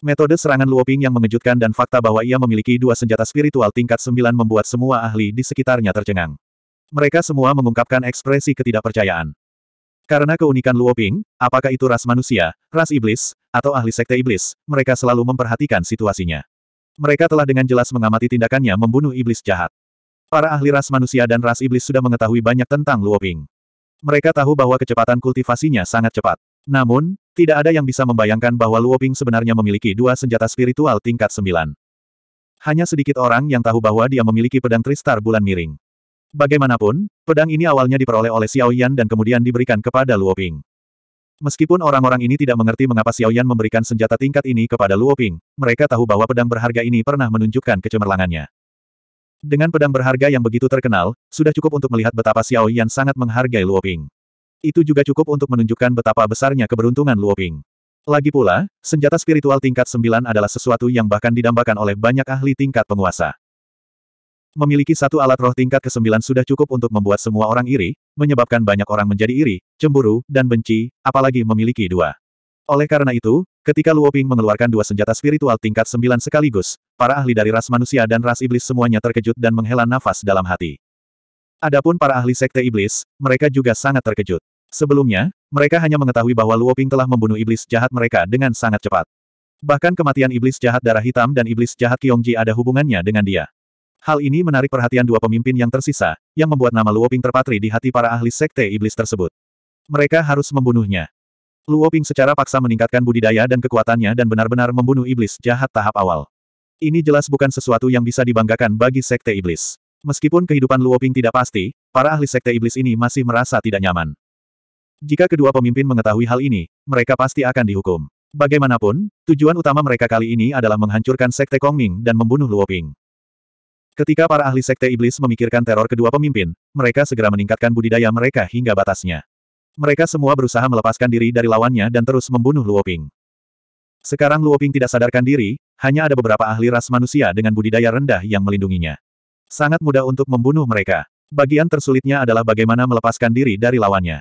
Metode serangan Luoping yang mengejutkan dan fakta bahwa ia memiliki dua senjata spiritual tingkat sembilan membuat semua ahli di sekitarnya tercengang. Mereka semua mengungkapkan ekspresi ketidakpercayaan. Karena keunikan Luoping, apakah itu ras manusia, ras iblis, atau ahli sekte iblis, mereka selalu memperhatikan situasinya. Mereka telah dengan jelas mengamati tindakannya membunuh iblis jahat. Para ahli ras manusia dan ras iblis sudah mengetahui banyak tentang Luoping. Mereka tahu bahwa kecepatan kultivasinya sangat cepat. Namun, tidak ada yang bisa membayangkan bahwa Luoping sebenarnya memiliki dua senjata spiritual tingkat sembilan. Hanya sedikit orang yang tahu bahwa dia memiliki pedang Tristar bulan miring. Bagaimanapun, pedang ini awalnya diperoleh oleh Xiao Yan dan kemudian diberikan kepada Luoping. Meskipun orang-orang ini tidak mengerti mengapa Xiao Yan memberikan senjata tingkat ini kepada Luoping, mereka tahu bahwa pedang berharga ini pernah menunjukkan kecemerlangannya. Dengan pedang berharga yang begitu terkenal, sudah cukup untuk melihat betapa Xiao Yan sangat menghargai Luoping. Itu juga cukup untuk menunjukkan betapa besarnya keberuntungan Luo Ping. Lagi pula, senjata spiritual tingkat 9 adalah sesuatu yang bahkan didambakan oleh banyak ahli tingkat penguasa. Memiliki satu alat roh tingkat ke-9 sudah cukup untuk membuat semua orang iri, menyebabkan banyak orang menjadi iri, cemburu, dan benci, apalagi memiliki dua. Oleh karena itu, ketika Luo Ping mengeluarkan dua senjata spiritual tingkat 9 sekaligus, para ahli dari ras manusia dan ras iblis semuanya terkejut dan menghela nafas dalam hati. Adapun para ahli sekte iblis, mereka juga sangat terkejut. Sebelumnya, mereka hanya mengetahui bahwa Luo Ping telah membunuh iblis jahat mereka dengan sangat cepat. Bahkan kematian iblis jahat darah hitam dan iblis jahat Kyongji ada hubungannya dengan dia. Hal ini menarik perhatian dua pemimpin yang tersisa, yang membuat nama Luo Ping terpatri di hati para ahli sekte iblis tersebut. Mereka harus membunuhnya. Luo Ping secara paksa meningkatkan budidaya dan kekuatannya dan benar-benar membunuh iblis jahat tahap awal. Ini jelas bukan sesuatu yang bisa dibanggakan bagi sekte iblis. Meskipun kehidupan Luo Ping tidak pasti, para ahli sekte iblis ini masih merasa tidak nyaman. Jika kedua pemimpin mengetahui hal ini, mereka pasti akan dihukum. Bagaimanapun, tujuan utama mereka kali ini adalah menghancurkan Sekte Kongming dan membunuh Luoping. Ketika para ahli Sekte Iblis memikirkan teror kedua pemimpin, mereka segera meningkatkan budidaya mereka hingga batasnya. Mereka semua berusaha melepaskan diri dari lawannya dan terus membunuh Luoping. Sekarang Luoping tidak sadarkan diri, hanya ada beberapa ahli ras manusia dengan budidaya rendah yang melindunginya. Sangat mudah untuk membunuh mereka. Bagian tersulitnya adalah bagaimana melepaskan diri dari lawannya.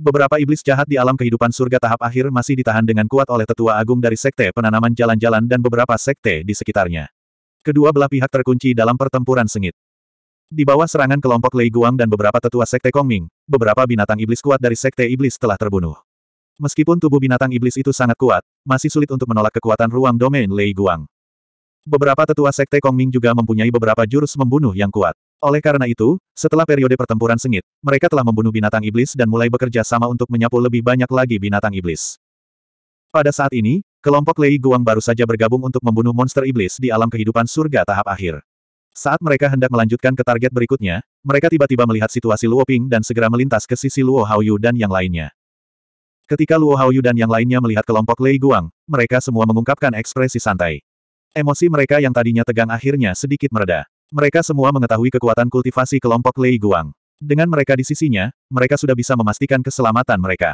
Beberapa iblis jahat di alam kehidupan surga tahap akhir masih ditahan dengan kuat oleh tetua agung dari sekte penanaman jalan-jalan dan beberapa sekte di sekitarnya. Kedua belah pihak terkunci dalam pertempuran sengit. Di bawah serangan kelompok Lei Guang dan beberapa tetua sekte Kongming, beberapa binatang iblis kuat dari sekte iblis telah terbunuh. Meskipun tubuh binatang iblis itu sangat kuat, masih sulit untuk menolak kekuatan ruang domain Lei Guang. Beberapa tetua sekte Kongming juga mempunyai beberapa jurus membunuh yang kuat. Oleh karena itu, setelah periode pertempuran sengit, mereka telah membunuh binatang iblis dan mulai bekerja sama untuk menyapu lebih banyak lagi binatang iblis. Pada saat ini, kelompok Lei Guang baru saja bergabung untuk membunuh monster iblis di alam kehidupan surga tahap akhir. Saat mereka hendak melanjutkan ke target berikutnya, mereka tiba-tiba melihat situasi Luo Ping dan segera melintas ke sisi Luo Haoyu dan yang lainnya. Ketika Luo Haoyu dan yang lainnya melihat kelompok Lei Guang, mereka semua mengungkapkan ekspresi santai. Emosi mereka yang tadinya tegang akhirnya sedikit mereda. Mereka semua mengetahui kekuatan kultivasi kelompok Lei Guang. Dengan mereka di sisinya, mereka sudah bisa memastikan keselamatan mereka.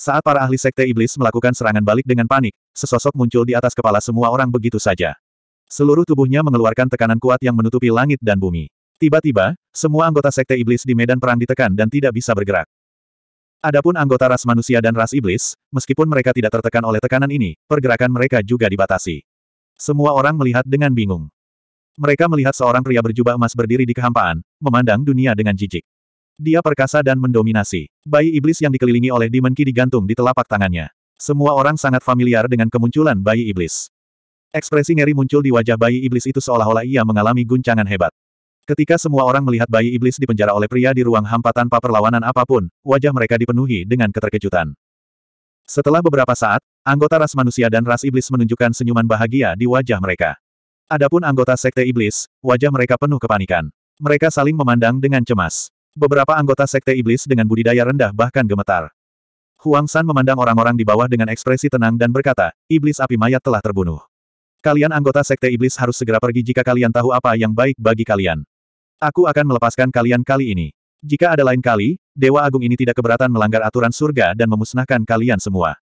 Saat para ahli sekte iblis melakukan serangan balik dengan panik, sesosok muncul di atas kepala semua orang begitu saja. Seluruh tubuhnya mengeluarkan tekanan kuat yang menutupi langit dan bumi. Tiba-tiba, semua anggota sekte iblis di medan perang ditekan dan tidak bisa bergerak. Adapun anggota ras manusia dan ras iblis, meskipun mereka tidak tertekan oleh tekanan ini, pergerakan mereka juga dibatasi. Semua orang melihat dengan bingung. Mereka melihat seorang pria berjubah emas berdiri di kehampaan, memandang dunia dengan jijik. Dia perkasa dan mendominasi. Bayi iblis yang dikelilingi oleh Demon Ki digantung di telapak tangannya. Semua orang sangat familiar dengan kemunculan bayi iblis. Ekspresi ngeri muncul di wajah bayi iblis itu seolah-olah ia mengalami guncangan hebat. Ketika semua orang melihat bayi iblis dipenjara oleh pria di ruang hampa tanpa perlawanan apapun, wajah mereka dipenuhi dengan keterkejutan. Setelah beberapa saat, anggota ras manusia dan ras iblis menunjukkan senyuman bahagia di wajah mereka. Adapun anggota Sekte Iblis, wajah mereka penuh kepanikan. Mereka saling memandang dengan cemas. Beberapa anggota Sekte Iblis dengan budidaya rendah bahkan gemetar. Huang San memandang orang-orang di bawah dengan ekspresi tenang dan berkata, Iblis api mayat telah terbunuh. Kalian anggota Sekte Iblis harus segera pergi jika kalian tahu apa yang baik bagi kalian. Aku akan melepaskan kalian kali ini. Jika ada lain kali, Dewa Agung ini tidak keberatan melanggar aturan surga dan memusnahkan kalian semua.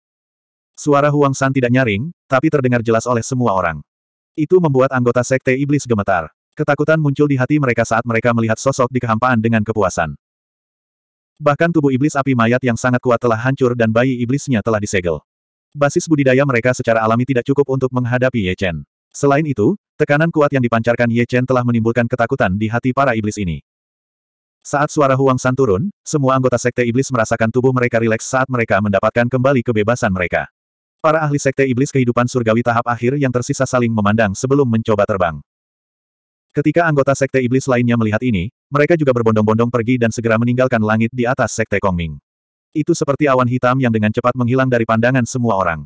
Suara Huang San tidak nyaring, tapi terdengar jelas oleh semua orang. Itu membuat anggota sekte iblis gemetar. Ketakutan muncul di hati mereka saat mereka melihat sosok di kehampaan dengan kepuasan. Bahkan tubuh iblis api mayat yang sangat kuat telah hancur dan bayi iblisnya telah disegel. Basis budidaya mereka secara alami tidak cukup untuk menghadapi Ye Chen. Selain itu, tekanan kuat yang dipancarkan Ye Chen telah menimbulkan ketakutan di hati para iblis ini. Saat suara Huang San turun, semua anggota sekte iblis merasakan tubuh mereka rileks saat mereka mendapatkan kembali kebebasan mereka. Para ahli sekte iblis kehidupan surgawi tahap akhir yang tersisa saling memandang sebelum mencoba terbang. Ketika anggota sekte iblis lainnya melihat ini, mereka juga berbondong-bondong pergi dan segera meninggalkan langit di atas sekte Kongming. Itu seperti awan hitam yang dengan cepat menghilang dari pandangan semua orang.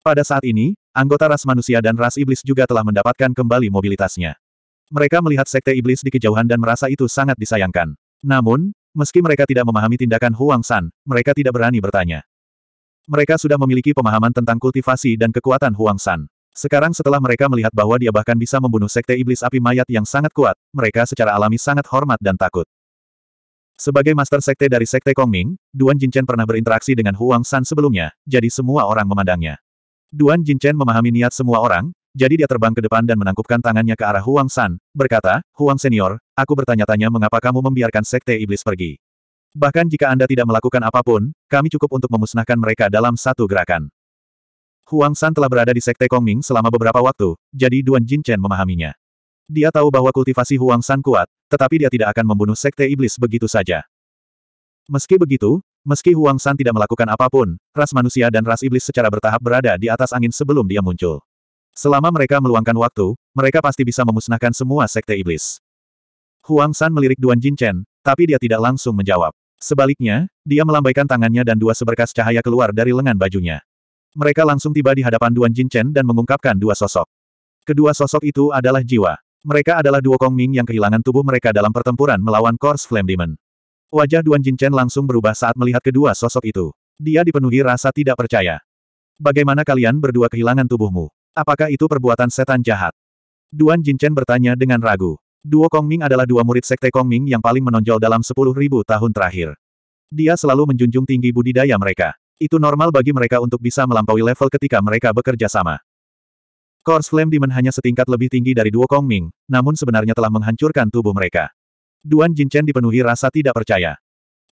Pada saat ini, anggota ras manusia dan ras iblis juga telah mendapatkan kembali mobilitasnya. Mereka melihat sekte iblis di kejauhan dan merasa itu sangat disayangkan. Namun, meski mereka tidak memahami tindakan Huang San, mereka tidak berani bertanya. Mereka sudah memiliki pemahaman tentang kultivasi dan kekuatan Huang San. Sekarang setelah mereka melihat bahwa dia bahkan bisa membunuh sekte iblis api mayat yang sangat kuat, mereka secara alami sangat hormat dan takut. Sebagai master sekte dari sekte Kongming, Duan Jinchen pernah berinteraksi dengan Huang San sebelumnya, jadi semua orang memandangnya. Duan Jinchen memahami niat semua orang, jadi dia terbang ke depan dan menangkupkan tangannya ke arah Huang San, berkata, Huang Senior, aku bertanya-tanya mengapa kamu membiarkan sekte iblis pergi. Bahkan jika Anda tidak melakukan apapun, kami cukup untuk memusnahkan mereka dalam satu gerakan. Huang San telah berada di Sekte Kongming selama beberapa waktu, jadi Duan Jin Chen memahaminya. Dia tahu bahwa kultivasi Huang San kuat, tetapi dia tidak akan membunuh Sekte Iblis begitu saja. Meski begitu, meski Huang San tidak melakukan apapun, ras manusia dan ras iblis secara bertahap berada di atas angin sebelum dia muncul. Selama mereka meluangkan waktu, mereka pasti bisa memusnahkan semua Sekte Iblis. Huang San melirik Duan Jinchen, tapi dia tidak langsung menjawab. Sebaliknya, dia melambaikan tangannya dan dua seberkas cahaya keluar dari lengan bajunya. Mereka langsung tiba di hadapan Duan Jinchen dan mengungkapkan dua sosok. Kedua sosok itu adalah jiwa. Mereka adalah duo Kongming yang kehilangan tubuh mereka dalam pertempuran melawan Kors Flame Demon. Wajah Duan Jinchen langsung berubah saat melihat kedua sosok itu. Dia dipenuhi rasa tidak percaya. Bagaimana kalian berdua kehilangan tubuhmu? Apakah itu perbuatan setan jahat? Duan Jinchen bertanya dengan ragu. Duo Kongming adalah dua murid sekte Kongming yang paling menonjol dalam sepuluh ribu tahun terakhir. Dia selalu menjunjung tinggi budidaya mereka. Itu normal bagi mereka untuk bisa melampaui level ketika mereka bekerja sama. Kors Flame Demon hanya setingkat lebih tinggi dari Duo Kongming, namun sebenarnya telah menghancurkan tubuh mereka. Duan Jinchen dipenuhi rasa tidak percaya.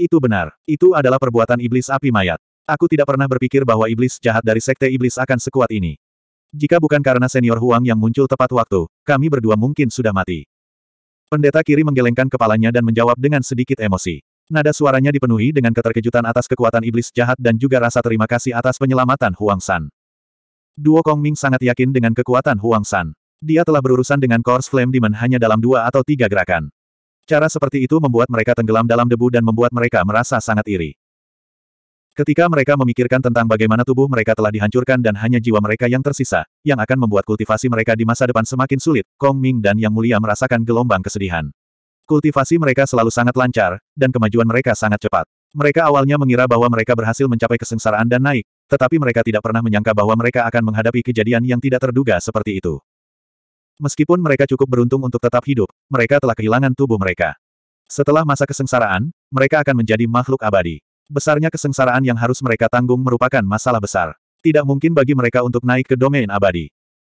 Itu benar, itu adalah perbuatan iblis api mayat. Aku tidak pernah berpikir bahwa iblis jahat dari sekte iblis akan sekuat ini. Jika bukan karena senior Huang yang muncul tepat waktu, kami berdua mungkin sudah mati. Pendeta kiri menggelengkan kepalanya dan menjawab dengan sedikit emosi. Nada suaranya dipenuhi dengan keterkejutan atas kekuatan iblis jahat dan juga rasa terima kasih atas penyelamatan Huang San. Duo Kong Ming sangat yakin dengan kekuatan Huang San. Dia telah berurusan dengan Course Flame Demon hanya dalam dua atau tiga gerakan. Cara seperti itu membuat mereka tenggelam dalam debu dan membuat mereka merasa sangat iri. Ketika mereka memikirkan tentang bagaimana tubuh mereka telah dihancurkan dan hanya jiwa mereka yang tersisa, yang akan membuat kultivasi mereka di masa depan semakin sulit, Kong Ming dan Yang Mulia merasakan gelombang kesedihan. Kultivasi mereka selalu sangat lancar, dan kemajuan mereka sangat cepat. Mereka awalnya mengira bahwa mereka berhasil mencapai kesengsaraan dan naik, tetapi mereka tidak pernah menyangka bahwa mereka akan menghadapi kejadian yang tidak terduga seperti itu. Meskipun mereka cukup beruntung untuk tetap hidup, mereka telah kehilangan tubuh mereka. Setelah masa kesengsaraan, mereka akan menjadi makhluk abadi. Besarnya kesengsaraan yang harus mereka tanggung merupakan masalah besar. Tidak mungkin bagi mereka untuk naik ke domain abadi.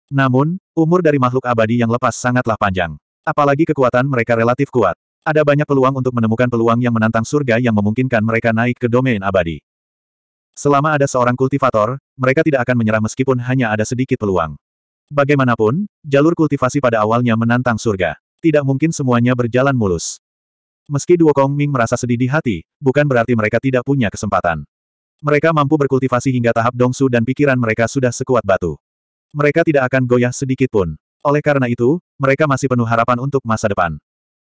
Namun, umur dari makhluk abadi yang lepas sangatlah panjang. Apalagi kekuatan mereka relatif kuat. Ada banyak peluang untuk menemukan peluang yang menantang surga yang memungkinkan mereka naik ke domain abadi. Selama ada seorang kultivator, mereka tidak akan menyerah meskipun hanya ada sedikit peluang. Bagaimanapun, jalur kultivasi pada awalnya menantang surga. Tidak mungkin semuanya berjalan mulus. Meski duo Kong Ming merasa sedih di hati, bukan berarti mereka tidak punya kesempatan. Mereka mampu berkultivasi hingga tahap dongsu dan pikiran mereka sudah sekuat batu. Mereka tidak akan goyah sedikit pun. Oleh karena itu, mereka masih penuh harapan untuk masa depan.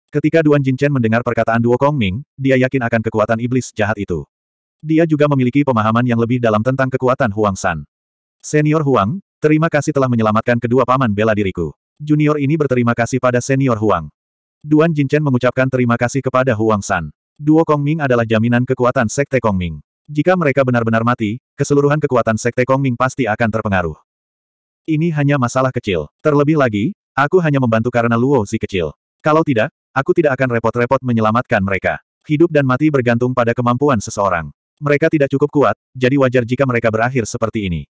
Ketika Duan Jinchen mendengar perkataan duo Kong Ming, dia yakin akan kekuatan iblis jahat itu. Dia juga memiliki pemahaman yang lebih dalam tentang kekuatan Huang San. Senior Huang, terima kasih telah menyelamatkan kedua paman bela diriku. Junior ini berterima kasih pada Senior Huang. Duan Jinchen mengucapkan terima kasih kepada Huang San. Duo Kongming adalah jaminan kekuatan Sekte Kongming. Jika mereka benar-benar mati, keseluruhan kekuatan Sekte Kongming pasti akan terpengaruh. Ini hanya masalah kecil. Terlebih lagi, aku hanya membantu karena Luo si kecil. Kalau tidak, aku tidak akan repot-repot menyelamatkan mereka. Hidup dan mati bergantung pada kemampuan seseorang. Mereka tidak cukup kuat, jadi wajar jika mereka berakhir seperti ini.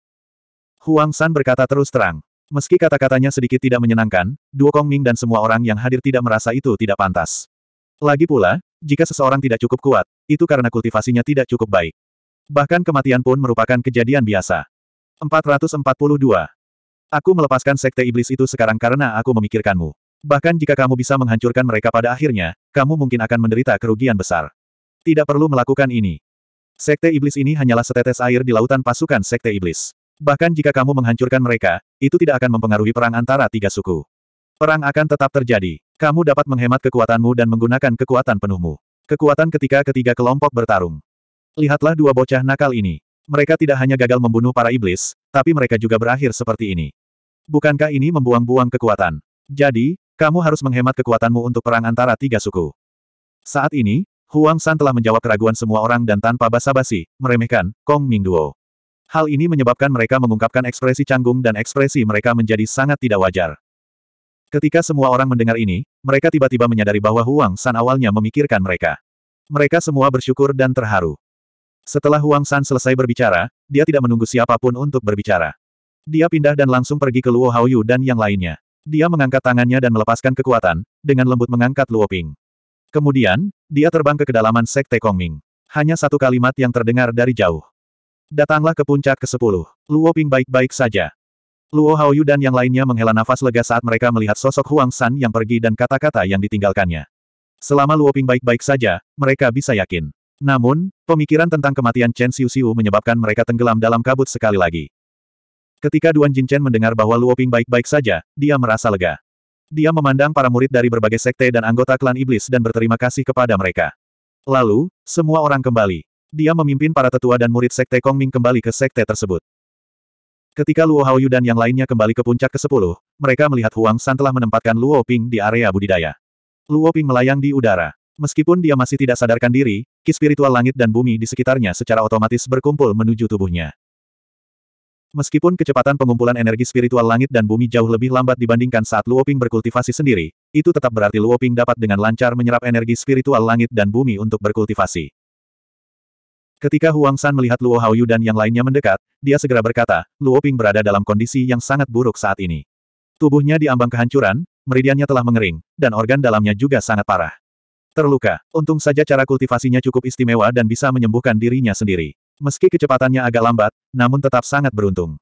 Huang San berkata terus terang. Meski kata-katanya sedikit tidak menyenangkan, Duo Kongming dan semua orang yang hadir tidak merasa itu tidak pantas. Lagi pula, jika seseorang tidak cukup kuat, itu karena kultivasinya tidak cukup baik. Bahkan kematian pun merupakan kejadian biasa. 442. Aku melepaskan sekte iblis itu sekarang karena aku memikirkanmu. Bahkan jika kamu bisa menghancurkan mereka pada akhirnya, kamu mungkin akan menderita kerugian besar. Tidak perlu melakukan ini. Sekte iblis ini hanyalah setetes air di lautan pasukan sekte iblis. Bahkan jika kamu menghancurkan mereka, itu tidak akan mempengaruhi perang antara tiga suku. Perang akan tetap terjadi. Kamu dapat menghemat kekuatanmu dan menggunakan kekuatan penuhmu. Kekuatan ketika ketiga kelompok bertarung. Lihatlah dua bocah nakal ini. Mereka tidak hanya gagal membunuh para iblis, tapi mereka juga berakhir seperti ini. Bukankah ini membuang-buang kekuatan? Jadi, kamu harus menghemat kekuatanmu untuk perang antara tiga suku. Saat ini, Huang San telah menjawab keraguan semua orang dan tanpa basa-basi, meremehkan Kong Ming Duo. Hal ini menyebabkan mereka mengungkapkan ekspresi canggung dan ekspresi mereka menjadi sangat tidak wajar. Ketika semua orang mendengar ini, mereka tiba-tiba menyadari bahwa Huang San awalnya memikirkan mereka. Mereka semua bersyukur dan terharu. Setelah Huang San selesai berbicara, dia tidak menunggu siapapun untuk berbicara. Dia pindah dan langsung pergi ke Luo Haoyu dan yang lainnya. Dia mengangkat tangannya dan melepaskan kekuatan, dengan lembut mengangkat Luo Ping. Kemudian, dia terbang ke kedalaman Sekte Kongming. Hanya satu kalimat yang terdengar dari jauh. Datanglah ke puncak ke-10. Luo Ping baik-baik saja. Luo Haoyu dan yang lainnya menghela nafas lega saat mereka melihat sosok Huang San yang pergi dan kata-kata yang ditinggalkannya. Selama Luo Ping baik-baik saja, mereka bisa yakin. Namun, pemikiran tentang kematian Chen Xiu Xiu menyebabkan mereka tenggelam dalam kabut sekali lagi. Ketika Duan Jin Chen mendengar bahwa Luo Ping baik-baik saja, dia merasa lega. Dia memandang para murid dari berbagai sekte dan anggota klan iblis dan berterima kasih kepada mereka. Lalu, semua orang kembali. Dia memimpin para tetua dan murid Sekte Kongming kembali ke Sekte tersebut. Ketika Luo Haoyu dan yang lainnya kembali ke puncak ke-10, mereka melihat Huang San telah menempatkan Luo Ping di area budidaya. Luo Ping melayang di udara. Meskipun dia masih tidak sadarkan diri, ki spiritual langit dan bumi di sekitarnya secara otomatis berkumpul menuju tubuhnya. Meskipun kecepatan pengumpulan energi spiritual langit dan bumi jauh lebih lambat dibandingkan saat Luo Ping berkultivasi sendiri, itu tetap berarti Luo Ping dapat dengan lancar menyerap energi spiritual langit dan bumi untuk berkultivasi. Ketika Huang San melihat Luo Haoyu dan yang lainnya mendekat, dia segera berkata, Luo Ping berada dalam kondisi yang sangat buruk saat ini. Tubuhnya diambang kehancuran, meridiannya telah mengering, dan organ dalamnya juga sangat parah. Terluka, untung saja cara kultivasinya cukup istimewa dan bisa menyembuhkan dirinya sendiri. Meski kecepatannya agak lambat, namun tetap sangat beruntung.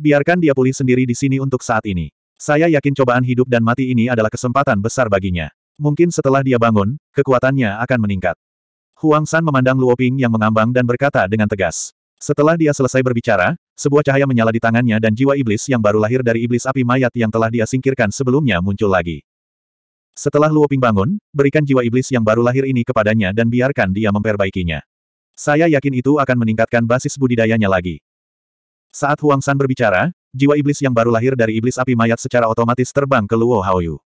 Biarkan dia pulih sendiri di sini untuk saat ini. Saya yakin cobaan hidup dan mati ini adalah kesempatan besar baginya. Mungkin setelah dia bangun, kekuatannya akan meningkat. Huang San memandang Luo Ping yang mengambang dan berkata dengan tegas. Setelah dia selesai berbicara, sebuah cahaya menyala di tangannya dan jiwa iblis yang baru lahir dari iblis api mayat yang telah dia singkirkan sebelumnya muncul lagi. Setelah Luo Ping bangun, berikan jiwa iblis yang baru lahir ini kepadanya dan biarkan dia memperbaikinya. Saya yakin itu akan meningkatkan basis budidayanya lagi. Saat Huang San berbicara, jiwa iblis yang baru lahir dari iblis api mayat secara otomatis terbang ke Luo Haoyu.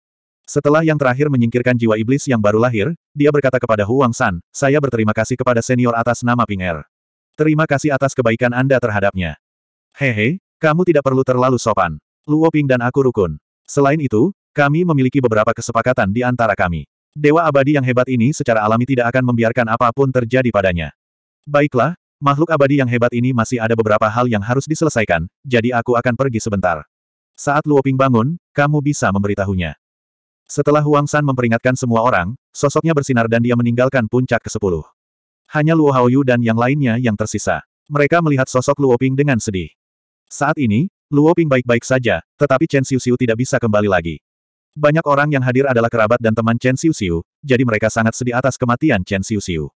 Setelah yang terakhir menyingkirkan jiwa iblis yang baru lahir, dia berkata kepada Huang San, saya berterima kasih kepada senior atas nama Ping Er. Terima kasih atas kebaikan Anda terhadapnya. Hehe, kamu tidak perlu terlalu sopan. Luo Ping dan aku rukun. Selain itu, kami memiliki beberapa kesepakatan di antara kami. Dewa abadi yang hebat ini secara alami tidak akan membiarkan apapun terjadi padanya. Baiklah, makhluk abadi yang hebat ini masih ada beberapa hal yang harus diselesaikan, jadi aku akan pergi sebentar. Saat Luo Ping bangun, kamu bisa memberitahunya. Setelah Huang San memperingatkan semua orang, sosoknya bersinar dan dia meninggalkan puncak ke-10. Hanya Luo Haoyu dan yang lainnya yang tersisa. Mereka melihat sosok Luo Ping dengan sedih. Saat ini, Luo Ping baik-baik saja, tetapi Chen Xiuxiu tidak bisa kembali lagi. Banyak orang yang hadir adalah kerabat dan teman Chen Xiuxiu, jadi mereka sangat sedih atas kematian Chen Xiuxiu.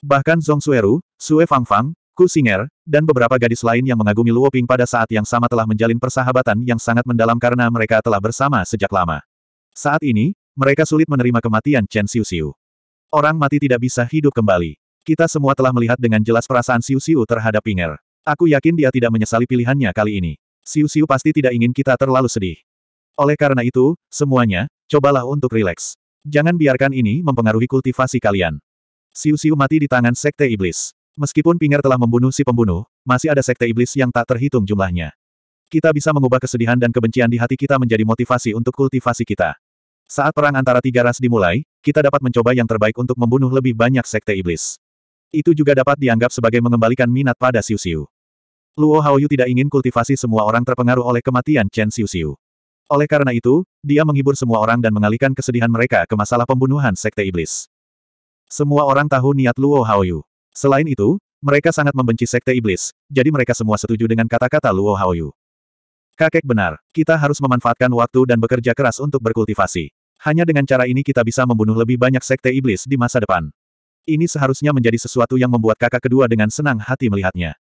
Bahkan Zhong Sueru, Sue Fang Fang, Ku Singer, dan beberapa gadis lain yang mengagumi Luo Ping pada saat yang sama telah menjalin persahabatan yang sangat mendalam karena mereka telah bersama sejak lama. Saat ini, mereka sulit menerima kematian Chen Xiu Xiu. Orang mati tidak bisa hidup kembali. Kita semua telah melihat dengan jelas perasaan Xiu Xiu terhadap Pinger. Aku yakin dia tidak menyesali pilihannya kali ini. Xiu Xiu pasti tidak ingin kita terlalu sedih. Oleh karena itu, semuanya, cobalah untuk rileks. Jangan biarkan ini mempengaruhi kultivasi kalian. Xiu Xiu mati di tangan Sekte Iblis. Meskipun Pinger telah membunuh si pembunuh, masih ada sekte iblis yang tak terhitung jumlahnya. Kita bisa mengubah kesedihan dan kebencian di hati kita menjadi motivasi untuk kultivasi kita. Saat perang antara tiga ras dimulai, kita dapat mencoba yang terbaik untuk membunuh lebih banyak sekte iblis. Itu juga dapat dianggap sebagai mengembalikan minat pada Siu Siu. Luo Haoyu tidak ingin kultivasi semua orang terpengaruh oleh kematian Chen Siu Siu. Oleh karena itu, dia menghibur semua orang dan mengalihkan kesedihan mereka ke masalah pembunuhan sekte iblis. Semua orang tahu niat Luo Haoyu. Selain itu, mereka sangat membenci sekte iblis, jadi mereka semua setuju dengan kata-kata Luo Haoyu. Kakek benar, kita harus memanfaatkan waktu dan bekerja keras untuk berkultivasi. Hanya dengan cara ini kita bisa membunuh lebih banyak sekte iblis di masa depan. Ini seharusnya menjadi sesuatu yang membuat kakak kedua dengan senang hati melihatnya.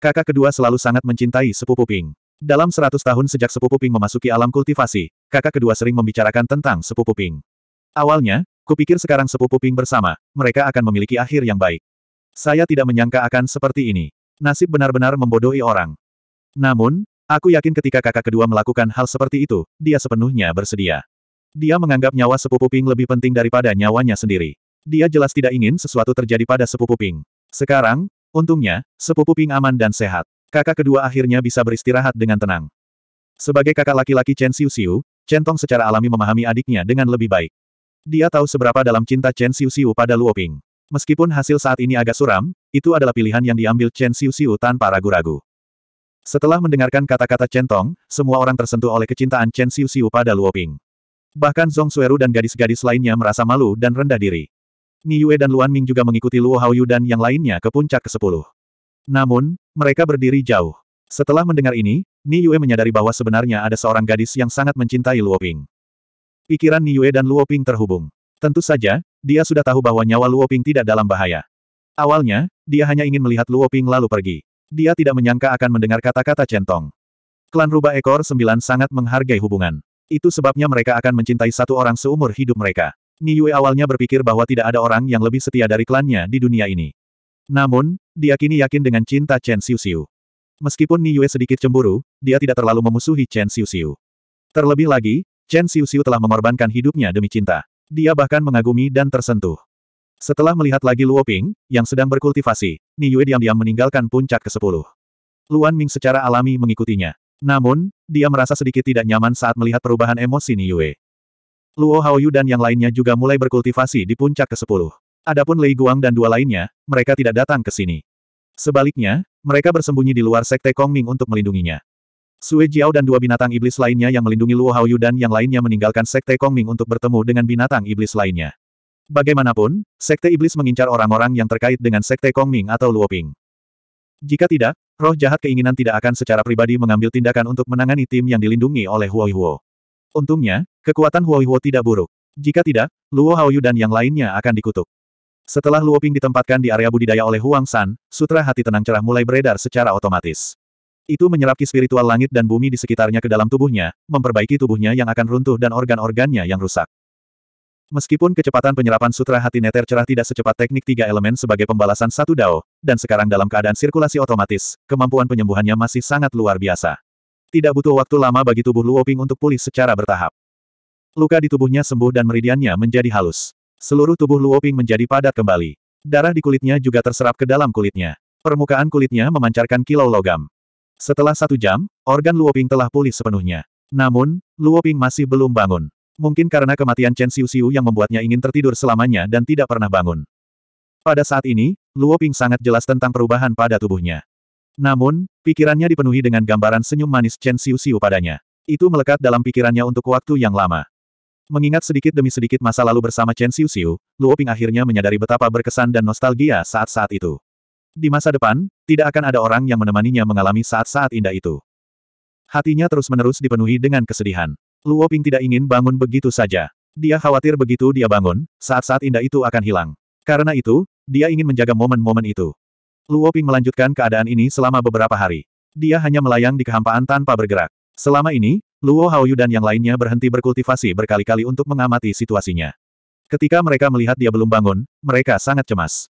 Kakak kedua selalu sangat mencintai sepupu Ping. Dalam seratus tahun sejak sepupu Ping memasuki alam kultivasi, kakak kedua sering membicarakan tentang sepupu Ping. Awalnya, kupikir sekarang sepupu Ping bersama, mereka akan memiliki akhir yang baik. Saya tidak menyangka akan seperti ini. Nasib benar-benar membodohi orang. Namun, Aku yakin ketika kakak kedua melakukan hal seperti itu, dia sepenuhnya bersedia. Dia menganggap nyawa sepupu Ping lebih penting daripada nyawanya sendiri. Dia jelas tidak ingin sesuatu terjadi pada sepupu Ping. Sekarang, untungnya, sepupu Ping aman dan sehat. Kakak kedua akhirnya bisa beristirahat dengan tenang. Sebagai kakak laki-laki Chen Xiu Xiu, Chen Tong secara alami memahami adiknya dengan lebih baik. Dia tahu seberapa dalam cinta Chen Xiu Xiu pada Luo Ping. Meskipun hasil saat ini agak suram, itu adalah pilihan yang diambil Chen Xiu Xiu tanpa ragu-ragu. Setelah mendengarkan kata-kata Chen Tong, semua orang tersentuh oleh kecintaan Chen Xiu Xiu pada Luo Ping. Bahkan Zong Sueru dan gadis-gadis lainnya merasa malu dan rendah diri. Ni Yue dan Luan Ming juga mengikuti Luo Haoyu dan yang lainnya ke puncak ke-10. Namun, mereka berdiri jauh. Setelah mendengar ini, Ni Yue menyadari bahwa sebenarnya ada seorang gadis yang sangat mencintai Luo Ping. Pikiran Ni Yue dan Luo Ping terhubung. Tentu saja, dia sudah tahu bahwa nyawa Luo Ping tidak dalam bahaya. Awalnya, dia hanya ingin melihat Luo Ping lalu pergi. Dia tidak menyangka akan mendengar kata-kata centong. Klan rubah ekor sembilan sangat menghargai hubungan. Itu sebabnya mereka akan mencintai satu orang seumur hidup mereka. Niue awalnya berpikir bahwa tidak ada orang yang lebih setia dari klannya di dunia ini. Namun, dia kini yakin dengan cinta Chen Xiu Xiu. Meskipun Niue sedikit cemburu, dia tidak terlalu memusuhi Chen Xiu Xiu. Terlebih lagi, Chen Xiu Xiu telah mengorbankan hidupnya demi cinta. Dia bahkan mengagumi dan tersentuh. Setelah melihat lagi Luo Ping, yang sedang berkultivasi, Ni Yue diam-diam meninggalkan puncak ke-10. Luan Ming secara alami mengikutinya. Namun, dia merasa sedikit tidak nyaman saat melihat perubahan emosi Ni Yue. Luo Haoyu dan yang lainnya juga mulai berkultivasi di puncak ke-10. Adapun Lei Guang dan dua lainnya, mereka tidak datang ke sini. Sebaliknya, mereka bersembunyi di luar sekte Kong Ming untuk melindunginya. Sue Jiao dan dua binatang iblis lainnya yang melindungi Luo Haoyu dan yang lainnya meninggalkan sekte Kong Ming untuk bertemu dengan binatang iblis lainnya. Bagaimanapun, Sekte Iblis mengincar orang-orang yang terkait dengan Sekte Kongming atau Luoping. Jika tidak, roh jahat keinginan tidak akan secara pribadi mengambil tindakan untuk menangani tim yang dilindungi oleh Huo Huo. Untungnya, kekuatan Huo Huo tidak buruk. Jika tidak, Luo Haoyu dan yang lainnya akan dikutuk. Setelah Luoping ditempatkan di area budidaya oleh Huang San, sutra hati tenang cerah mulai beredar secara otomatis. Itu menyerap spiritual langit dan bumi di sekitarnya ke dalam tubuhnya, memperbaiki tubuhnya yang akan runtuh dan organ-organnya yang rusak. Meskipun kecepatan penyerapan sutra hati neter cerah tidak secepat teknik tiga elemen sebagai pembalasan satu dao, dan sekarang dalam keadaan sirkulasi otomatis, kemampuan penyembuhannya masih sangat luar biasa. Tidak butuh waktu lama bagi tubuh Luoping untuk pulih secara bertahap. Luka di tubuhnya sembuh dan meridiannya menjadi halus. Seluruh tubuh Luoping menjadi padat kembali. Darah di kulitnya juga terserap ke dalam kulitnya. Permukaan kulitnya memancarkan kilau logam. Setelah satu jam, organ Luoping telah pulih sepenuhnya. Namun, Luoping masih belum bangun. Mungkin karena kematian Chen Xiuxiu yang membuatnya ingin tertidur selamanya dan tidak pernah bangun. Pada saat ini, Luo Ping sangat jelas tentang perubahan pada tubuhnya. Namun, pikirannya dipenuhi dengan gambaran senyum manis Chen Xiuxiu padanya. Itu melekat dalam pikirannya untuk waktu yang lama. Mengingat sedikit demi sedikit masa lalu bersama Chen Xiuxiu, Luo Ping akhirnya menyadari betapa berkesan dan nostalgia saat-saat itu. Di masa depan, tidak akan ada orang yang menemaninya mengalami saat-saat indah itu. Hatinya terus-menerus dipenuhi dengan kesedihan. Luo Ping tidak ingin bangun begitu saja. Dia khawatir begitu dia bangun, saat-saat indah itu akan hilang. Karena itu, dia ingin menjaga momen-momen itu. Luo Ping melanjutkan keadaan ini selama beberapa hari. Dia hanya melayang di kehampaan tanpa bergerak. Selama ini, Luo Haoyu dan yang lainnya berhenti berkultivasi berkali-kali untuk mengamati situasinya. Ketika mereka melihat dia belum bangun, mereka sangat cemas.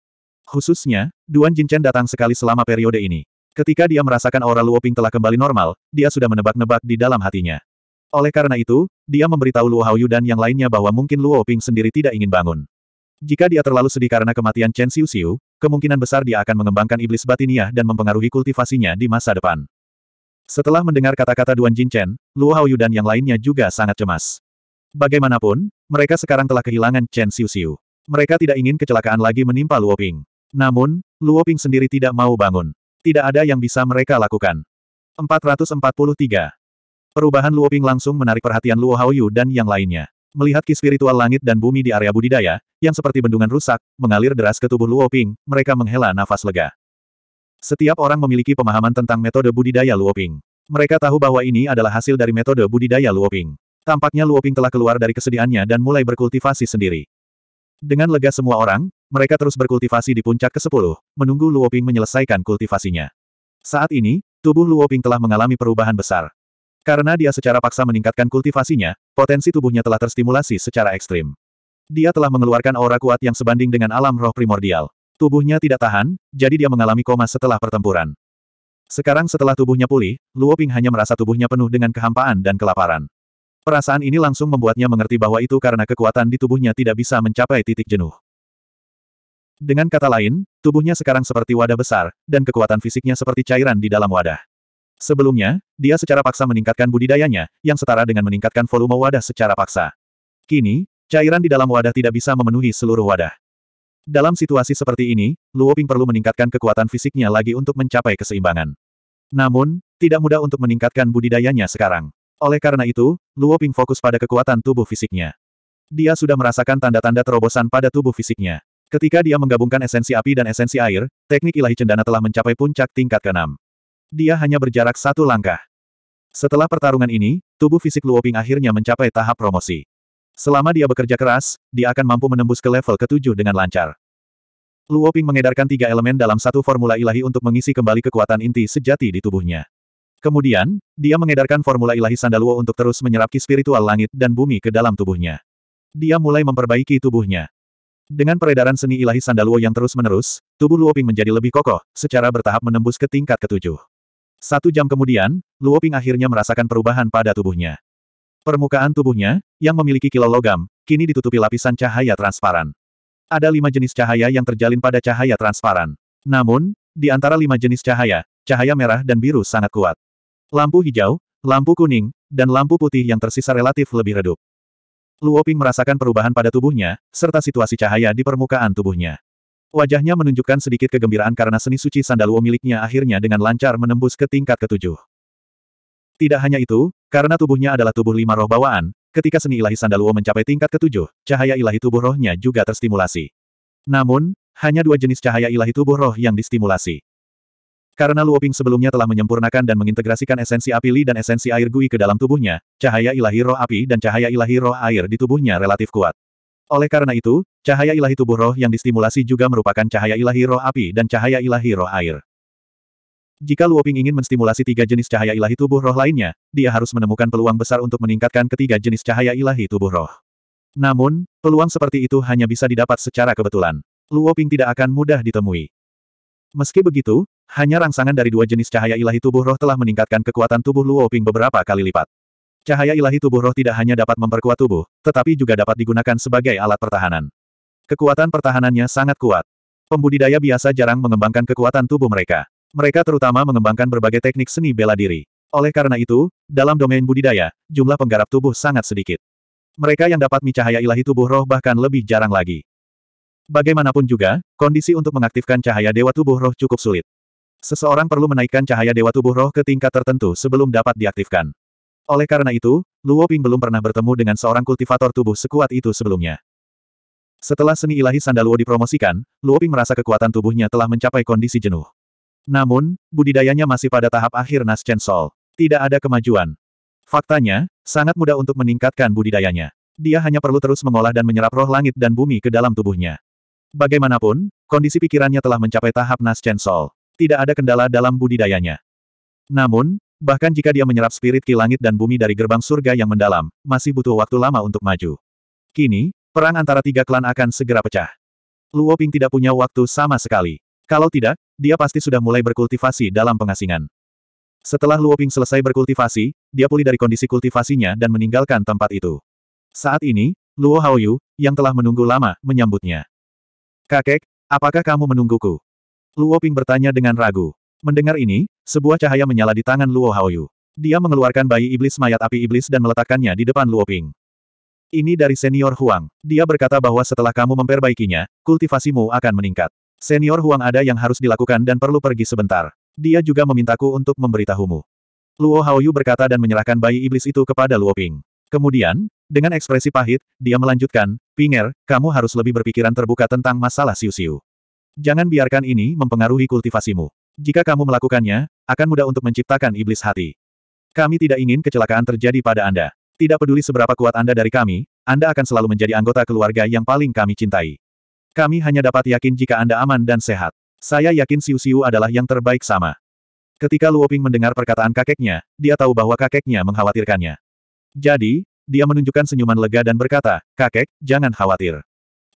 Khususnya, Duan Jinchen datang sekali selama periode ini. Ketika dia merasakan aura Luo Ping telah kembali normal, dia sudah menebak-nebak di dalam hatinya. Oleh karena itu, dia memberitahu Luo Haoyu dan yang lainnya bahwa mungkin Luo Ping sendiri tidak ingin bangun. Jika dia terlalu sedih karena kematian Chen Xiu Xiu, kemungkinan besar dia akan mengembangkan iblis batiniah dan mempengaruhi kultivasinya di masa depan. Setelah mendengar kata-kata Duan Jin Chen, Luo Haoyu dan yang lainnya juga sangat cemas. Bagaimanapun, mereka sekarang telah kehilangan Chen Xiu Xiu. Mereka tidak ingin kecelakaan lagi menimpa Luo Ping. Namun, Luo Ping sendiri tidak mau bangun. Tidak ada yang bisa mereka lakukan. 443. Perubahan Luoping langsung menarik perhatian Luo Haoyu dan yang lainnya. Melihat ki spiritual langit dan bumi di area budidaya, yang seperti bendungan rusak, mengalir deras ke tubuh Luoping, mereka menghela nafas lega. Setiap orang memiliki pemahaman tentang metode budidaya Luoping. Mereka tahu bahwa ini adalah hasil dari metode budidaya Luoping. Tampaknya Luoping telah keluar dari kesedihannya dan mulai berkultivasi sendiri. Dengan lega semua orang, mereka terus berkultivasi di puncak ke-10, menunggu Luoping menyelesaikan kultivasinya. Saat ini, tubuh Luoping telah mengalami perubahan besar. Karena dia secara paksa meningkatkan kultivasinya, potensi tubuhnya telah terstimulasi secara ekstrim. Dia telah mengeluarkan aura kuat yang sebanding dengan alam roh primordial. Tubuhnya tidak tahan, jadi dia mengalami koma setelah pertempuran. Sekarang setelah tubuhnya pulih, Luo Ping hanya merasa tubuhnya penuh dengan kehampaan dan kelaparan. Perasaan ini langsung membuatnya mengerti bahwa itu karena kekuatan di tubuhnya tidak bisa mencapai titik jenuh. Dengan kata lain, tubuhnya sekarang seperti wadah besar, dan kekuatan fisiknya seperti cairan di dalam wadah. Sebelumnya, dia secara paksa meningkatkan budidayanya, yang setara dengan meningkatkan volume wadah secara paksa. Kini, cairan di dalam wadah tidak bisa memenuhi seluruh wadah. Dalam situasi seperti ini, Luo Ping perlu meningkatkan kekuatan fisiknya lagi untuk mencapai keseimbangan. Namun, tidak mudah untuk meningkatkan budidayanya sekarang. Oleh karena itu, Luo Ping fokus pada kekuatan tubuh fisiknya. Dia sudah merasakan tanda-tanda terobosan pada tubuh fisiknya. Ketika dia menggabungkan esensi api dan esensi air, teknik ilahi cendana telah mencapai puncak tingkat keenam. Dia hanya berjarak satu langkah. Setelah pertarungan ini, tubuh fisik Luoping akhirnya mencapai tahap promosi. Selama dia bekerja keras, dia akan mampu menembus ke level ketujuh dengan lancar. Luoping mengedarkan tiga elemen dalam satu formula ilahi untuk mengisi kembali kekuatan inti sejati di tubuhnya. Kemudian, dia mengedarkan formula ilahi Sandaluo untuk terus menyerap ki spiritual langit dan bumi ke dalam tubuhnya. Dia mulai memperbaiki tubuhnya. Dengan peredaran seni ilahi Sandaluo yang terus-menerus, tubuh Luoping menjadi lebih kokoh, secara bertahap menembus ke tingkat ketujuh. Satu jam kemudian, Luoping akhirnya merasakan perubahan pada tubuhnya. Permukaan tubuhnya, yang memiliki kilau logam, kini ditutupi lapisan cahaya transparan. Ada lima jenis cahaya yang terjalin pada cahaya transparan. Namun, di antara lima jenis cahaya, cahaya merah dan biru sangat kuat. Lampu hijau, lampu kuning, dan lampu putih yang tersisa relatif lebih redup. Luoping merasakan perubahan pada tubuhnya, serta situasi cahaya di permukaan tubuhnya. Wajahnya menunjukkan sedikit kegembiraan karena seni suci Sandaluo miliknya akhirnya dengan lancar menembus ke tingkat ketujuh. Tidak hanya itu, karena tubuhnya adalah tubuh lima roh bawaan, ketika seni ilahi Sandaluo mencapai tingkat ketujuh, cahaya ilahi tubuh rohnya juga terstimulasi. Namun, hanya dua jenis cahaya ilahi tubuh roh yang distimulasi. Karena Luoping sebelumnya telah menyempurnakan dan mengintegrasikan esensi api Li dan esensi air Gui ke dalam tubuhnya, cahaya ilahi roh api dan cahaya ilahi roh air di tubuhnya relatif kuat. Oleh karena itu, cahaya ilahi tubuh roh yang distimulasi juga merupakan cahaya ilahi roh api dan cahaya ilahi roh air. Jika Luoping ingin menstimulasi tiga jenis cahaya ilahi tubuh roh lainnya, dia harus menemukan peluang besar untuk meningkatkan ketiga jenis cahaya ilahi tubuh roh. Namun, peluang seperti itu hanya bisa didapat secara kebetulan. Luoping tidak akan mudah ditemui. Meski begitu, hanya rangsangan dari dua jenis cahaya ilahi tubuh roh telah meningkatkan kekuatan tubuh Luoping beberapa kali lipat. Cahaya ilahi tubuh roh tidak hanya dapat memperkuat tubuh, tetapi juga dapat digunakan sebagai alat pertahanan. Kekuatan pertahanannya sangat kuat. Pembudidaya biasa jarang mengembangkan kekuatan tubuh mereka. Mereka terutama mengembangkan berbagai teknik seni bela diri. Oleh karena itu, dalam domain budidaya, jumlah penggarap tubuh sangat sedikit. Mereka yang dapat cahaya ilahi tubuh roh bahkan lebih jarang lagi. Bagaimanapun juga, kondisi untuk mengaktifkan cahaya dewa tubuh roh cukup sulit. Seseorang perlu menaikkan cahaya dewa tubuh roh ke tingkat tertentu sebelum dapat diaktifkan. Oleh karena itu, Luo Ping belum pernah bertemu dengan seorang kultivator tubuh sekuat itu sebelumnya. Setelah seni ilahi Sandaluo dipromosikan, Luo Ping merasa kekuatan tubuhnya telah mencapai kondisi jenuh. Namun, budidayanya masih pada tahap akhir Nas Chen Sol. Tidak ada kemajuan. Faktanya, sangat mudah untuk meningkatkan budidayanya. Dia hanya perlu terus mengolah dan menyerap roh langit dan bumi ke dalam tubuhnya. Bagaimanapun, kondisi pikirannya telah mencapai tahap Nas Chen Sol. Tidak ada kendala dalam budidayanya. Namun, Bahkan jika dia menyerap spirit ki langit dan bumi dari gerbang surga yang mendalam, masih butuh waktu lama untuk maju. Kini, perang antara tiga klan akan segera pecah. Luo Ping tidak punya waktu sama sekali. Kalau tidak, dia pasti sudah mulai berkultivasi dalam pengasingan. Setelah Luo Ping selesai berkultivasi, dia pulih dari kondisi kultivasinya dan meninggalkan tempat itu. Saat ini, Luo Haoyu, yang telah menunggu lama, menyambutnya. Kakek, apakah kamu menungguku? Luo Ping bertanya dengan ragu. Mendengar ini, sebuah cahaya menyala di tangan Luo Haoyu. Dia mengeluarkan bayi iblis mayat api iblis dan meletakkannya di depan Luo Ping. Ini dari senior Huang. Dia berkata bahwa setelah kamu memperbaikinya, kultivasimu akan meningkat. Senior Huang ada yang harus dilakukan dan perlu pergi sebentar. Dia juga memintaku untuk memberitahumu. Luo Haoyu berkata dan menyerahkan bayi iblis itu kepada Luo Ping. Kemudian, dengan ekspresi pahit, dia melanjutkan, Pinger, kamu harus lebih berpikiran terbuka tentang masalah Siu Siu. Jangan biarkan ini mempengaruhi kultivasimu. Jika kamu melakukannya, akan mudah untuk menciptakan iblis hati. Kami tidak ingin kecelakaan terjadi pada Anda. Tidak peduli seberapa kuat Anda dari kami, Anda akan selalu menjadi anggota keluarga yang paling kami cintai. Kami hanya dapat yakin jika Anda aman dan sehat. Saya yakin Siu Siu adalah yang terbaik sama. Ketika Luoping mendengar perkataan kakeknya, dia tahu bahwa kakeknya mengkhawatirkannya. Jadi, dia menunjukkan senyuman lega dan berkata, kakek, jangan khawatir.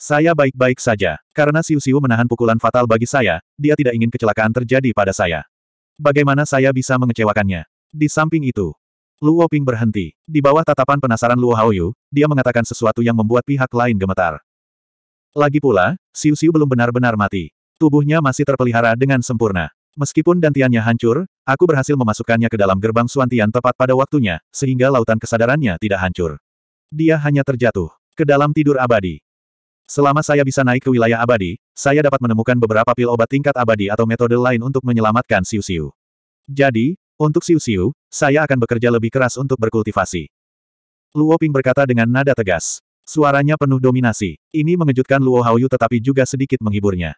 Saya baik-baik saja. Karena Siu Siu menahan pukulan fatal bagi saya, dia tidak ingin kecelakaan terjadi pada saya. Bagaimana saya bisa mengecewakannya? Di samping itu, Luo Ping berhenti. Di bawah tatapan penasaran Luo Haoyu, dia mengatakan sesuatu yang membuat pihak lain gemetar. Lagi pula, Siu Siu belum benar-benar mati. Tubuhnya masih terpelihara dengan sempurna. Meskipun dantiannya hancur, aku berhasil memasukkannya ke dalam gerbang Suantian tepat pada waktunya, sehingga lautan kesadarannya tidak hancur. Dia hanya terjatuh ke dalam tidur abadi. Selama saya bisa naik ke wilayah abadi, saya dapat menemukan beberapa pil obat tingkat abadi atau metode lain untuk menyelamatkan siu-siu. Jadi, untuk siu-siu, saya akan bekerja lebih keras untuk berkultivasi. Luo Ping berkata dengan nada tegas. Suaranya penuh dominasi. Ini mengejutkan Luo Haoyu tetapi juga sedikit menghiburnya.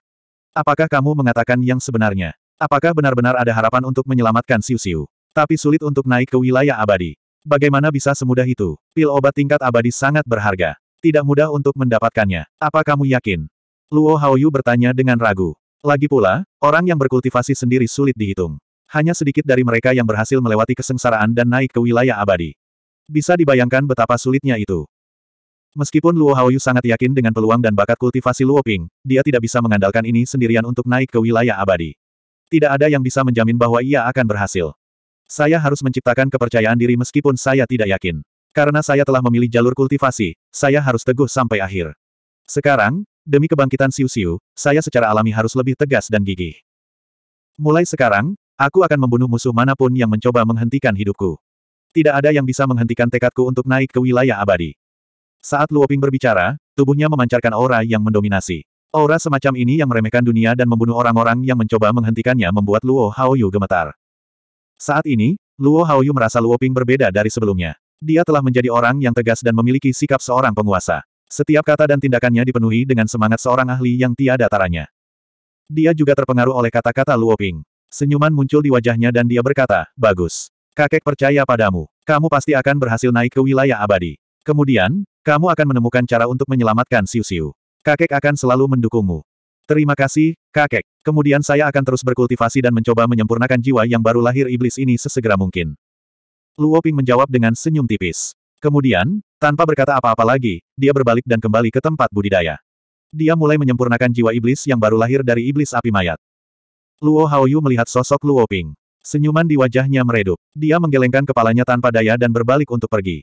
Apakah kamu mengatakan yang sebenarnya? Apakah benar-benar ada harapan untuk menyelamatkan siu-siu? Tapi sulit untuk naik ke wilayah abadi. Bagaimana bisa semudah itu? Pil obat tingkat abadi sangat berharga. Tidak mudah untuk mendapatkannya. Apa kamu yakin? Luo Haoyu bertanya dengan ragu. Lagi pula, orang yang berkultivasi sendiri sulit dihitung. Hanya sedikit dari mereka yang berhasil melewati kesengsaraan dan naik ke wilayah abadi. Bisa dibayangkan betapa sulitnya itu. Meskipun Luo Haoyu sangat yakin dengan peluang dan bakat kultivasi Luo Ping, dia tidak bisa mengandalkan ini sendirian untuk naik ke wilayah abadi. Tidak ada yang bisa menjamin bahwa ia akan berhasil. Saya harus menciptakan kepercayaan diri meskipun saya tidak yakin. Karena saya telah memilih jalur kultivasi, saya harus teguh sampai akhir. Sekarang, demi kebangkitan Siu Siu, saya secara alami harus lebih tegas dan gigih. Mulai sekarang, aku akan membunuh musuh manapun yang mencoba menghentikan hidupku. Tidak ada yang bisa menghentikan tekadku untuk naik ke wilayah abadi. Saat Luoping berbicara, tubuhnya memancarkan aura yang mendominasi. Aura semacam ini yang meremehkan dunia dan membunuh orang-orang yang mencoba menghentikannya membuat Luo Haoyu gemetar. Saat ini, Luo Haoyu merasa Luoping berbeda dari sebelumnya. Dia telah menjadi orang yang tegas dan memiliki sikap seorang penguasa. Setiap kata dan tindakannya dipenuhi dengan semangat seorang ahli yang tiada taranya. Dia juga terpengaruh oleh kata-kata Luoping. Senyuman muncul di wajahnya dan dia berkata, Bagus. Kakek percaya padamu. Kamu pasti akan berhasil naik ke wilayah abadi. Kemudian, kamu akan menemukan cara untuk menyelamatkan Siu-Siu. Kakek akan selalu mendukungmu. Terima kasih, kakek. Kemudian saya akan terus berkultivasi dan mencoba menyempurnakan jiwa yang baru lahir iblis ini sesegera mungkin. Luo Ping menjawab dengan senyum tipis. Kemudian, tanpa berkata apa-apa lagi, dia berbalik dan kembali ke tempat budidaya. Dia mulai menyempurnakan jiwa iblis yang baru lahir dari iblis api mayat. Luo Haoyu melihat sosok Luo Ping. Senyuman di wajahnya meredup. Dia menggelengkan kepalanya tanpa daya dan berbalik untuk pergi.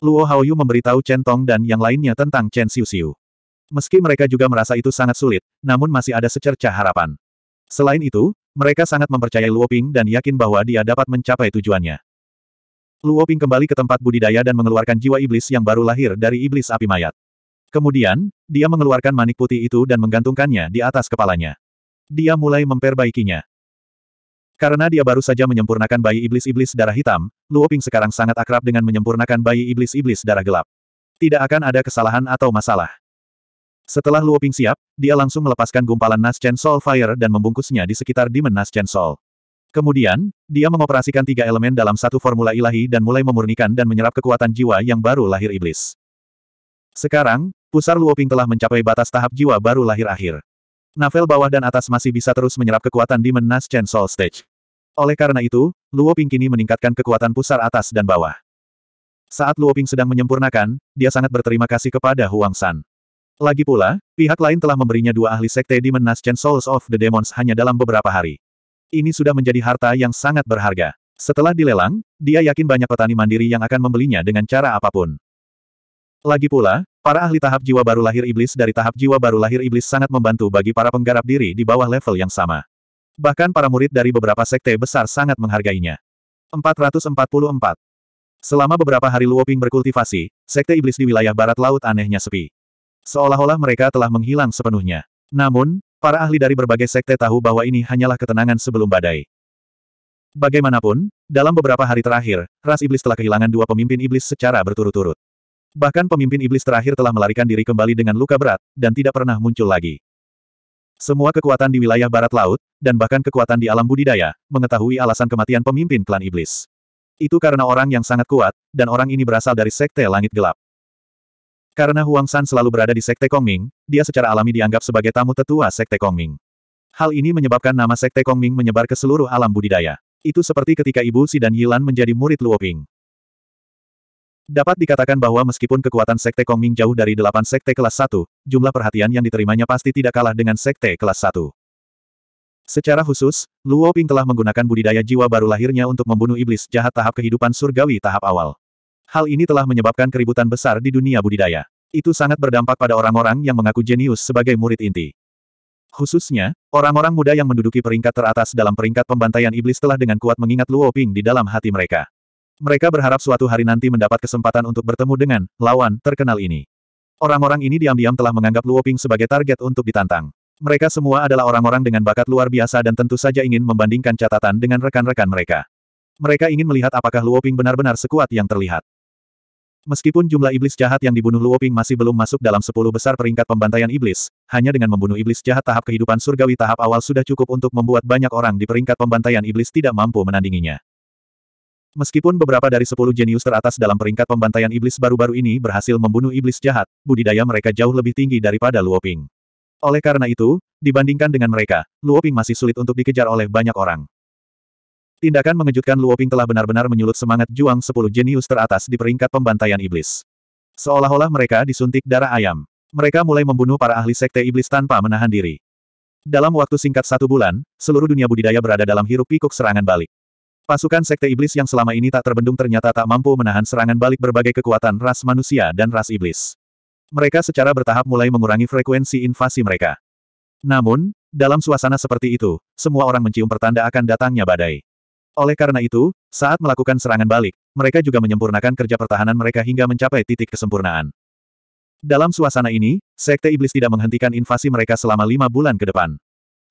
Luo Haoyu memberitahu Chen Tong dan yang lainnya tentang Chen Xiu Xiu. Meski mereka juga merasa itu sangat sulit, namun masih ada secerca harapan. Selain itu, mereka sangat mempercayai Luo Ping dan yakin bahwa dia dapat mencapai tujuannya. Luo Ping kembali ke tempat budidaya dan mengeluarkan jiwa iblis yang baru lahir dari iblis api mayat. Kemudian, dia mengeluarkan manik putih itu dan menggantungkannya di atas kepalanya. Dia mulai memperbaikinya. Karena dia baru saja menyempurnakan bayi iblis-iblis darah hitam, Luo Ping sekarang sangat akrab dengan menyempurnakan bayi iblis-iblis darah gelap. Tidak akan ada kesalahan atau masalah. Setelah Luo Ping siap, dia langsung melepaskan gumpalan Nas Chen Soul Fire dan membungkusnya di sekitar Demon Nas Chen Soul. Kemudian, dia mengoperasikan tiga elemen dalam satu formula ilahi dan mulai memurnikan dan menyerap kekuatan jiwa yang baru lahir iblis. Sekarang, pusar Luoping telah mencapai batas tahap jiwa baru lahir akhir. Navel bawah dan atas masih bisa terus menyerap kekuatan di Menas Chen Soul Stage. Oleh karena itu, Luoping kini meningkatkan kekuatan pusar atas dan bawah. Saat Luoping sedang menyempurnakan, dia sangat berterima kasih kepada Huang San. Lagi pula, pihak lain telah memberinya dua ahli sekte Di Menas Chen Souls of the Demons hanya dalam beberapa hari ini sudah menjadi harta yang sangat berharga. Setelah dilelang, dia yakin banyak petani mandiri yang akan membelinya dengan cara apapun. Lagi pula, para ahli tahap jiwa baru lahir iblis dari tahap jiwa baru lahir iblis sangat membantu bagi para penggarap diri di bawah level yang sama. Bahkan para murid dari beberapa sekte besar sangat menghargainya. 444. Selama beberapa hari Luoping berkultivasi, sekte iblis di wilayah barat laut anehnya sepi. Seolah-olah mereka telah menghilang sepenuhnya. Namun, Para ahli dari berbagai sekte tahu bahwa ini hanyalah ketenangan sebelum badai. Bagaimanapun, dalam beberapa hari terakhir, ras iblis telah kehilangan dua pemimpin iblis secara berturut-turut. Bahkan pemimpin iblis terakhir telah melarikan diri kembali dengan luka berat, dan tidak pernah muncul lagi. Semua kekuatan di wilayah barat laut, dan bahkan kekuatan di alam budidaya, mengetahui alasan kematian pemimpin klan iblis. Itu karena orang yang sangat kuat, dan orang ini berasal dari sekte langit gelap. Karena Huang San selalu berada di Sekte Kongming, dia secara alami dianggap sebagai tamu tetua Sekte Kongming. Hal ini menyebabkan nama Sekte Kongming menyebar ke seluruh alam budidaya. Itu seperti ketika Ibu Si dan Yilan menjadi murid Luoping. Dapat dikatakan bahwa meskipun kekuatan Sekte Kongming jauh dari delapan Sekte kelas Satu, jumlah perhatian yang diterimanya pasti tidak kalah dengan Sekte kelas Satu. Secara khusus, Luo Ping telah menggunakan budidaya jiwa baru lahirnya untuk membunuh iblis jahat tahap kehidupan surgawi tahap awal. Hal ini telah menyebabkan keributan besar di dunia budidaya. Itu sangat berdampak pada orang-orang yang mengaku jenius sebagai murid inti. Khususnya, orang-orang muda yang menduduki peringkat teratas dalam peringkat pembantaian iblis telah dengan kuat mengingat Luo Ping di dalam hati mereka. Mereka berharap suatu hari nanti mendapat kesempatan untuk bertemu dengan lawan terkenal ini. Orang-orang ini diam-diam telah menganggap Luo Ping sebagai target untuk ditantang. Mereka semua adalah orang-orang dengan bakat luar biasa dan tentu saja ingin membandingkan catatan dengan rekan-rekan mereka. Mereka ingin melihat apakah Luo Ping benar-benar sekuat yang terlihat. Meskipun jumlah iblis jahat yang dibunuh Luoping masih belum masuk dalam sepuluh besar peringkat pembantaian iblis, hanya dengan membunuh iblis jahat tahap kehidupan surgawi tahap awal sudah cukup untuk membuat banyak orang di peringkat pembantaian iblis tidak mampu menandinginya. Meskipun beberapa dari sepuluh jenius teratas dalam peringkat pembantaian iblis baru-baru ini berhasil membunuh iblis jahat, budidaya mereka jauh lebih tinggi daripada Luoping. Oleh karena itu, dibandingkan dengan mereka, Luoping masih sulit untuk dikejar oleh banyak orang. Tindakan mengejutkan Luoping telah benar-benar menyulut semangat juang sepuluh jenius teratas di peringkat pembantaian iblis. Seolah-olah mereka disuntik darah ayam. Mereka mulai membunuh para ahli sekte iblis tanpa menahan diri. Dalam waktu singkat satu bulan, seluruh dunia budidaya berada dalam hiruk pikuk serangan balik. Pasukan sekte iblis yang selama ini tak terbendung ternyata tak mampu menahan serangan balik berbagai kekuatan ras manusia dan ras iblis. Mereka secara bertahap mulai mengurangi frekuensi invasi mereka. Namun, dalam suasana seperti itu, semua orang mencium pertanda akan datangnya badai. Oleh karena itu, saat melakukan serangan balik, mereka juga menyempurnakan kerja pertahanan mereka hingga mencapai titik kesempurnaan. Dalam suasana ini, Sekte Iblis tidak menghentikan invasi mereka selama lima bulan ke depan.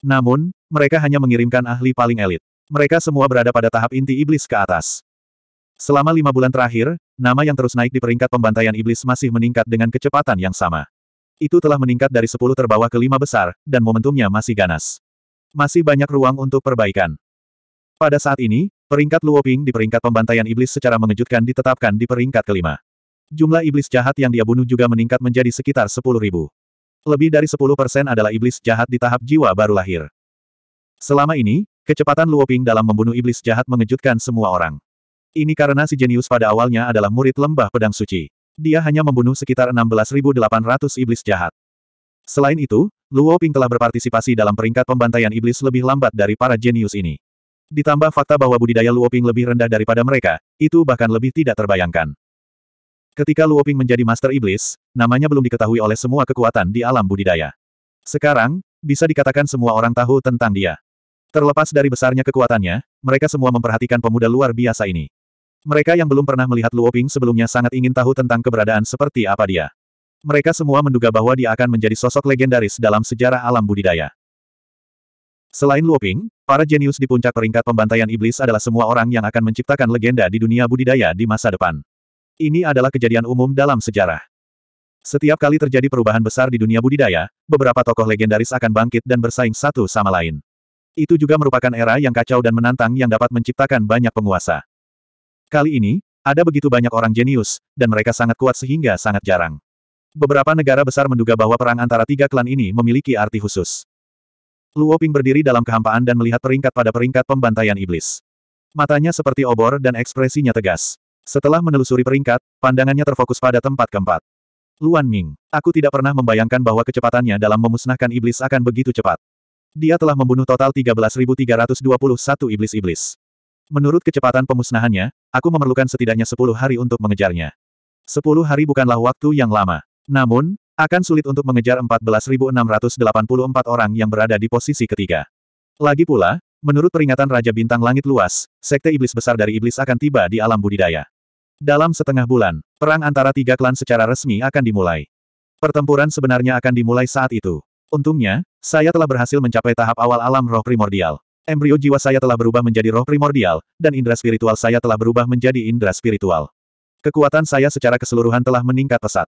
Namun, mereka hanya mengirimkan ahli paling elit. Mereka semua berada pada tahap inti iblis ke atas. Selama lima bulan terakhir, nama yang terus naik di peringkat pembantaian iblis masih meningkat dengan kecepatan yang sama. Itu telah meningkat dari sepuluh terbawah ke lima besar, dan momentumnya masih ganas. Masih banyak ruang untuk perbaikan. Pada saat ini, peringkat Luoping di peringkat pembantaian iblis secara mengejutkan ditetapkan di peringkat kelima. Jumlah iblis jahat yang dia bunuh juga meningkat menjadi sekitar 10 ribu. Lebih dari 10 persen adalah iblis jahat di tahap jiwa baru lahir. Selama ini, kecepatan Luoping dalam membunuh iblis jahat mengejutkan semua orang. Ini karena si jenius pada awalnya adalah murid lembah pedang suci. Dia hanya membunuh sekitar 16.800 iblis jahat. Selain itu, Luo Ping telah berpartisipasi dalam peringkat pembantaian iblis lebih lambat dari para jenius ini. Ditambah fakta bahwa budidaya Luoping lebih rendah daripada mereka, itu bahkan lebih tidak terbayangkan. Ketika Luoping menjadi Master Iblis, namanya belum diketahui oleh semua kekuatan di alam budidaya. Sekarang, bisa dikatakan semua orang tahu tentang dia. Terlepas dari besarnya kekuatannya, mereka semua memperhatikan pemuda luar biasa ini. Mereka yang belum pernah melihat Luoping sebelumnya sangat ingin tahu tentang keberadaan seperti apa dia. Mereka semua menduga bahwa dia akan menjadi sosok legendaris dalam sejarah alam budidaya. Selain Luoping, para jenius di puncak peringkat pembantaian iblis adalah semua orang yang akan menciptakan legenda di dunia budidaya di masa depan. Ini adalah kejadian umum dalam sejarah. Setiap kali terjadi perubahan besar di dunia budidaya, beberapa tokoh legendaris akan bangkit dan bersaing satu sama lain. Itu juga merupakan era yang kacau dan menantang yang dapat menciptakan banyak penguasa. Kali ini, ada begitu banyak orang jenius, dan mereka sangat kuat sehingga sangat jarang. Beberapa negara besar menduga bahwa perang antara tiga klan ini memiliki arti khusus. Luo Ping berdiri dalam kehampaan dan melihat peringkat pada peringkat pembantaian iblis. Matanya seperti obor dan ekspresinya tegas. Setelah menelusuri peringkat, pandangannya terfokus pada tempat keempat. Luan Ming, aku tidak pernah membayangkan bahwa kecepatannya dalam memusnahkan iblis akan begitu cepat. Dia telah membunuh total 13.321 iblis-iblis. Menurut kecepatan pemusnahannya, aku memerlukan setidaknya 10 hari untuk mengejarnya. 10 hari bukanlah waktu yang lama. Namun, akan sulit untuk mengejar 14.684 orang yang berada di posisi ketiga. Lagi pula, menurut peringatan Raja Bintang Langit Luas, Sekte Iblis Besar dari Iblis akan tiba di alam budidaya. Dalam setengah bulan, perang antara tiga klan secara resmi akan dimulai. Pertempuran sebenarnya akan dimulai saat itu. Untungnya, saya telah berhasil mencapai tahap awal alam roh primordial. Embrio jiwa saya telah berubah menjadi roh primordial, dan indera spiritual saya telah berubah menjadi indera spiritual. Kekuatan saya secara keseluruhan telah meningkat pesat.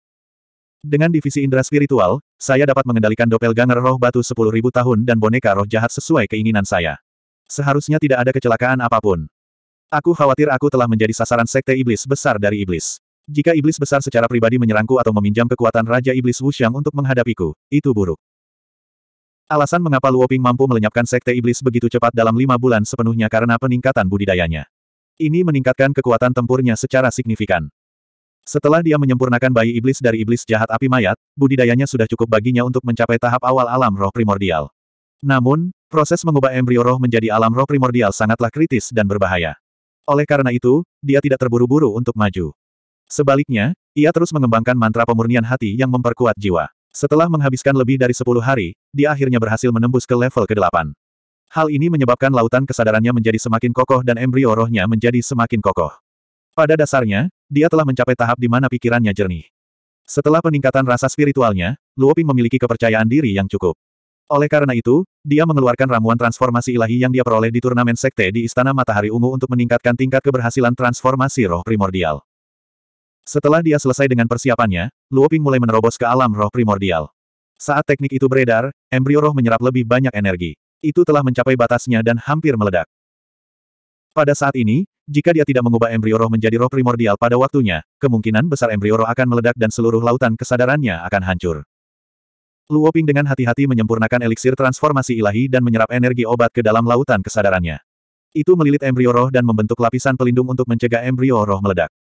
Dengan divisi indera spiritual, saya dapat mengendalikan doppelganger roh batu 10.000 tahun dan boneka roh jahat sesuai keinginan saya. Seharusnya tidak ada kecelakaan apapun. Aku khawatir aku telah menjadi sasaran sekte iblis besar dari iblis. Jika iblis besar secara pribadi menyerangku atau meminjam kekuatan Raja Iblis Wuxiang untuk menghadapiku, itu buruk. Alasan mengapa Luoping mampu melenyapkan sekte iblis begitu cepat dalam lima bulan sepenuhnya karena peningkatan budidayanya. Ini meningkatkan kekuatan tempurnya secara signifikan. Setelah dia menyempurnakan bayi iblis dari iblis jahat api mayat, budidayanya sudah cukup baginya untuk mencapai tahap awal alam roh primordial. Namun, proses mengubah embrio roh menjadi alam roh primordial sangatlah kritis dan berbahaya. Oleh karena itu, dia tidak terburu-buru untuk maju. Sebaliknya, ia terus mengembangkan mantra pemurnian hati yang memperkuat jiwa. Setelah menghabiskan lebih dari 10 hari, dia akhirnya berhasil menembus ke level ke-8. Hal ini menyebabkan lautan kesadarannya menjadi semakin kokoh dan embrio rohnya menjadi semakin kokoh. Pada dasarnya, dia telah mencapai tahap di mana pikirannya jernih. Setelah peningkatan rasa spiritualnya, Luoping memiliki kepercayaan diri yang cukup. Oleh karena itu, dia mengeluarkan ramuan transformasi ilahi yang dia peroleh di turnamen sekte di Istana Matahari Ungu untuk meningkatkan tingkat keberhasilan transformasi roh primordial. Setelah dia selesai dengan persiapannya, Luoping mulai menerobos ke alam roh primordial. Saat teknik itu beredar, embrio roh menyerap lebih banyak energi. Itu telah mencapai batasnya dan hampir meledak. Pada saat ini, jika dia tidak mengubah embrio roh menjadi roh primordial pada waktunya, kemungkinan besar embrio roh akan meledak dan seluruh lautan kesadarannya akan hancur. Luo Ping dengan hati-hati menyempurnakan eliksir transformasi ilahi dan menyerap energi obat ke dalam lautan kesadarannya. Itu melilit embrio roh dan membentuk lapisan pelindung untuk mencegah embrio roh meledak.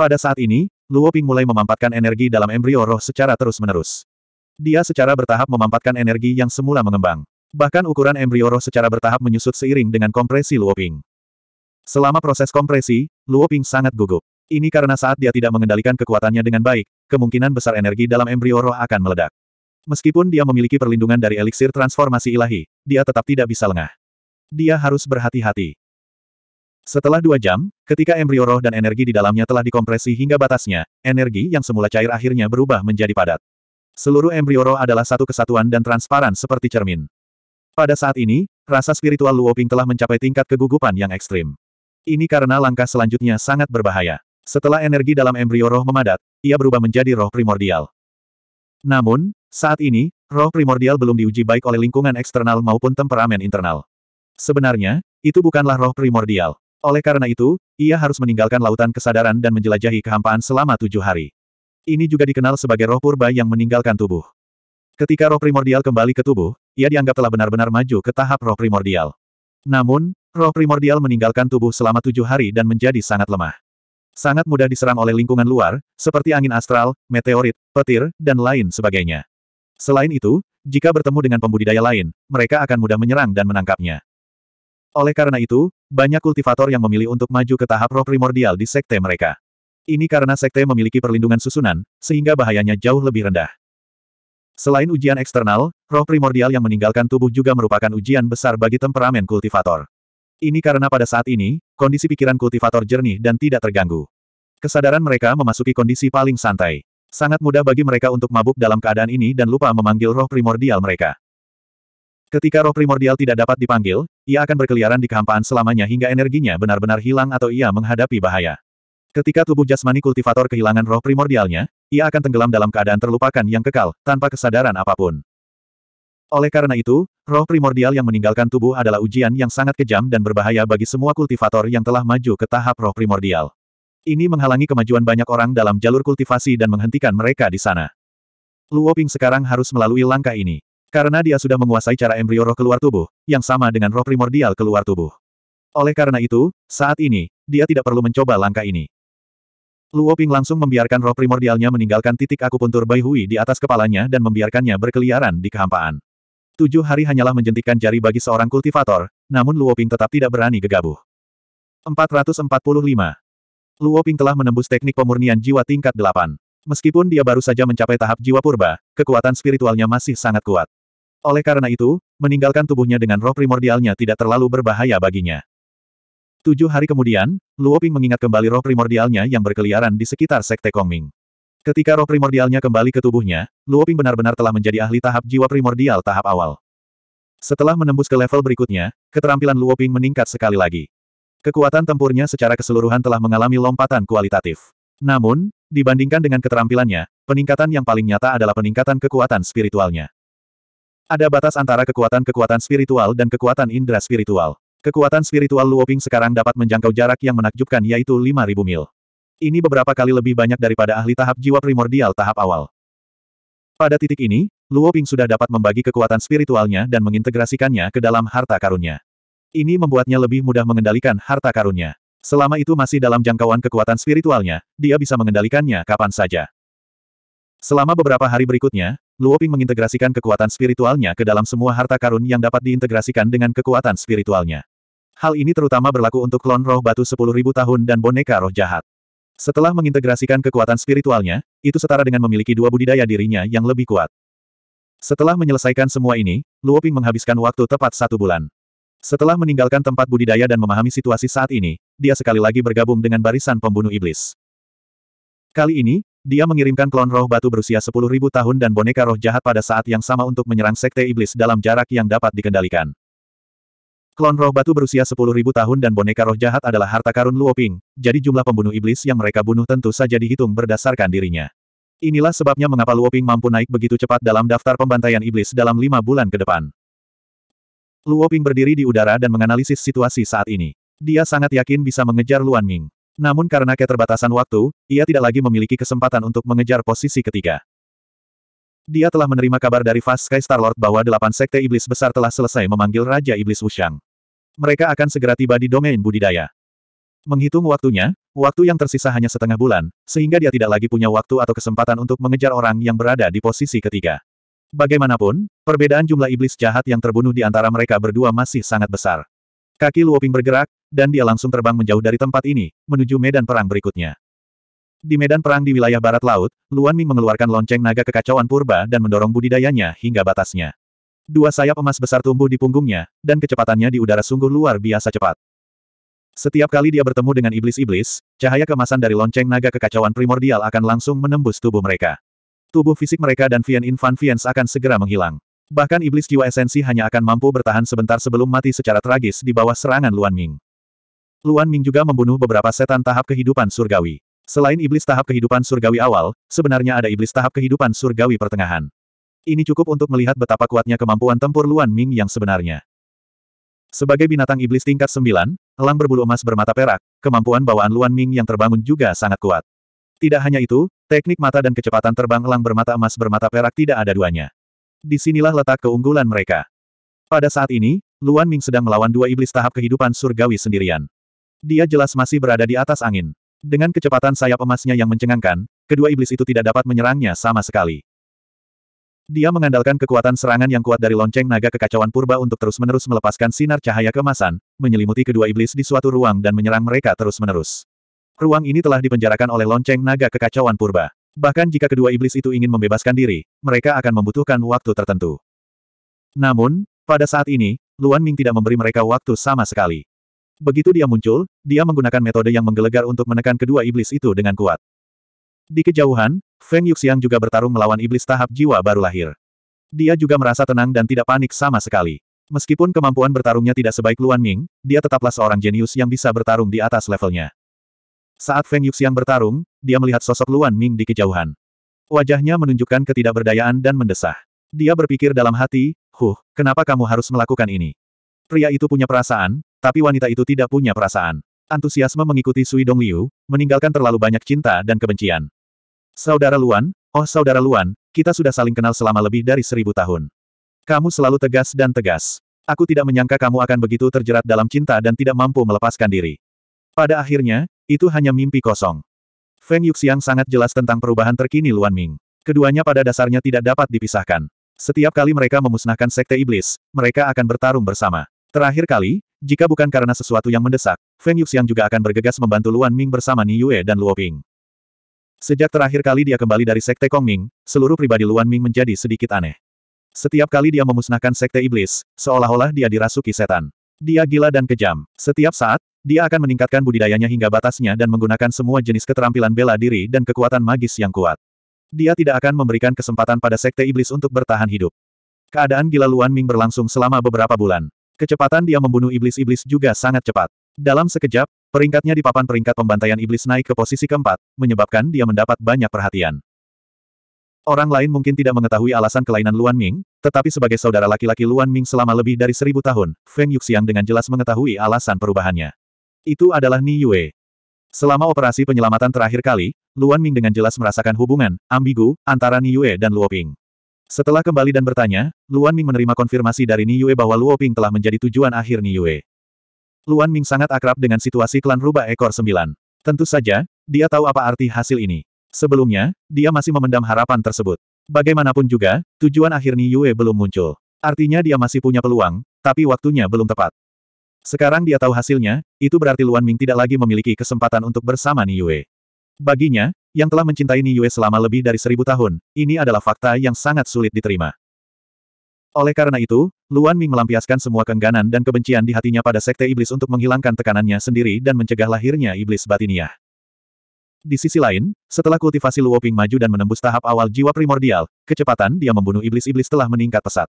Pada saat ini, Luo Ping mulai memampatkan energi dalam embrio roh secara terus-menerus. Dia secara bertahap memampatkan energi yang semula mengembang. Bahkan ukuran embrio roh secara bertahap menyusut seiring dengan kompresi Luo Ping. Selama proses kompresi, Luo Ping sangat gugup. Ini karena saat dia tidak mengendalikan kekuatannya dengan baik, kemungkinan besar energi dalam embrio roh akan meledak. Meskipun dia memiliki perlindungan dari eliksir transformasi ilahi, dia tetap tidak bisa lengah. Dia harus berhati-hati. Setelah dua jam, ketika embrio roh dan energi di dalamnya telah dikompresi hingga batasnya, energi yang semula cair akhirnya berubah menjadi padat. Seluruh embrio roh adalah satu kesatuan dan transparan seperti cermin. Pada saat ini, rasa spiritual Luoping telah mencapai tingkat kegugupan yang ekstrim. Ini karena langkah selanjutnya sangat berbahaya. Setelah energi dalam embrio roh memadat, ia berubah menjadi roh primordial. Namun, saat ini, roh primordial belum diuji baik oleh lingkungan eksternal maupun temperamen internal. Sebenarnya, itu bukanlah roh primordial. Oleh karena itu, ia harus meninggalkan lautan kesadaran dan menjelajahi kehampaan selama tujuh hari. Ini juga dikenal sebagai roh purba yang meninggalkan tubuh. Ketika roh primordial kembali ke tubuh, ia dianggap telah benar-benar maju ke tahap roh primordial. Namun, Roh primordial meninggalkan tubuh selama tujuh hari dan menjadi sangat lemah. Sangat mudah diserang oleh lingkungan luar, seperti angin astral, meteorit, petir, dan lain sebagainya. Selain itu, jika bertemu dengan pembudidaya lain, mereka akan mudah menyerang dan menangkapnya. Oleh karena itu, banyak kultivator yang memilih untuk maju ke tahap roh primordial di sekte mereka. Ini karena sekte memiliki perlindungan susunan, sehingga bahayanya jauh lebih rendah. Selain ujian eksternal, roh primordial yang meninggalkan tubuh juga merupakan ujian besar bagi temperamen kultivator. Ini karena pada saat ini, kondisi pikiran kultivator jernih dan tidak terganggu. Kesadaran mereka memasuki kondisi paling santai. Sangat mudah bagi mereka untuk mabuk dalam keadaan ini dan lupa memanggil roh primordial mereka. Ketika roh primordial tidak dapat dipanggil, ia akan berkeliaran di kehampaan selamanya hingga energinya benar-benar hilang atau ia menghadapi bahaya. Ketika tubuh jasmani kultivator kehilangan roh primordialnya, ia akan tenggelam dalam keadaan terlupakan yang kekal, tanpa kesadaran apapun. Oleh karena itu, roh primordial yang meninggalkan tubuh adalah ujian yang sangat kejam dan berbahaya bagi semua kultivator yang telah maju ke tahap roh primordial. Ini menghalangi kemajuan banyak orang dalam jalur kultivasi dan menghentikan mereka di sana. Luo Ping sekarang harus melalui langkah ini. Karena dia sudah menguasai cara embrio roh keluar tubuh, yang sama dengan roh primordial keluar tubuh. Oleh karena itu, saat ini, dia tidak perlu mencoba langkah ini. Luo Ping langsung membiarkan roh primordialnya meninggalkan titik akupuntur Bai Hui di atas kepalanya dan membiarkannya berkeliaran di kehampaan. Tujuh hari hanyalah menjentikan jari bagi seorang kultivator, namun Luoping tetap tidak berani gegabah. 445. Luoping telah menembus teknik pemurnian jiwa tingkat 8. Meskipun dia baru saja mencapai tahap jiwa purba, kekuatan spiritualnya masih sangat kuat. Oleh karena itu, meninggalkan tubuhnya dengan roh primordialnya tidak terlalu berbahaya baginya. Tujuh hari kemudian, Luoping mengingat kembali roh primordialnya yang berkeliaran di sekitar Sekte Kongming. Ketika roh primordialnya kembali ke tubuhnya, Luoping benar-benar telah menjadi ahli tahap jiwa primordial tahap awal. Setelah menembus ke level berikutnya, keterampilan Luoping meningkat sekali lagi. Kekuatan tempurnya secara keseluruhan telah mengalami lompatan kualitatif. Namun, dibandingkan dengan keterampilannya, peningkatan yang paling nyata adalah peningkatan kekuatan spiritualnya. Ada batas antara kekuatan-kekuatan spiritual dan kekuatan indera spiritual. Kekuatan spiritual Luoping sekarang dapat menjangkau jarak yang menakjubkan yaitu 5000 mil. Ini beberapa kali lebih banyak daripada ahli tahap jiwa primordial tahap awal. Pada titik ini, Luo Ping sudah dapat membagi kekuatan spiritualnya dan mengintegrasikannya ke dalam harta karunnya. Ini membuatnya lebih mudah mengendalikan harta karunnya. Selama itu masih dalam jangkauan kekuatan spiritualnya, dia bisa mengendalikannya kapan saja. Selama beberapa hari berikutnya, Luo Ping mengintegrasikan kekuatan spiritualnya ke dalam semua harta karun yang dapat diintegrasikan dengan kekuatan spiritualnya. Hal ini terutama berlaku untuk klon roh batu 10.000 tahun dan boneka roh jahat. Setelah mengintegrasikan kekuatan spiritualnya, itu setara dengan memiliki dua budidaya dirinya yang lebih kuat. Setelah menyelesaikan semua ini, Luoping menghabiskan waktu tepat satu bulan. Setelah meninggalkan tempat budidaya dan memahami situasi saat ini, dia sekali lagi bergabung dengan barisan pembunuh iblis. Kali ini, dia mengirimkan klon roh batu berusia 10.000 tahun dan boneka roh jahat pada saat yang sama untuk menyerang sekte iblis dalam jarak yang dapat dikendalikan. Klon roh batu berusia 10.000 tahun dan boneka roh jahat adalah harta karun Luoping, jadi jumlah pembunuh iblis yang mereka bunuh tentu saja dihitung berdasarkan dirinya. Inilah sebabnya mengapa Luoping mampu naik begitu cepat dalam daftar pembantaian iblis dalam lima bulan ke depan. Luoping berdiri di udara dan menganalisis situasi saat ini. Dia sangat yakin bisa mengejar Luan Ming. Namun karena keterbatasan waktu, ia tidak lagi memiliki kesempatan untuk mengejar posisi ketiga. Dia telah menerima kabar dari Fast Sky Star Lord bahwa delapan sekte iblis besar telah selesai memanggil Raja Iblis Wushang. Mereka akan segera tiba di domain budidaya. Menghitung waktunya, waktu yang tersisa hanya setengah bulan, sehingga dia tidak lagi punya waktu atau kesempatan untuk mengejar orang yang berada di posisi ketiga. Bagaimanapun, perbedaan jumlah iblis jahat yang terbunuh di antara mereka berdua masih sangat besar. Kaki Luoping bergerak, dan dia langsung terbang menjauh dari tempat ini, menuju medan perang berikutnya. Di medan perang di wilayah barat laut, Luan Ming mengeluarkan lonceng naga kekacauan purba dan mendorong budidayanya hingga batasnya. Dua sayap emas besar tumbuh di punggungnya, dan kecepatannya di udara sungguh luar biasa cepat. Setiap kali dia bertemu dengan iblis-iblis, cahaya kemasan dari lonceng naga kekacauan primordial akan langsung menembus tubuh mereka. Tubuh fisik mereka dan Vian Infan Vians akan segera menghilang. Bahkan iblis jiwa esensi hanya akan mampu bertahan sebentar sebelum mati secara tragis di bawah serangan Luan Ming. Luan Ming juga membunuh beberapa setan tahap kehidupan surgawi. Selain iblis tahap kehidupan surgawi awal, sebenarnya ada iblis tahap kehidupan surgawi pertengahan. Ini cukup untuk melihat betapa kuatnya kemampuan tempur Luan Ming yang sebenarnya. Sebagai binatang iblis tingkat sembilan, elang berbulu emas bermata perak, kemampuan bawaan Luan Ming yang terbangun juga sangat kuat. Tidak hanya itu, teknik mata dan kecepatan terbang elang bermata emas bermata perak tidak ada duanya. Disinilah letak keunggulan mereka. Pada saat ini, Luan Ming sedang melawan dua iblis tahap kehidupan surgawi sendirian. Dia jelas masih berada di atas angin. Dengan kecepatan sayap emasnya yang mencengangkan, kedua iblis itu tidak dapat menyerangnya sama sekali. Dia mengandalkan kekuatan serangan yang kuat dari lonceng naga kekacauan purba untuk terus-menerus melepaskan sinar cahaya kemasan, menyelimuti kedua iblis di suatu ruang dan menyerang mereka terus-menerus. Ruang ini telah dipenjarakan oleh lonceng naga kekacauan purba. Bahkan jika kedua iblis itu ingin membebaskan diri, mereka akan membutuhkan waktu tertentu. Namun, pada saat ini, Luan Ming tidak memberi mereka waktu sama sekali. Begitu dia muncul, dia menggunakan metode yang menggelegar untuk menekan kedua iblis itu dengan kuat. Di kejauhan, Feng Yuxiang juga bertarung melawan iblis tahap jiwa baru lahir. Dia juga merasa tenang dan tidak panik sama sekali. Meskipun kemampuan bertarungnya tidak sebaik Luan Ming, dia tetaplah seorang jenius yang bisa bertarung di atas levelnya. Saat Feng Yuxiang bertarung, dia melihat sosok Luan Ming di kejauhan. Wajahnya menunjukkan ketidakberdayaan dan mendesah. Dia berpikir dalam hati, huh, kenapa kamu harus melakukan ini? Pria itu punya perasaan, tapi wanita itu tidak punya perasaan. Antusiasme mengikuti Sui Dong Liu, meninggalkan terlalu banyak cinta dan kebencian. Saudara Luan, oh saudara Luan, kita sudah saling kenal selama lebih dari seribu tahun. Kamu selalu tegas dan tegas. Aku tidak menyangka kamu akan begitu terjerat dalam cinta dan tidak mampu melepaskan diri. Pada akhirnya, itu hanya mimpi kosong. Feng Yuxiang sangat jelas tentang perubahan terkini Luan Ming. Keduanya pada dasarnya tidak dapat dipisahkan. Setiap kali mereka memusnahkan sekte iblis, mereka akan bertarung bersama. Terakhir kali, jika bukan karena sesuatu yang mendesak, Feng Yuxiang juga akan bergegas membantu Luan Ming bersama Ni Yue dan Luo Ping. Sejak terakhir kali dia kembali dari Sekte Kong Ming, seluruh pribadi Luan Ming menjadi sedikit aneh. Setiap kali dia memusnahkan Sekte Iblis, seolah-olah dia dirasuki setan. Dia gila dan kejam. Setiap saat, dia akan meningkatkan budidayanya hingga batasnya dan menggunakan semua jenis keterampilan bela diri dan kekuatan magis yang kuat. Dia tidak akan memberikan kesempatan pada sekte iblis untuk bertahan hidup. Keadaan gila Luan Ming berlangsung selama beberapa bulan. Kecepatan dia membunuh iblis-iblis juga sangat cepat. Dalam sekejap, peringkatnya di papan peringkat pembantaian iblis naik ke posisi keempat, menyebabkan dia mendapat banyak perhatian. Orang lain mungkin tidak mengetahui alasan kelainan Luan Ming, tetapi sebagai saudara laki-laki Luan Ming selama lebih dari seribu tahun, Feng Yuxiang dengan jelas mengetahui alasan perubahannya. Itu adalah Ni Yue. Selama operasi penyelamatan terakhir kali, Luan Ming dengan jelas merasakan hubungan, ambigu, antara Ni Yue dan Luoping. Ping. Setelah kembali dan bertanya, Luan Ming menerima konfirmasi dari Ni Yue bahwa Luo Ping telah menjadi tujuan akhir Ni Yue. Luan Ming sangat akrab dengan situasi klan rubah ekor sembilan. Tentu saja, dia tahu apa arti hasil ini. Sebelumnya, dia masih memendam harapan tersebut. Bagaimanapun juga, tujuan akhir Ni Yue belum muncul. Artinya dia masih punya peluang, tapi waktunya belum tepat. Sekarang dia tahu hasilnya, itu berarti Luan Ming tidak lagi memiliki kesempatan untuk bersama Ni Yue. Baginya, yang telah mencintai Yue selama lebih dari seribu tahun, ini adalah fakta yang sangat sulit diterima. Oleh karena itu, Luan Ming melampiaskan semua kengganan dan kebencian di hatinya pada Sekte Iblis untuk menghilangkan tekanannya sendiri dan mencegah lahirnya Iblis Batiniah. Di sisi lain, setelah kultivasi Luoping maju dan menembus tahap awal jiwa primordial, kecepatan dia membunuh iblis-iblis telah meningkat pesat.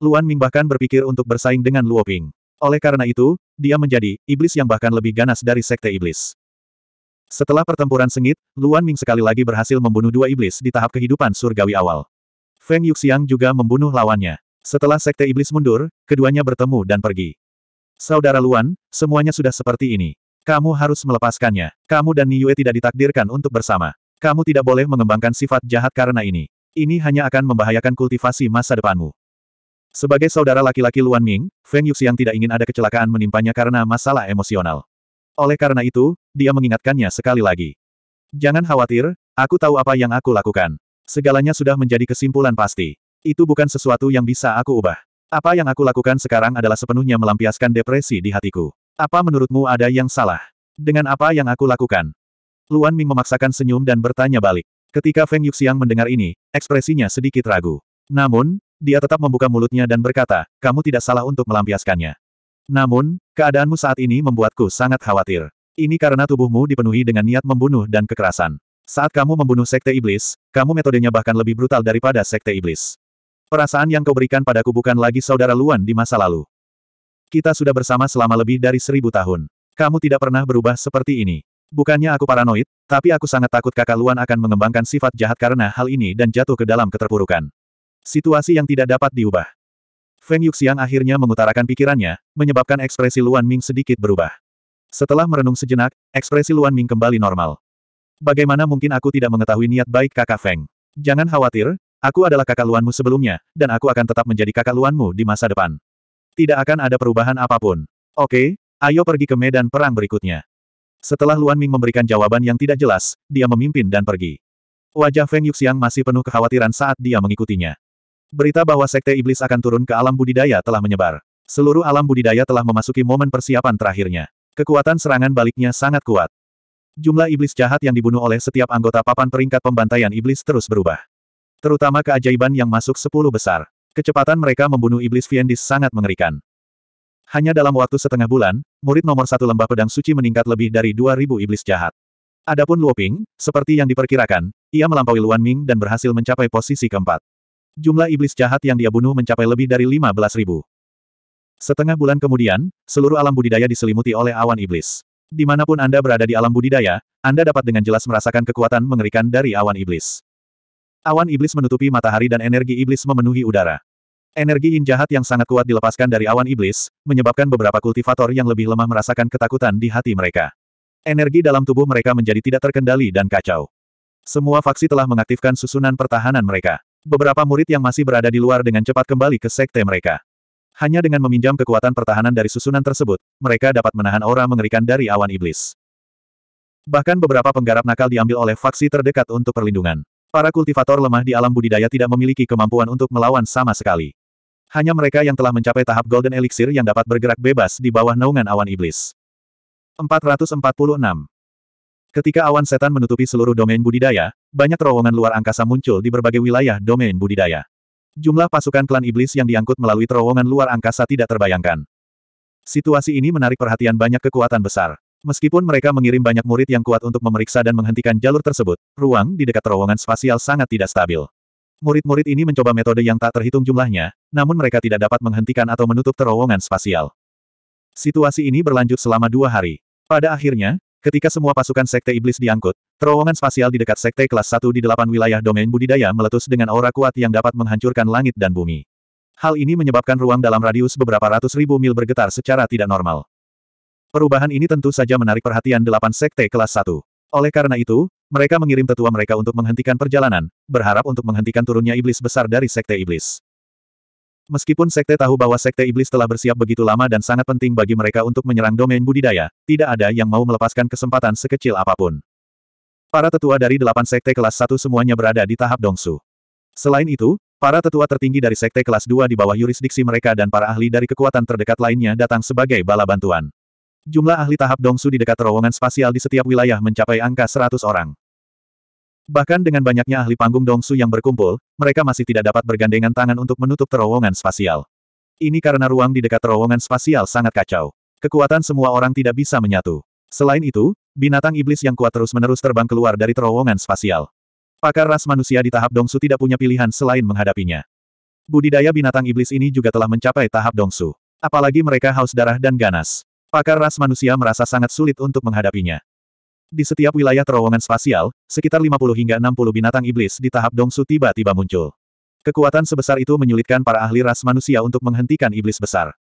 Luan Ming bahkan berpikir untuk bersaing dengan Luoping. Oleh karena itu, dia menjadi iblis yang bahkan lebih ganas dari Sekte Iblis. Setelah pertempuran sengit, Luan Ming sekali lagi berhasil membunuh dua iblis di tahap kehidupan surgawi awal. Feng Yuxiang juga membunuh lawannya. Setelah sekte iblis mundur, keduanya bertemu dan pergi. Saudara Luan, semuanya sudah seperti ini. Kamu harus melepaskannya. Kamu dan Yue tidak ditakdirkan untuk bersama. Kamu tidak boleh mengembangkan sifat jahat karena ini. Ini hanya akan membahayakan kultivasi masa depanmu. Sebagai saudara laki-laki Luan Ming, Feng Yuxiang tidak ingin ada kecelakaan menimpanya karena masalah emosional. Oleh karena itu, dia mengingatkannya sekali lagi. Jangan khawatir, aku tahu apa yang aku lakukan. Segalanya sudah menjadi kesimpulan pasti. Itu bukan sesuatu yang bisa aku ubah. Apa yang aku lakukan sekarang adalah sepenuhnya melampiaskan depresi di hatiku. Apa menurutmu ada yang salah? Dengan apa yang aku lakukan? Luan Ming memaksakan senyum dan bertanya balik. Ketika Feng Yuxiang mendengar ini, ekspresinya sedikit ragu. Namun, dia tetap membuka mulutnya dan berkata, kamu tidak salah untuk melampiaskannya. Namun, keadaanmu saat ini membuatku sangat khawatir. Ini karena tubuhmu dipenuhi dengan niat membunuh dan kekerasan. Saat kamu membunuh Sekte Iblis, kamu metodenya bahkan lebih brutal daripada Sekte Iblis. Perasaan yang kau berikan padaku bukan lagi saudara Luan di masa lalu. Kita sudah bersama selama lebih dari seribu tahun. Kamu tidak pernah berubah seperti ini. Bukannya aku paranoid, tapi aku sangat takut kakak Luan akan mengembangkan sifat jahat karena hal ini dan jatuh ke dalam keterpurukan. Situasi yang tidak dapat diubah. Feng Yuxiang akhirnya mengutarakan pikirannya, menyebabkan ekspresi Luan Ming sedikit berubah. Setelah merenung sejenak, ekspresi Luan Ming kembali normal. Bagaimana mungkin aku tidak mengetahui niat baik kakak Feng? Jangan khawatir, aku adalah kakak Luanmu sebelumnya, dan aku akan tetap menjadi kakak Luanmu di masa depan. Tidak akan ada perubahan apapun. Oke, ayo pergi ke medan perang berikutnya. Setelah Luan Ming memberikan jawaban yang tidak jelas, dia memimpin dan pergi. Wajah Feng Yuxiang masih penuh kekhawatiran saat dia mengikutinya. Berita bahwa Sekte Iblis akan turun ke alam budidaya telah menyebar. Seluruh alam budidaya telah memasuki momen persiapan terakhirnya. Kekuatan serangan baliknya sangat kuat. Jumlah iblis jahat yang dibunuh oleh setiap anggota papan peringkat pembantaian iblis terus berubah. Terutama keajaiban yang masuk sepuluh besar. Kecepatan mereka membunuh iblis Fiendis sangat mengerikan. Hanya dalam waktu setengah bulan, murid nomor satu lembah pedang suci meningkat lebih dari dua ribu iblis jahat. Adapun Luoping, seperti yang diperkirakan, ia melampaui Luan Ming dan berhasil mencapai posisi keempat. Jumlah iblis jahat yang dia bunuh mencapai lebih dari 15 ribu. Setengah bulan kemudian, seluruh alam budidaya diselimuti oleh awan iblis. Dimanapun Anda berada di alam budidaya, Anda dapat dengan jelas merasakan kekuatan mengerikan dari awan iblis. Awan iblis menutupi matahari dan energi iblis memenuhi udara. Energi yin jahat yang sangat kuat dilepaskan dari awan iblis, menyebabkan beberapa kultivator yang lebih lemah merasakan ketakutan di hati mereka. Energi dalam tubuh mereka menjadi tidak terkendali dan kacau. Semua faksi telah mengaktifkan susunan pertahanan mereka. Beberapa murid yang masih berada di luar dengan cepat kembali ke sekte mereka. Hanya dengan meminjam kekuatan pertahanan dari susunan tersebut, mereka dapat menahan aura mengerikan dari awan iblis. Bahkan beberapa penggarap nakal diambil oleh faksi terdekat untuk perlindungan. Para kultivator lemah di alam budidaya tidak memiliki kemampuan untuk melawan sama sekali. Hanya mereka yang telah mencapai tahap Golden Elixir yang dapat bergerak bebas di bawah naungan awan iblis. 446. Ketika awan setan menutupi seluruh domain budidaya, banyak terowongan luar angkasa muncul di berbagai wilayah domain budidaya. Jumlah pasukan klan iblis yang diangkut melalui terowongan luar angkasa tidak terbayangkan. Situasi ini menarik perhatian banyak kekuatan besar. Meskipun mereka mengirim banyak murid yang kuat untuk memeriksa dan menghentikan jalur tersebut, ruang di dekat terowongan spasial sangat tidak stabil. Murid-murid ini mencoba metode yang tak terhitung jumlahnya, namun mereka tidak dapat menghentikan atau menutup terowongan spasial. Situasi ini berlanjut selama dua hari. Pada akhirnya, Ketika semua pasukan Sekte Iblis diangkut, terowongan spasial di dekat Sekte Kelas 1 di delapan wilayah domain budidaya meletus dengan aura kuat yang dapat menghancurkan langit dan bumi. Hal ini menyebabkan ruang dalam radius beberapa ratus ribu mil bergetar secara tidak normal. Perubahan ini tentu saja menarik perhatian delapan Sekte Kelas 1. Oleh karena itu, mereka mengirim tetua mereka untuk menghentikan perjalanan, berharap untuk menghentikan turunnya iblis besar dari Sekte Iblis. Meskipun sekte tahu bahwa sekte iblis telah bersiap begitu lama dan sangat penting bagi mereka untuk menyerang domain budidaya, tidak ada yang mau melepaskan kesempatan sekecil apapun. Para tetua dari delapan sekte kelas Satu semuanya berada di tahap dongsu. Selain itu, para tetua tertinggi dari sekte kelas Dua di bawah yurisdiksi mereka dan para ahli dari kekuatan terdekat lainnya datang sebagai bala bantuan. Jumlah ahli tahap dongsu di dekat terowongan spasial di setiap wilayah mencapai angka seratus orang. Bahkan dengan banyaknya ahli panggung Dongsu yang berkumpul, mereka masih tidak dapat bergandengan tangan untuk menutup terowongan spasial. Ini karena ruang di dekat terowongan spasial sangat kacau. Kekuatan semua orang tidak bisa menyatu. Selain itu, binatang iblis yang kuat terus-menerus terbang keluar dari terowongan spasial. Pakar ras manusia di tahap Dongsu tidak punya pilihan selain menghadapinya. Budidaya binatang iblis ini juga telah mencapai tahap Dongsu. Apalagi mereka haus darah dan ganas. Pakar ras manusia merasa sangat sulit untuk menghadapinya. Di setiap wilayah terowongan spasial, sekitar 50 hingga 60 binatang iblis di tahap Dongsu tiba-tiba muncul. Kekuatan sebesar itu menyulitkan para ahli ras manusia untuk menghentikan iblis besar.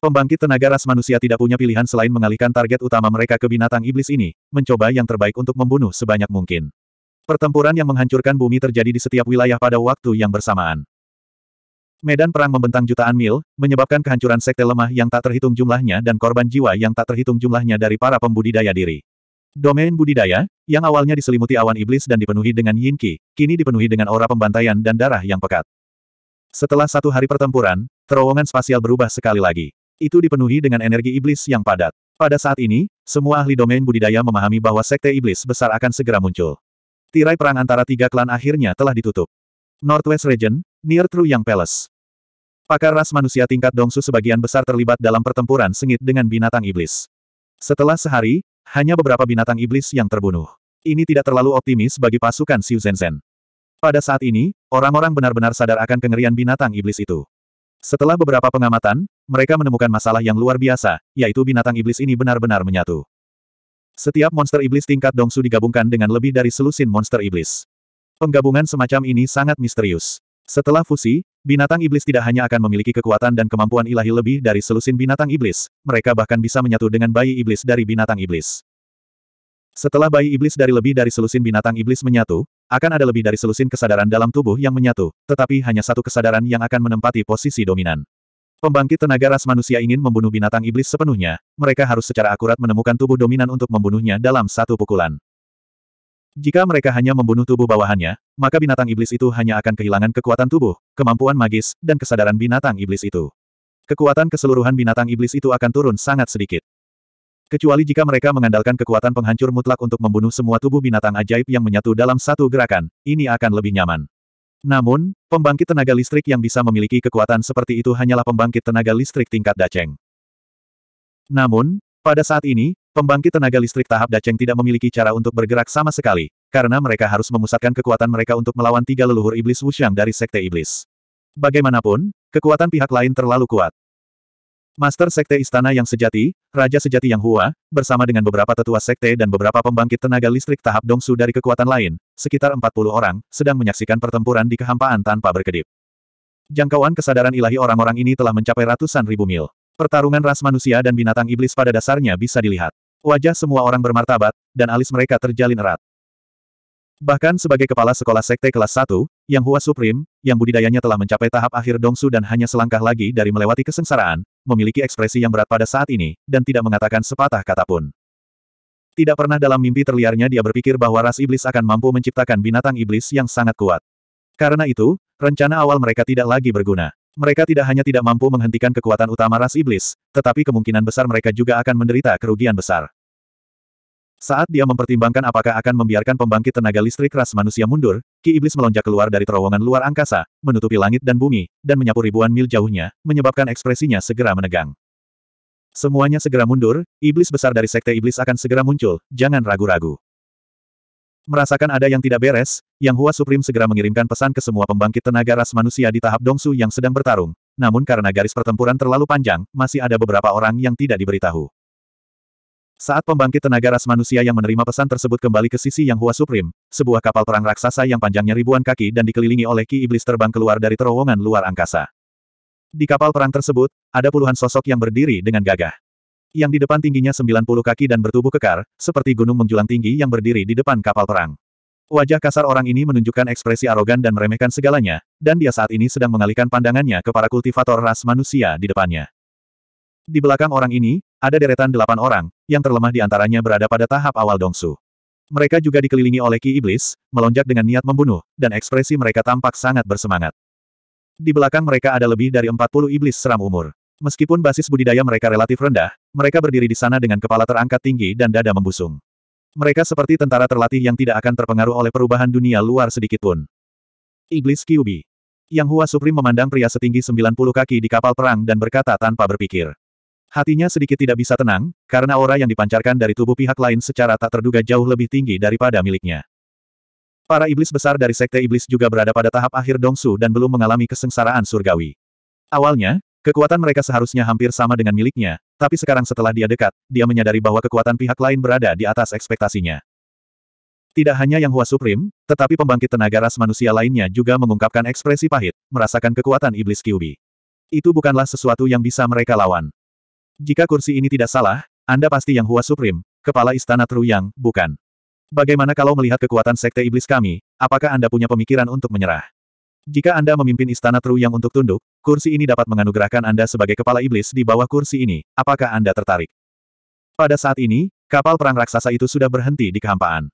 Pembangkit tenaga ras manusia tidak punya pilihan selain mengalihkan target utama mereka ke binatang iblis ini, mencoba yang terbaik untuk membunuh sebanyak mungkin. Pertempuran yang menghancurkan bumi terjadi di setiap wilayah pada waktu yang bersamaan. Medan perang membentang jutaan mil, menyebabkan kehancuran sekte lemah yang tak terhitung jumlahnya dan korban jiwa yang tak terhitung jumlahnya dari para pembudidaya diri. Domain budidaya, yang awalnya diselimuti awan iblis dan dipenuhi dengan yin qi, kini dipenuhi dengan aura pembantaian dan darah yang pekat. Setelah satu hari pertempuran, terowongan spasial berubah sekali lagi. Itu dipenuhi dengan energi iblis yang padat. Pada saat ini, semua ahli domain budidaya memahami bahwa sekte iblis besar akan segera muncul. Tirai perang antara tiga klan akhirnya telah ditutup. Northwest Region, Near True Yang Palace. Pakar ras manusia tingkat Dongsu sebagian besar terlibat dalam pertempuran sengit dengan binatang iblis. Setelah sehari, hanya beberapa binatang iblis yang terbunuh. Ini tidak terlalu optimis bagi pasukan Xiu Zhen. Pada saat ini, orang-orang benar-benar sadar akan kengerian binatang iblis itu. Setelah beberapa pengamatan, mereka menemukan masalah yang luar biasa, yaitu binatang iblis ini benar-benar menyatu. Setiap monster iblis tingkat Dongsu digabungkan dengan lebih dari selusin monster iblis. Penggabungan semacam ini sangat misterius. Setelah fusi, binatang iblis tidak hanya akan memiliki kekuatan dan kemampuan ilahi lebih dari selusin binatang iblis, mereka bahkan bisa menyatu dengan bayi iblis dari binatang iblis. Setelah bayi iblis dari lebih dari selusin binatang iblis menyatu, akan ada lebih dari selusin kesadaran dalam tubuh yang menyatu, tetapi hanya satu kesadaran yang akan menempati posisi dominan. Pembangkit tenaga ras manusia ingin membunuh binatang iblis sepenuhnya, mereka harus secara akurat menemukan tubuh dominan untuk membunuhnya dalam satu pukulan. Jika mereka hanya membunuh tubuh bawahannya, maka binatang iblis itu hanya akan kehilangan kekuatan tubuh, kemampuan magis, dan kesadaran binatang iblis itu. Kekuatan keseluruhan binatang iblis itu akan turun sangat sedikit. Kecuali jika mereka mengandalkan kekuatan penghancur mutlak untuk membunuh semua tubuh binatang ajaib yang menyatu dalam satu gerakan, ini akan lebih nyaman. Namun, pembangkit tenaga listrik yang bisa memiliki kekuatan seperti itu hanyalah pembangkit tenaga listrik tingkat Daceng. Namun, pada saat ini, Pembangkit tenaga listrik tahap Daceng tidak memiliki cara untuk bergerak sama sekali, karena mereka harus memusatkan kekuatan mereka untuk melawan tiga leluhur iblis Wushang dari Sekte Iblis. Bagaimanapun, kekuatan pihak lain terlalu kuat. Master Sekte Istana yang sejati, Raja Sejati yang Hua, bersama dengan beberapa tetua sekte dan beberapa pembangkit tenaga listrik tahap Dongsu dari kekuatan lain, sekitar 40 orang, sedang menyaksikan pertempuran di kehampaan tanpa berkedip. Jangkauan kesadaran ilahi orang-orang ini telah mencapai ratusan ribu mil. Pertarungan ras manusia dan binatang iblis pada dasarnya bisa dilihat. Wajah semua orang bermartabat, dan alis mereka terjalin erat. Bahkan sebagai kepala sekolah sekte kelas 1, yang Hua Supreme, yang budidayanya telah mencapai tahap akhir Dongsu dan hanya selangkah lagi dari melewati kesengsaraan, memiliki ekspresi yang berat pada saat ini, dan tidak mengatakan sepatah kata pun. Tidak pernah dalam mimpi terliarnya dia berpikir bahwa ras iblis akan mampu menciptakan binatang iblis yang sangat kuat. Karena itu, rencana awal mereka tidak lagi berguna. Mereka tidak hanya tidak mampu menghentikan kekuatan utama ras iblis, tetapi kemungkinan besar mereka juga akan menderita kerugian besar. Saat dia mempertimbangkan apakah akan membiarkan pembangkit tenaga listrik ras manusia mundur, Ki Iblis melonjak keluar dari terowongan luar angkasa, menutupi langit dan bumi, dan menyapu ribuan mil jauhnya, menyebabkan ekspresinya segera menegang. Semuanya segera mundur, Iblis besar dari Sekte Iblis akan segera muncul, jangan ragu-ragu. Merasakan ada yang tidak beres, yang Hua Supreme segera mengirimkan pesan ke semua pembangkit tenaga ras manusia di tahap Dongsu yang sedang bertarung, namun karena garis pertempuran terlalu panjang, masih ada beberapa orang yang tidak diberitahu. Saat pembangkit tenaga ras manusia yang menerima pesan tersebut kembali ke sisi Yang Hua Supreme, sebuah kapal perang raksasa yang panjangnya ribuan kaki dan dikelilingi oleh Ki Iblis terbang keluar dari terowongan luar angkasa. Di kapal perang tersebut, ada puluhan sosok yang berdiri dengan gagah. Yang di depan tingginya 90 kaki dan bertubuh kekar, seperti gunung menjulang tinggi yang berdiri di depan kapal perang. Wajah kasar orang ini menunjukkan ekspresi arogan dan meremehkan segalanya, dan dia saat ini sedang mengalihkan pandangannya ke para kultivator ras manusia di depannya. Di belakang orang ini, ada deretan delapan orang, yang terlemah di antaranya berada pada tahap awal Dongsu. Mereka juga dikelilingi oleh Ki Iblis, melonjak dengan niat membunuh, dan ekspresi mereka tampak sangat bersemangat. Di belakang mereka ada lebih dari 40 iblis seram umur. Meskipun basis budidaya mereka relatif rendah, mereka berdiri di sana dengan kepala terangkat tinggi dan dada membusung. Mereka seperti tentara terlatih yang tidak akan terpengaruh oleh perubahan dunia luar sedikitpun. Iblis Kyubi. Yang Hua Supreme memandang pria setinggi 90 kaki di kapal perang dan berkata tanpa berpikir. Hatinya sedikit tidak bisa tenang, karena aura yang dipancarkan dari tubuh pihak lain secara tak terduga jauh lebih tinggi daripada miliknya. Para iblis besar dari Sekte Iblis juga berada pada tahap akhir Dongsu dan belum mengalami kesengsaraan surgawi. Awalnya, Kekuatan mereka seharusnya hampir sama dengan miliknya, tapi sekarang setelah dia dekat, dia menyadari bahwa kekuatan pihak lain berada di atas ekspektasinya. Tidak hanya yang Hua Supreme, tetapi pembangkit tenaga ras manusia lainnya juga mengungkapkan ekspresi pahit, merasakan kekuatan iblis Kyubi. Itu bukanlah sesuatu yang bisa mereka lawan. Jika kursi ini tidak salah, Anda pasti yang Hua Supreme, kepala istana Truyang, bukan. Bagaimana kalau melihat kekuatan sekte iblis kami, apakah Anda punya pemikiran untuk menyerah? Jika Anda memimpin istana tru yang untuk tunduk, kursi ini dapat menganugerahkan Anda sebagai kepala iblis di bawah kursi ini. Apakah Anda tertarik? Pada saat ini, kapal perang raksasa itu sudah berhenti di kehampaan.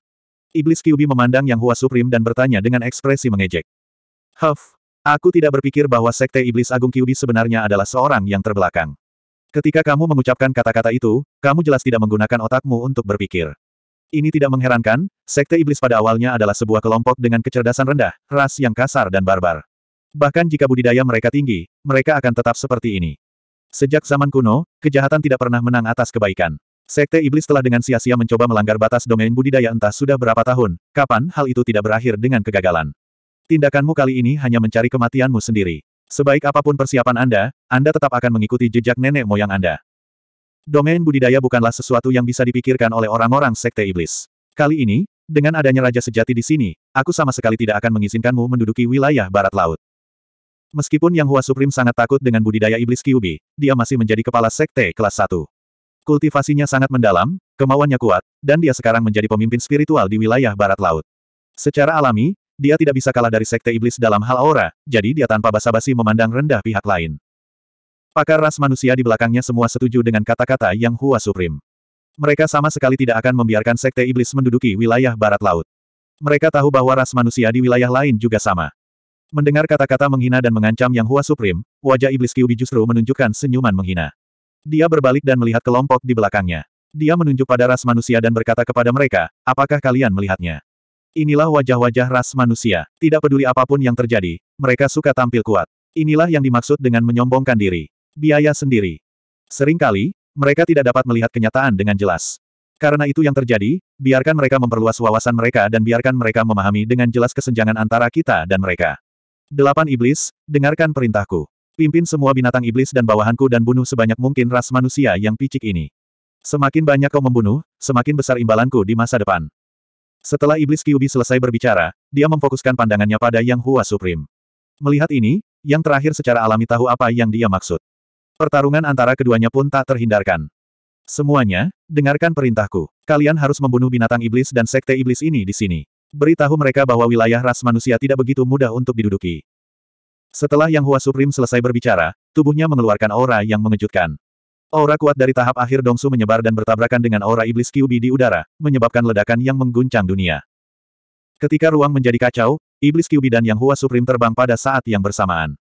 Iblis Kyubi memandang Yang Hua Suprim dan bertanya dengan ekspresi mengejek. Huff, aku tidak berpikir bahwa Sekte Iblis Agung Kyubi sebenarnya adalah seorang yang terbelakang. Ketika kamu mengucapkan kata-kata itu, kamu jelas tidak menggunakan otakmu untuk berpikir. Ini tidak mengherankan, sekte iblis pada awalnya adalah sebuah kelompok dengan kecerdasan rendah, ras yang kasar dan barbar. Bahkan jika budidaya mereka tinggi, mereka akan tetap seperti ini. Sejak zaman kuno, kejahatan tidak pernah menang atas kebaikan. Sekte iblis telah dengan sia-sia mencoba melanggar batas domain budidaya entah sudah berapa tahun, kapan hal itu tidak berakhir dengan kegagalan. Tindakanmu kali ini hanya mencari kematianmu sendiri. Sebaik apapun persiapan Anda, Anda tetap akan mengikuti jejak nenek moyang Anda. Domain budidaya bukanlah sesuatu yang bisa dipikirkan oleh orang-orang sekte iblis. Kali ini, dengan adanya raja sejati di sini, aku sama sekali tidak akan mengizinkanmu menduduki wilayah barat laut. Meskipun Yang Hua Supreme sangat takut dengan budidaya iblis Kyubi, dia masih menjadi kepala sekte kelas 1. Kultivasinya sangat mendalam, kemauannya kuat, dan dia sekarang menjadi pemimpin spiritual di wilayah barat laut. Secara alami, dia tidak bisa kalah dari sekte iblis dalam hal aura, jadi dia tanpa basa-basi memandang rendah pihak lain. Pakar ras manusia di belakangnya semua setuju dengan kata-kata yang Hua Supreme. Mereka sama sekali tidak akan membiarkan Sekte Iblis menduduki wilayah barat laut. Mereka tahu bahwa ras manusia di wilayah lain juga sama. Mendengar kata-kata menghina dan mengancam yang Hua Supreme, wajah Iblis Kyubi justru menunjukkan senyuman menghina. Dia berbalik dan melihat kelompok di belakangnya. Dia menunjuk pada ras manusia dan berkata kepada mereka, apakah kalian melihatnya? Inilah wajah-wajah ras manusia. Tidak peduli apapun yang terjadi, mereka suka tampil kuat. Inilah yang dimaksud dengan menyombongkan diri biaya sendiri. Seringkali, mereka tidak dapat melihat kenyataan dengan jelas. Karena itu yang terjadi, biarkan mereka memperluas wawasan mereka dan biarkan mereka memahami dengan jelas kesenjangan antara kita dan mereka. Delapan iblis, dengarkan perintahku. Pimpin semua binatang iblis dan bawahanku dan bunuh sebanyak mungkin ras manusia yang picik ini. Semakin banyak kau membunuh, semakin besar imbalanku di masa depan. Setelah iblis Kyubi selesai berbicara, dia memfokuskan pandangannya pada Yang Hua Supreme. Melihat ini, yang terakhir secara alami tahu apa yang dia maksud. Pertarungan antara keduanya pun tak terhindarkan. Semuanya, dengarkan perintahku. Kalian harus membunuh binatang iblis dan sekte iblis ini di sini. Beritahu mereka bahwa wilayah ras manusia tidak begitu mudah untuk diduduki. Setelah Yang Hua Supreme selesai berbicara, tubuhnya mengeluarkan aura yang mengejutkan. Aura kuat dari tahap akhir Dongsu menyebar dan bertabrakan dengan aura iblis Kyubi di udara, menyebabkan ledakan yang mengguncang dunia. Ketika ruang menjadi kacau, iblis Kyubi dan Yang Hua Supreme terbang pada saat yang bersamaan.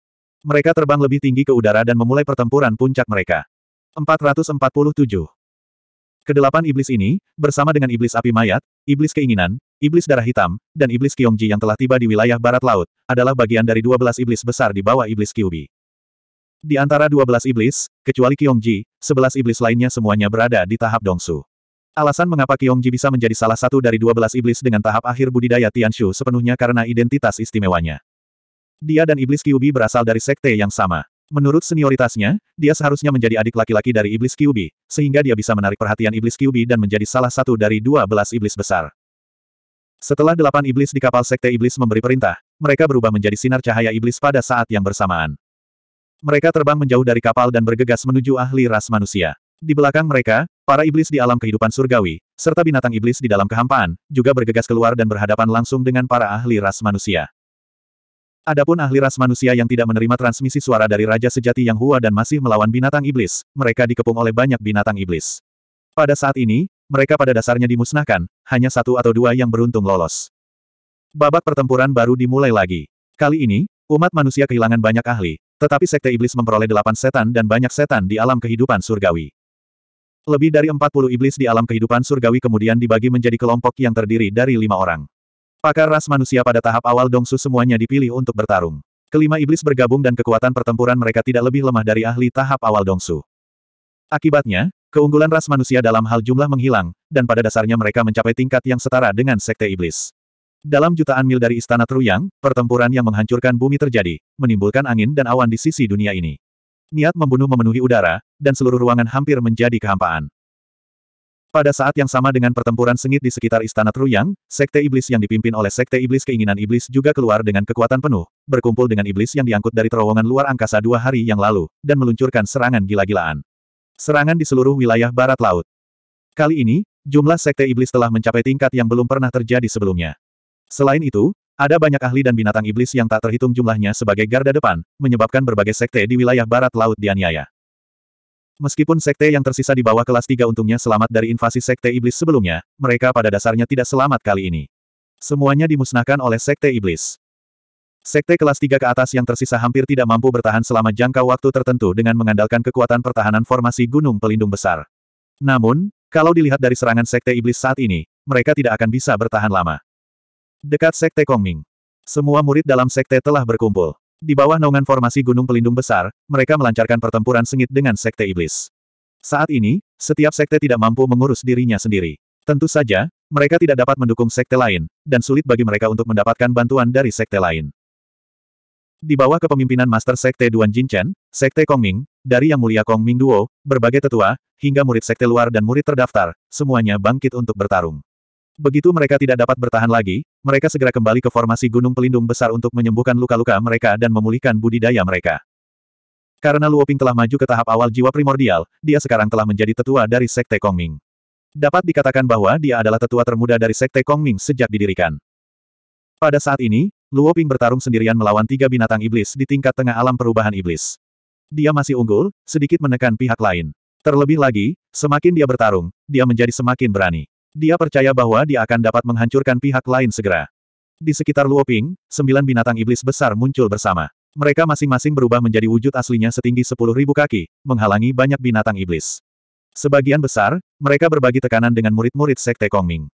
Mereka terbang lebih tinggi ke udara dan memulai pertempuran puncak mereka. 447. Kedelapan iblis ini, bersama dengan iblis api mayat, iblis keinginan, iblis darah hitam, dan iblis Kyongji yang telah tiba di wilayah barat laut, adalah bagian dari dua belas iblis besar di bawah iblis Kyubi. Di antara dua belas iblis, kecuali Kyongji, sebelas iblis lainnya semuanya berada di tahap Dongsu. Alasan mengapa Kyongji bisa menjadi salah satu dari dua belas iblis dengan tahap akhir budidaya Tianshu sepenuhnya karena identitas istimewanya. Dia dan iblis Kyubi berasal dari sekte yang sama. Menurut senioritasnya, dia seharusnya menjadi adik laki-laki dari iblis Kyubi, sehingga dia bisa menarik perhatian iblis Kyubi dan menjadi salah satu dari dua belas iblis besar. Setelah delapan iblis di kapal sekte iblis memberi perintah, mereka berubah menjadi sinar cahaya iblis pada saat yang bersamaan. Mereka terbang menjauh dari kapal dan bergegas menuju ahli ras manusia. Di belakang mereka, para iblis di alam kehidupan surgawi, serta binatang iblis di dalam kehampaan, juga bergegas keluar dan berhadapan langsung dengan para ahli ras manusia. Adapun ahli ras manusia yang tidak menerima transmisi suara dari Raja Sejati Yang Hua dan masih melawan binatang iblis, mereka dikepung oleh banyak binatang iblis. Pada saat ini, mereka pada dasarnya dimusnahkan, hanya satu atau dua yang beruntung lolos. Babak pertempuran baru dimulai lagi. Kali ini, umat manusia kehilangan banyak ahli, tetapi sekte iblis memperoleh delapan setan dan banyak setan di alam kehidupan surgawi. Lebih dari empat puluh iblis di alam kehidupan surgawi kemudian dibagi menjadi kelompok yang terdiri dari lima orang. Pakar ras manusia pada tahap awal Dongsu semuanya dipilih untuk bertarung. Kelima iblis bergabung dan kekuatan pertempuran mereka tidak lebih lemah dari ahli tahap awal Dongsu. Akibatnya, keunggulan ras manusia dalam hal jumlah menghilang, dan pada dasarnya mereka mencapai tingkat yang setara dengan sekte iblis. Dalam jutaan mil dari istana Truyang, pertempuran yang menghancurkan bumi terjadi, menimbulkan angin dan awan di sisi dunia ini. Niat membunuh memenuhi udara, dan seluruh ruangan hampir menjadi kehampaan. Pada saat yang sama dengan pertempuran sengit di sekitar Istana Truyang, Sekte Iblis yang dipimpin oleh Sekte Iblis Keinginan Iblis juga keluar dengan kekuatan penuh, berkumpul dengan Iblis yang diangkut dari terowongan luar angkasa dua hari yang lalu, dan meluncurkan serangan gila-gilaan. Serangan di seluruh wilayah barat laut. Kali ini, jumlah Sekte Iblis telah mencapai tingkat yang belum pernah terjadi sebelumnya. Selain itu, ada banyak ahli dan binatang iblis yang tak terhitung jumlahnya sebagai garda depan, menyebabkan berbagai sekte di wilayah barat laut dianiaya. Meskipun sekte yang tersisa di bawah kelas 3 untungnya selamat dari invasi sekte iblis sebelumnya, mereka pada dasarnya tidak selamat kali ini. Semuanya dimusnahkan oleh sekte iblis. Sekte kelas 3 ke atas yang tersisa hampir tidak mampu bertahan selama jangka waktu tertentu dengan mengandalkan kekuatan pertahanan formasi gunung pelindung besar. Namun, kalau dilihat dari serangan sekte iblis saat ini, mereka tidak akan bisa bertahan lama. Dekat sekte Kongming, semua murid dalam sekte telah berkumpul. Di bawah naungan formasi gunung pelindung besar, mereka melancarkan pertempuran sengit dengan Sekte Iblis. Saat ini, setiap sekte tidak mampu mengurus dirinya sendiri. Tentu saja, mereka tidak dapat mendukung sekte lain, dan sulit bagi mereka untuk mendapatkan bantuan dari sekte lain. Di bawah kepemimpinan Master Sekte Duan Jinchen, Sekte Kongming, dari Yang Mulia Kongming Duo, berbagai tetua, hingga murid sekte luar dan murid terdaftar, semuanya bangkit untuk bertarung. Begitu mereka tidak dapat bertahan lagi, mereka segera kembali ke formasi gunung pelindung besar untuk menyembuhkan luka-luka mereka dan memulihkan budidaya mereka. Karena Luoping telah maju ke tahap awal jiwa primordial, dia sekarang telah menjadi tetua dari Sekte Kongming. Dapat dikatakan bahwa dia adalah tetua termuda dari Sekte Kongming sejak didirikan. Pada saat ini, Luoping bertarung sendirian melawan tiga binatang iblis di tingkat tengah alam perubahan iblis. Dia masih unggul, sedikit menekan pihak lain. Terlebih lagi, semakin dia bertarung, dia menjadi semakin berani. Dia percaya bahwa dia akan dapat menghancurkan pihak lain segera. Di sekitar Luoping, sembilan binatang iblis besar muncul bersama. Mereka masing-masing berubah menjadi wujud aslinya setinggi sepuluh ribu kaki, menghalangi banyak binatang iblis. Sebagian besar, mereka berbagi tekanan dengan murid-murid Sekte Kongming.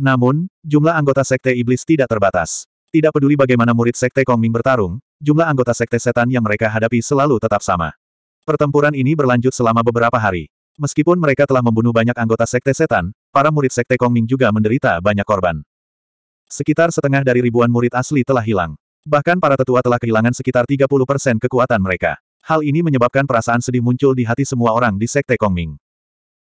Namun, jumlah anggota Sekte Iblis tidak terbatas. Tidak peduli bagaimana murid Sekte Kongming bertarung, jumlah anggota Sekte Setan yang mereka hadapi selalu tetap sama. Pertempuran ini berlanjut selama beberapa hari. Meskipun mereka telah membunuh banyak anggota Sekte Setan, Para murid sekte Kongming juga menderita banyak korban. Sekitar setengah dari ribuan murid asli telah hilang. Bahkan para tetua telah kehilangan sekitar 30 persen kekuatan mereka. Hal ini menyebabkan perasaan sedih muncul di hati semua orang di sekte Kongming.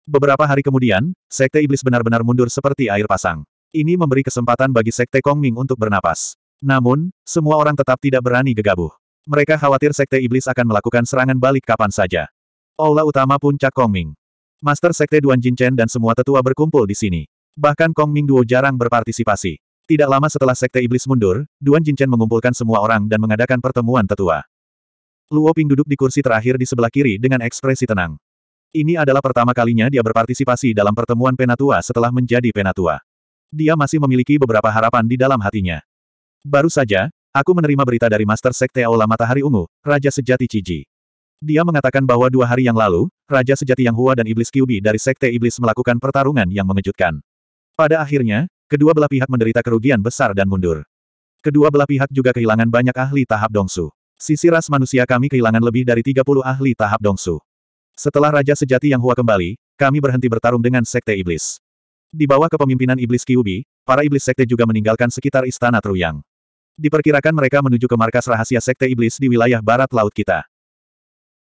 Beberapa hari kemudian, sekte iblis benar-benar mundur seperti air pasang. Ini memberi kesempatan bagi sekte Kongming untuk bernapas. Namun, semua orang tetap tidak berani gegabah. Mereka khawatir sekte iblis akan melakukan serangan balik kapan saja. Aula utama puncak Kongming. Master Sekte Duan Jinchen dan semua tetua berkumpul di sini. Bahkan Kong Ming Duo jarang berpartisipasi. Tidak lama setelah Sekte Iblis mundur, Duan Jinchen mengumpulkan semua orang dan mengadakan pertemuan tetua. Luo Ping duduk di kursi terakhir di sebelah kiri dengan ekspresi tenang. Ini adalah pertama kalinya dia berpartisipasi dalam pertemuan penatua setelah menjadi penatua. Dia masih memiliki beberapa harapan di dalam hatinya. Baru saja, aku menerima berita dari Master Sekte Aula Matahari Ungu, Raja Sejati Ciji. Dia mengatakan bahwa dua hari yang lalu, Raja Sejati Yang Hua dan Iblis Kyubi dari Sekte Iblis melakukan pertarungan yang mengejutkan. Pada akhirnya, kedua belah pihak menderita kerugian besar dan mundur. Kedua belah pihak juga kehilangan banyak ahli tahap dongsu. Sisi ras manusia kami kehilangan lebih dari 30 ahli tahap dongsu. Setelah Raja Sejati Yang Hua kembali, kami berhenti bertarung dengan Sekte Iblis. Di bawah kepemimpinan Iblis Kyubi, para iblis Sekte juga meninggalkan sekitar Istana Truyang. Diperkirakan mereka menuju ke markas rahasia Sekte Iblis di wilayah barat laut kita.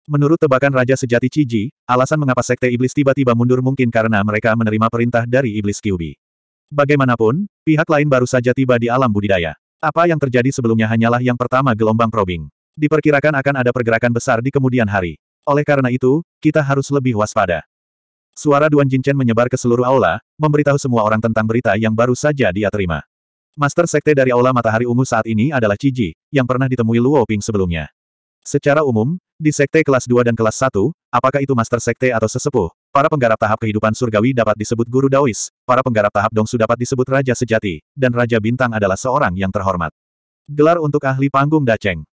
Menurut tebakan Raja Sejati Ciji, alasan mengapa Sekte Iblis tiba-tiba mundur mungkin karena mereka menerima perintah dari Iblis Kyubi. Bagaimanapun, pihak lain baru saja tiba di alam budidaya. Apa yang terjadi sebelumnya hanyalah yang pertama gelombang probing. Diperkirakan akan ada pergerakan besar di kemudian hari. Oleh karena itu, kita harus lebih waspada. Suara Duan Jinchen menyebar ke seluruh aula, memberitahu semua orang tentang berita yang baru saja dia terima. Master Sekte dari Aula Matahari Ungu saat ini adalah Ciji, yang pernah ditemui Luo Ping sebelumnya. Secara umum, di sekte kelas 2 dan kelas 1, apakah itu master sekte atau sesepuh, para penggarap tahap kehidupan surgawi dapat disebut guru daois, para penggarap tahap dongsu dapat disebut raja sejati, dan raja bintang adalah seorang yang terhormat. Gelar untuk ahli panggung Daceng.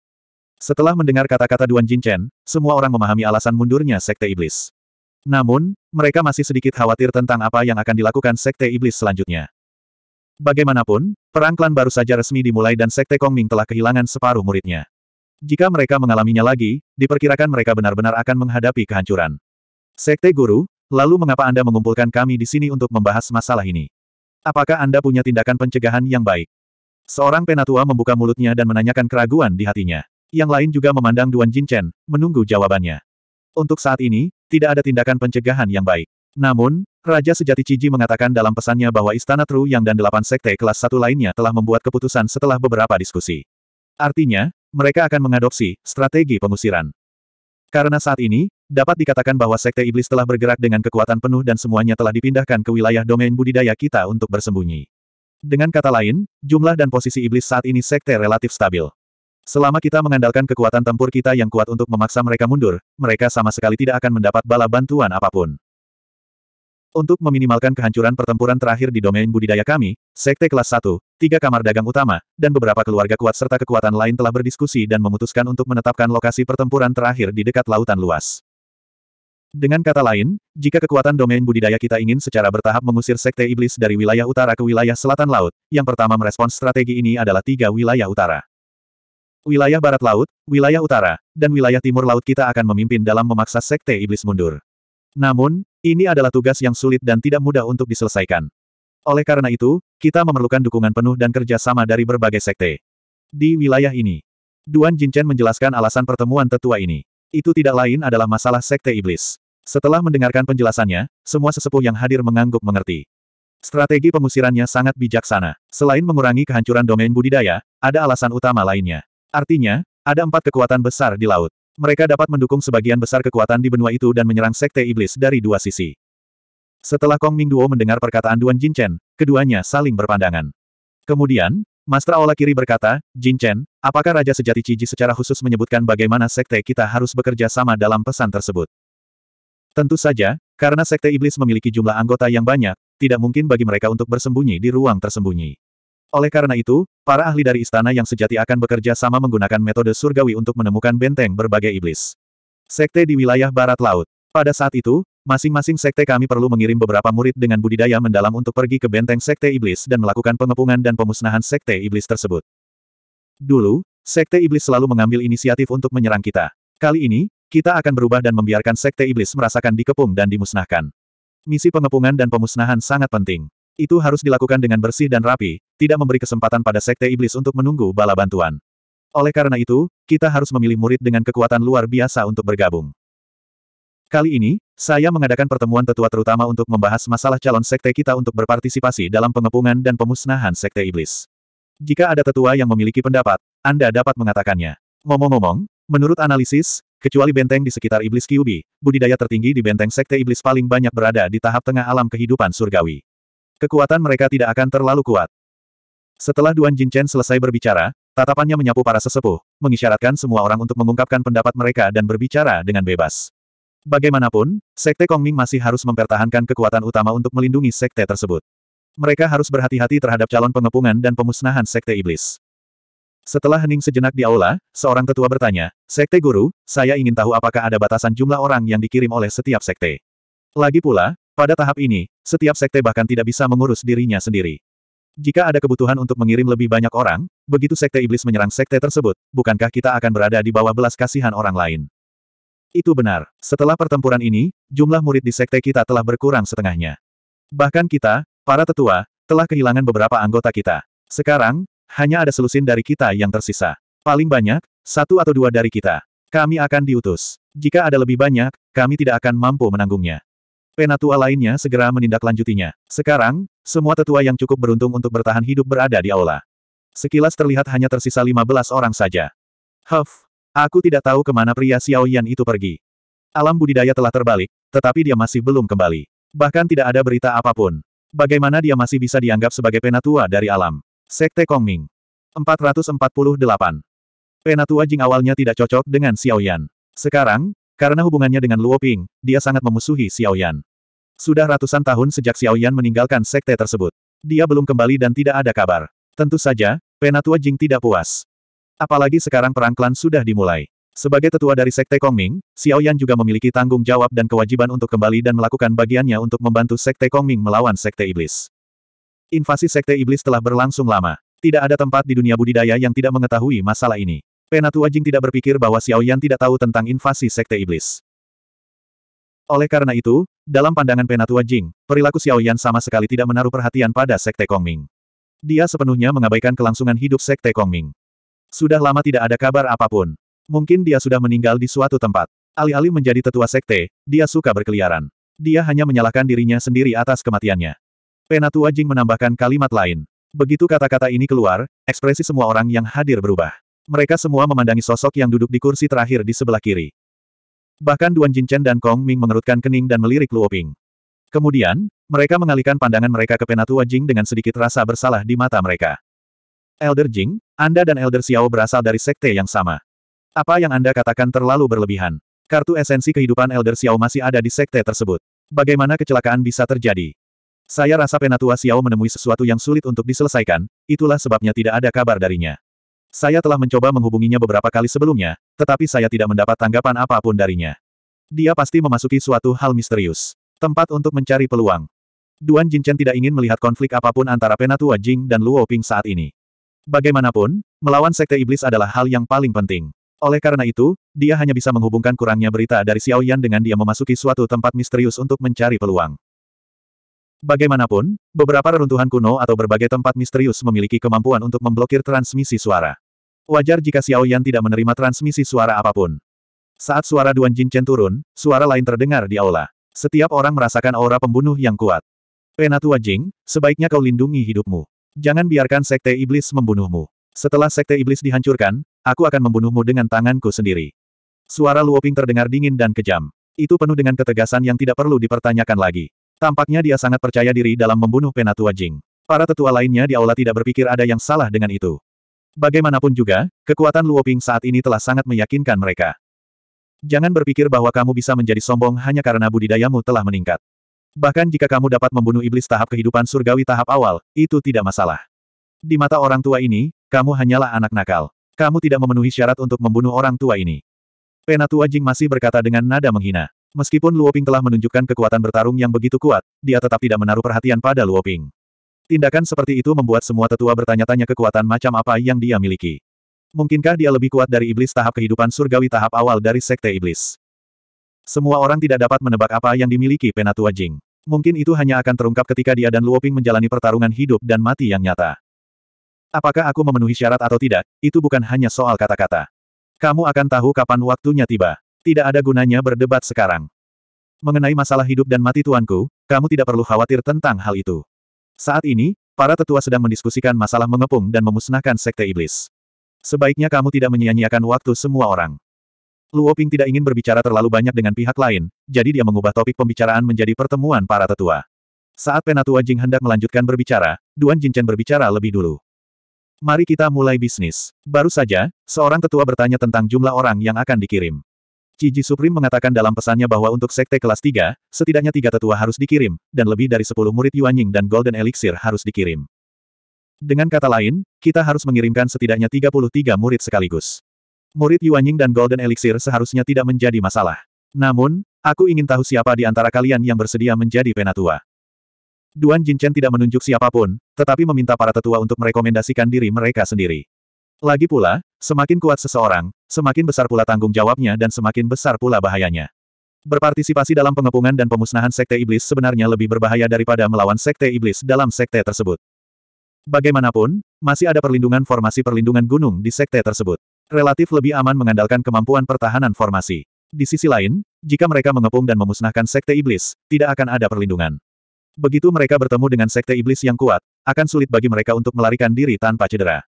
Setelah mendengar kata-kata Duan Jinchen, semua orang memahami alasan mundurnya sekte iblis. Namun, mereka masih sedikit khawatir tentang apa yang akan dilakukan sekte iblis selanjutnya. Bagaimanapun, perang klan baru saja resmi dimulai dan sekte Kongming telah kehilangan separuh muridnya. Jika mereka mengalaminya lagi, diperkirakan mereka benar-benar akan menghadapi kehancuran. Sekte Guru, lalu mengapa Anda mengumpulkan kami di sini untuk membahas masalah ini? Apakah Anda punya tindakan pencegahan yang baik? Seorang penatua membuka mulutnya dan menanyakan keraguan di hatinya. Yang lain juga memandang Duan Jinchen, menunggu jawabannya. Untuk saat ini, tidak ada tindakan pencegahan yang baik. Namun, Raja Sejati Ciji mengatakan dalam pesannya bahwa Istana Tru Yang dan delapan sekte kelas satu lainnya telah membuat keputusan setelah beberapa diskusi. Artinya, mereka akan mengadopsi strategi pengusiran. Karena saat ini, dapat dikatakan bahwa Sekte Iblis telah bergerak dengan kekuatan penuh dan semuanya telah dipindahkan ke wilayah domain budidaya kita untuk bersembunyi. Dengan kata lain, jumlah dan posisi iblis saat ini Sekte relatif stabil. Selama kita mengandalkan kekuatan tempur kita yang kuat untuk memaksa mereka mundur, mereka sama sekali tidak akan mendapat bala bantuan apapun. Untuk meminimalkan kehancuran pertempuran terakhir di domain budidaya kami, Sekte Kelas 1, tiga kamar dagang utama, dan beberapa keluarga kuat serta kekuatan lain telah berdiskusi dan memutuskan untuk menetapkan lokasi pertempuran terakhir di dekat lautan luas. Dengan kata lain, jika kekuatan domain budidaya kita ingin secara bertahap mengusir Sekte Iblis dari wilayah utara ke wilayah selatan laut, yang pertama merespons strategi ini adalah tiga wilayah utara. Wilayah barat laut, wilayah utara, dan wilayah timur laut kita akan memimpin dalam memaksa Sekte Iblis mundur. Namun, ini adalah tugas yang sulit dan tidak mudah untuk diselesaikan. Oleh karena itu, kita memerlukan dukungan penuh dan kerjasama dari berbagai sekte. Di wilayah ini, Duan Jinchen menjelaskan alasan pertemuan tetua ini. Itu tidak lain adalah masalah sekte iblis. Setelah mendengarkan penjelasannya, semua sesepuh yang hadir mengangguk mengerti. Strategi pengusirannya sangat bijaksana. Selain mengurangi kehancuran domain budidaya, ada alasan utama lainnya. Artinya, ada empat kekuatan besar di laut mereka dapat mendukung sebagian besar kekuatan di benua itu dan menyerang sekte iblis dari dua sisi. Setelah Kong Ming Duo mendengar perkataan Duan Jinchen, keduanya saling berpandangan. Kemudian, Master Aula Kiri berkata, Jinchen, apakah Raja Sejati Ciji secara khusus menyebutkan bagaimana sekte kita harus bekerja sama dalam pesan tersebut? Tentu saja, karena sekte iblis memiliki jumlah anggota yang banyak, tidak mungkin bagi mereka untuk bersembunyi di ruang tersembunyi. Oleh karena itu, para ahli dari istana yang sejati akan bekerja sama menggunakan metode surgawi untuk menemukan benteng berbagai iblis. Sekte di wilayah barat laut. Pada saat itu, masing-masing sekte kami perlu mengirim beberapa murid dengan budidaya mendalam untuk pergi ke benteng sekte iblis dan melakukan pengepungan dan pemusnahan sekte iblis tersebut. Dulu, sekte iblis selalu mengambil inisiatif untuk menyerang kita. Kali ini, kita akan berubah dan membiarkan sekte iblis merasakan dikepung dan dimusnahkan. Misi pengepungan dan pemusnahan sangat penting. Itu harus dilakukan dengan bersih dan rapi, tidak memberi kesempatan pada Sekte Iblis untuk menunggu bala bantuan. Oleh karena itu, kita harus memilih murid dengan kekuatan luar biasa untuk bergabung. Kali ini, saya mengadakan pertemuan tetua terutama untuk membahas masalah calon sekte kita untuk berpartisipasi dalam pengepungan dan pemusnahan sekte iblis. Jika ada tetua yang memiliki pendapat, Anda dapat mengatakannya. Ngomong-ngomong, menurut analisis, kecuali benteng di sekitar iblis Kyubi, budidaya tertinggi di benteng sekte iblis paling banyak berada di tahap tengah alam kehidupan surgawi. Kekuatan mereka tidak akan terlalu kuat. Setelah Duan Jingchen selesai berbicara, tatapannya menyapu para sesepuh, mengisyaratkan semua orang untuk mengungkapkan pendapat mereka dan berbicara dengan bebas. Bagaimanapun, Sekte Kongming masih harus mempertahankan kekuatan utama untuk melindungi Sekte tersebut. Mereka harus berhati-hati terhadap calon pengepungan dan pemusnahan Sekte Iblis. Setelah hening sejenak di aula, seorang tetua bertanya, Sekte Guru, saya ingin tahu apakah ada batasan jumlah orang yang dikirim oleh setiap Sekte. Lagi pula, pada tahap ini, setiap sekte bahkan tidak bisa mengurus dirinya sendiri. Jika ada kebutuhan untuk mengirim lebih banyak orang, begitu sekte iblis menyerang sekte tersebut, bukankah kita akan berada di bawah belas kasihan orang lain? Itu benar. Setelah pertempuran ini, jumlah murid di sekte kita telah berkurang setengahnya. Bahkan kita, para tetua, telah kehilangan beberapa anggota kita. Sekarang, hanya ada selusin dari kita yang tersisa. Paling banyak, satu atau dua dari kita. Kami akan diutus. Jika ada lebih banyak, kami tidak akan mampu menanggungnya. Penatua lainnya segera menindaklanjutinya. Sekarang, semua tetua yang cukup beruntung untuk bertahan hidup berada di aula. Sekilas terlihat hanya tersisa 15 orang saja. Huff, aku tidak tahu kemana pria Xiao Yan itu pergi. Alam budidaya telah terbalik, tetapi dia masih belum kembali. Bahkan tidak ada berita apapun. Bagaimana dia masih bisa dianggap sebagai penatua dari alam? Sekte Kongming. 448. Penatua Jing awalnya tidak cocok dengan Xiao Yan. Sekarang, karena hubungannya dengan Luo Ping, dia sangat memusuhi Yan. Sudah ratusan tahun sejak Xiao Yan meninggalkan sekte tersebut. Dia belum kembali dan tidak ada kabar. Tentu saja, Penatua Jing tidak puas. Apalagi sekarang perang klan sudah dimulai. Sebagai tetua dari sekte Kongming, Xiao Yan juga memiliki tanggung jawab dan kewajiban untuk kembali dan melakukan bagiannya untuk membantu sekte Kongming melawan sekte iblis. Invasi sekte iblis telah berlangsung lama. Tidak ada tempat di dunia budidaya yang tidak mengetahui masalah ini. Penatua Jing tidak berpikir bahwa Xiao Yan tidak tahu tentang invasi Sekte Iblis. Oleh karena itu, dalam pandangan Penatua Jing, perilaku Yan sama sekali tidak menaruh perhatian pada Sekte Kongming. Dia sepenuhnya mengabaikan kelangsungan hidup Sekte Kongming. Sudah lama tidak ada kabar apapun. Mungkin dia sudah meninggal di suatu tempat. Alih-alih menjadi tetua sekte, dia suka berkeliaran. Dia hanya menyalahkan dirinya sendiri atas kematiannya. Penatua Jing menambahkan kalimat lain. Begitu kata-kata ini keluar, ekspresi semua orang yang hadir berubah. Mereka semua memandangi sosok yang duduk di kursi terakhir di sebelah kiri. Bahkan Duan Jinchen dan Kong Ming mengerutkan kening dan melirik Luoping. Kemudian, mereka mengalihkan pandangan mereka ke Penatua Jing dengan sedikit rasa bersalah di mata mereka. Elder Jing, Anda dan Elder Xiao berasal dari sekte yang sama. Apa yang Anda katakan terlalu berlebihan. Kartu esensi kehidupan Elder Xiao masih ada di sekte tersebut. Bagaimana kecelakaan bisa terjadi? Saya rasa Penatua Xiao menemui sesuatu yang sulit untuk diselesaikan, itulah sebabnya tidak ada kabar darinya. Saya telah mencoba menghubunginya beberapa kali sebelumnya, tetapi saya tidak mendapat tanggapan apapun darinya. Dia pasti memasuki suatu hal misterius. Tempat untuk mencari peluang. Duan Jinchen tidak ingin melihat konflik apapun antara Penatua Jing dan Luo Ping saat ini. Bagaimanapun, melawan Sekte Iblis adalah hal yang paling penting. Oleh karena itu, dia hanya bisa menghubungkan kurangnya berita dari Xiao Yan dengan dia memasuki suatu tempat misterius untuk mencari peluang. Bagaimanapun, beberapa reruntuhan kuno atau berbagai tempat misterius memiliki kemampuan untuk memblokir transmisi suara. Wajar jika Xiao Yan tidak menerima transmisi suara apapun. Saat suara Duan Jin Chen turun, suara lain terdengar di aula. Setiap orang merasakan aura pembunuh yang kuat. Penatua Jing, sebaiknya kau lindungi hidupmu. Jangan biarkan Sekte Iblis membunuhmu. Setelah Sekte Iblis dihancurkan, aku akan membunuhmu dengan tanganku sendiri. Suara Luoping terdengar dingin dan kejam. Itu penuh dengan ketegasan yang tidak perlu dipertanyakan lagi. Tampaknya dia sangat percaya diri dalam membunuh penatua Jing. Para tetua lainnya di aula tidak berpikir ada yang salah dengan itu. Bagaimanapun juga, kekuatan Luoping saat ini telah sangat meyakinkan mereka. Jangan berpikir bahwa kamu bisa menjadi sombong hanya karena budidayamu telah meningkat. Bahkan jika kamu dapat membunuh iblis tahap kehidupan surgawi tahap awal, itu tidak masalah. Di mata orang tua ini, kamu hanyalah anak nakal. Kamu tidak memenuhi syarat untuk membunuh orang tua ini. Penatua Jing masih berkata dengan nada menghina. Meskipun Luoping telah menunjukkan kekuatan bertarung yang begitu kuat, dia tetap tidak menaruh perhatian pada Luoping. Tindakan seperti itu membuat semua tetua bertanya-tanya kekuatan macam apa yang dia miliki. Mungkinkah dia lebih kuat dari iblis tahap kehidupan surgawi tahap awal dari sekte iblis? Semua orang tidak dapat menebak apa yang dimiliki Penatua Jing. Mungkin itu hanya akan terungkap ketika dia dan Luoping menjalani pertarungan hidup dan mati yang nyata. Apakah aku memenuhi syarat atau tidak, itu bukan hanya soal kata-kata. Kamu akan tahu kapan waktunya tiba. Tidak ada gunanya berdebat sekarang. Mengenai masalah hidup dan mati tuanku, kamu tidak perlu khawatir tentang hal itu. Saat ini, para tetua sedang mendiskusikan masalah mengepung dan memusnahkan sekte iblis. Sebaiknya kamu tidak menyia-nyiakan waktu semua orang. Luo Ping tidak ingin berbicara terlalu banyak dengan pihak lain, jadi dia mengubah topik pembicaraan menjadi pertemuan para tetua. Saat penatua Jing hendak melanjutkan berbicara, Duan Jinchen berbicara lebih dulu. Mari kita mulai bisnis. Baru saja, seorang tetua bertanya tentang jumlah orang yang akan dikirim. Ciji Supreme mengatakan dalam pesannya bahwa untuk sekte kelas 3, setidaknya tiga tetua harus dikirim, dan lebih dari 10 murid Yuan Ying dan Golden Elixir harus dikirim. Dengan kata lain, kita harus mengirimkan setidaknya 33 murid sekaligus. Murid Yuan Ying dan Golden Elixir seharusnya tidak menjadi masalah. Namun, aku ingin tahu siapa di antara kalian yang bersedia menjadi penatua. Duan Jinchen tidak menunjuk siapapun, tetapi meminta para tetua untuk merekomendasikan diri mereka sendiri. Lagi pula, semakin kuat seseorang, semakin besar pula tanggung jawabnya dan semakin besar pula bahayanya. Berpartisipasi dalam pengepungan dan pemusnahan sekte iblis sebenarnya lebih berbahaya daripada melawan sekte iblis dalam sekte tersebut. Bagaimanapun, masih ada perlindungan formasi perlindungan gunung di sekte tersebut. Relatif lebih aman mengandalkan kemampuan pertahanan formasi. Di sisi lain, jika mereka mengepung dan memusnahkan sekte iblis, tidak akan ada perlindungan. Begitu mereka bertemu dengan sekte iblis yang kuat, akan sulit bagi mereka untuk melarikan diri tanpa cedera.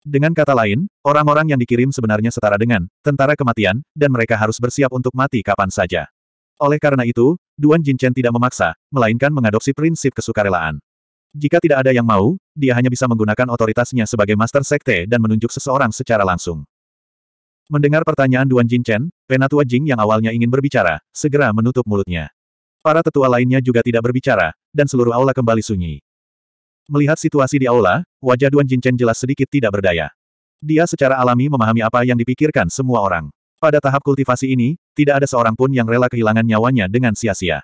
Dengan kata lain, orang-orang yang dikirim sebenarnya setara dengan tentara kematian, dan mereka harus bersiap untuk mati kapan saja. Oleh karena itu, Duan Jinchen tidak memaksa, melainkan mengadopsi prinsip kesukarelaan. Jika tidak ada yang mau, dia hanya bisa menggunakan otoritasnya sebagai master sekte dan menunjuk seseorang secara langsung. Mendengar pertanyaan Duan Jinchen, Penatua Jing yang awalnya ingin berbicara, segera menutup mulutnya. Para tetua lainnya juga tidak berbicara, dan seluruh aula kembali sunyi. Melihat situasi di aula, wajah Duan Jinchen jelas sedikit tidak berdaya. Dia secara alami memahami apa yang dipikirkan semua orang. Pada tahap kultivasi ini, tidak ada seorang pun yang rela kehilangan nyawanya dengan sia-sia.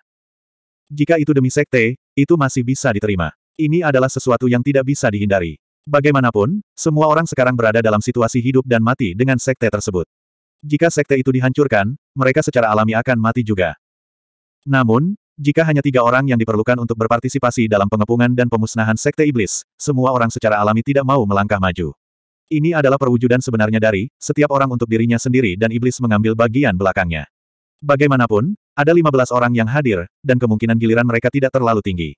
Jika itu demi sekte, itu masih bisa diterima. Ini adalah sesuatu yang tidak bisa dihindari. Bagaimanapun, semua orang sekarang berada dalam situasi hidup dan mati dengan sekte tersebut. Jika sekte itu dihancurkan, mereka secara alami akan mati juga. Namun, jika hanya tiga orang yang diperlukan untuk berpartisipasi dalam pengepungan dan pemusnahan Sekte Iblis, semua orang secara alami tidak mau melangkah maju. Ini adalah perwujudan sebenarnya dari, setiap orang untuk dirinya sendiri dan Iblis mengambil bagian belakangnya. Bagaimanapun, ada 15 orang yang hadir, dan kemungkinan giliran mereka tidak terlalu tinggi.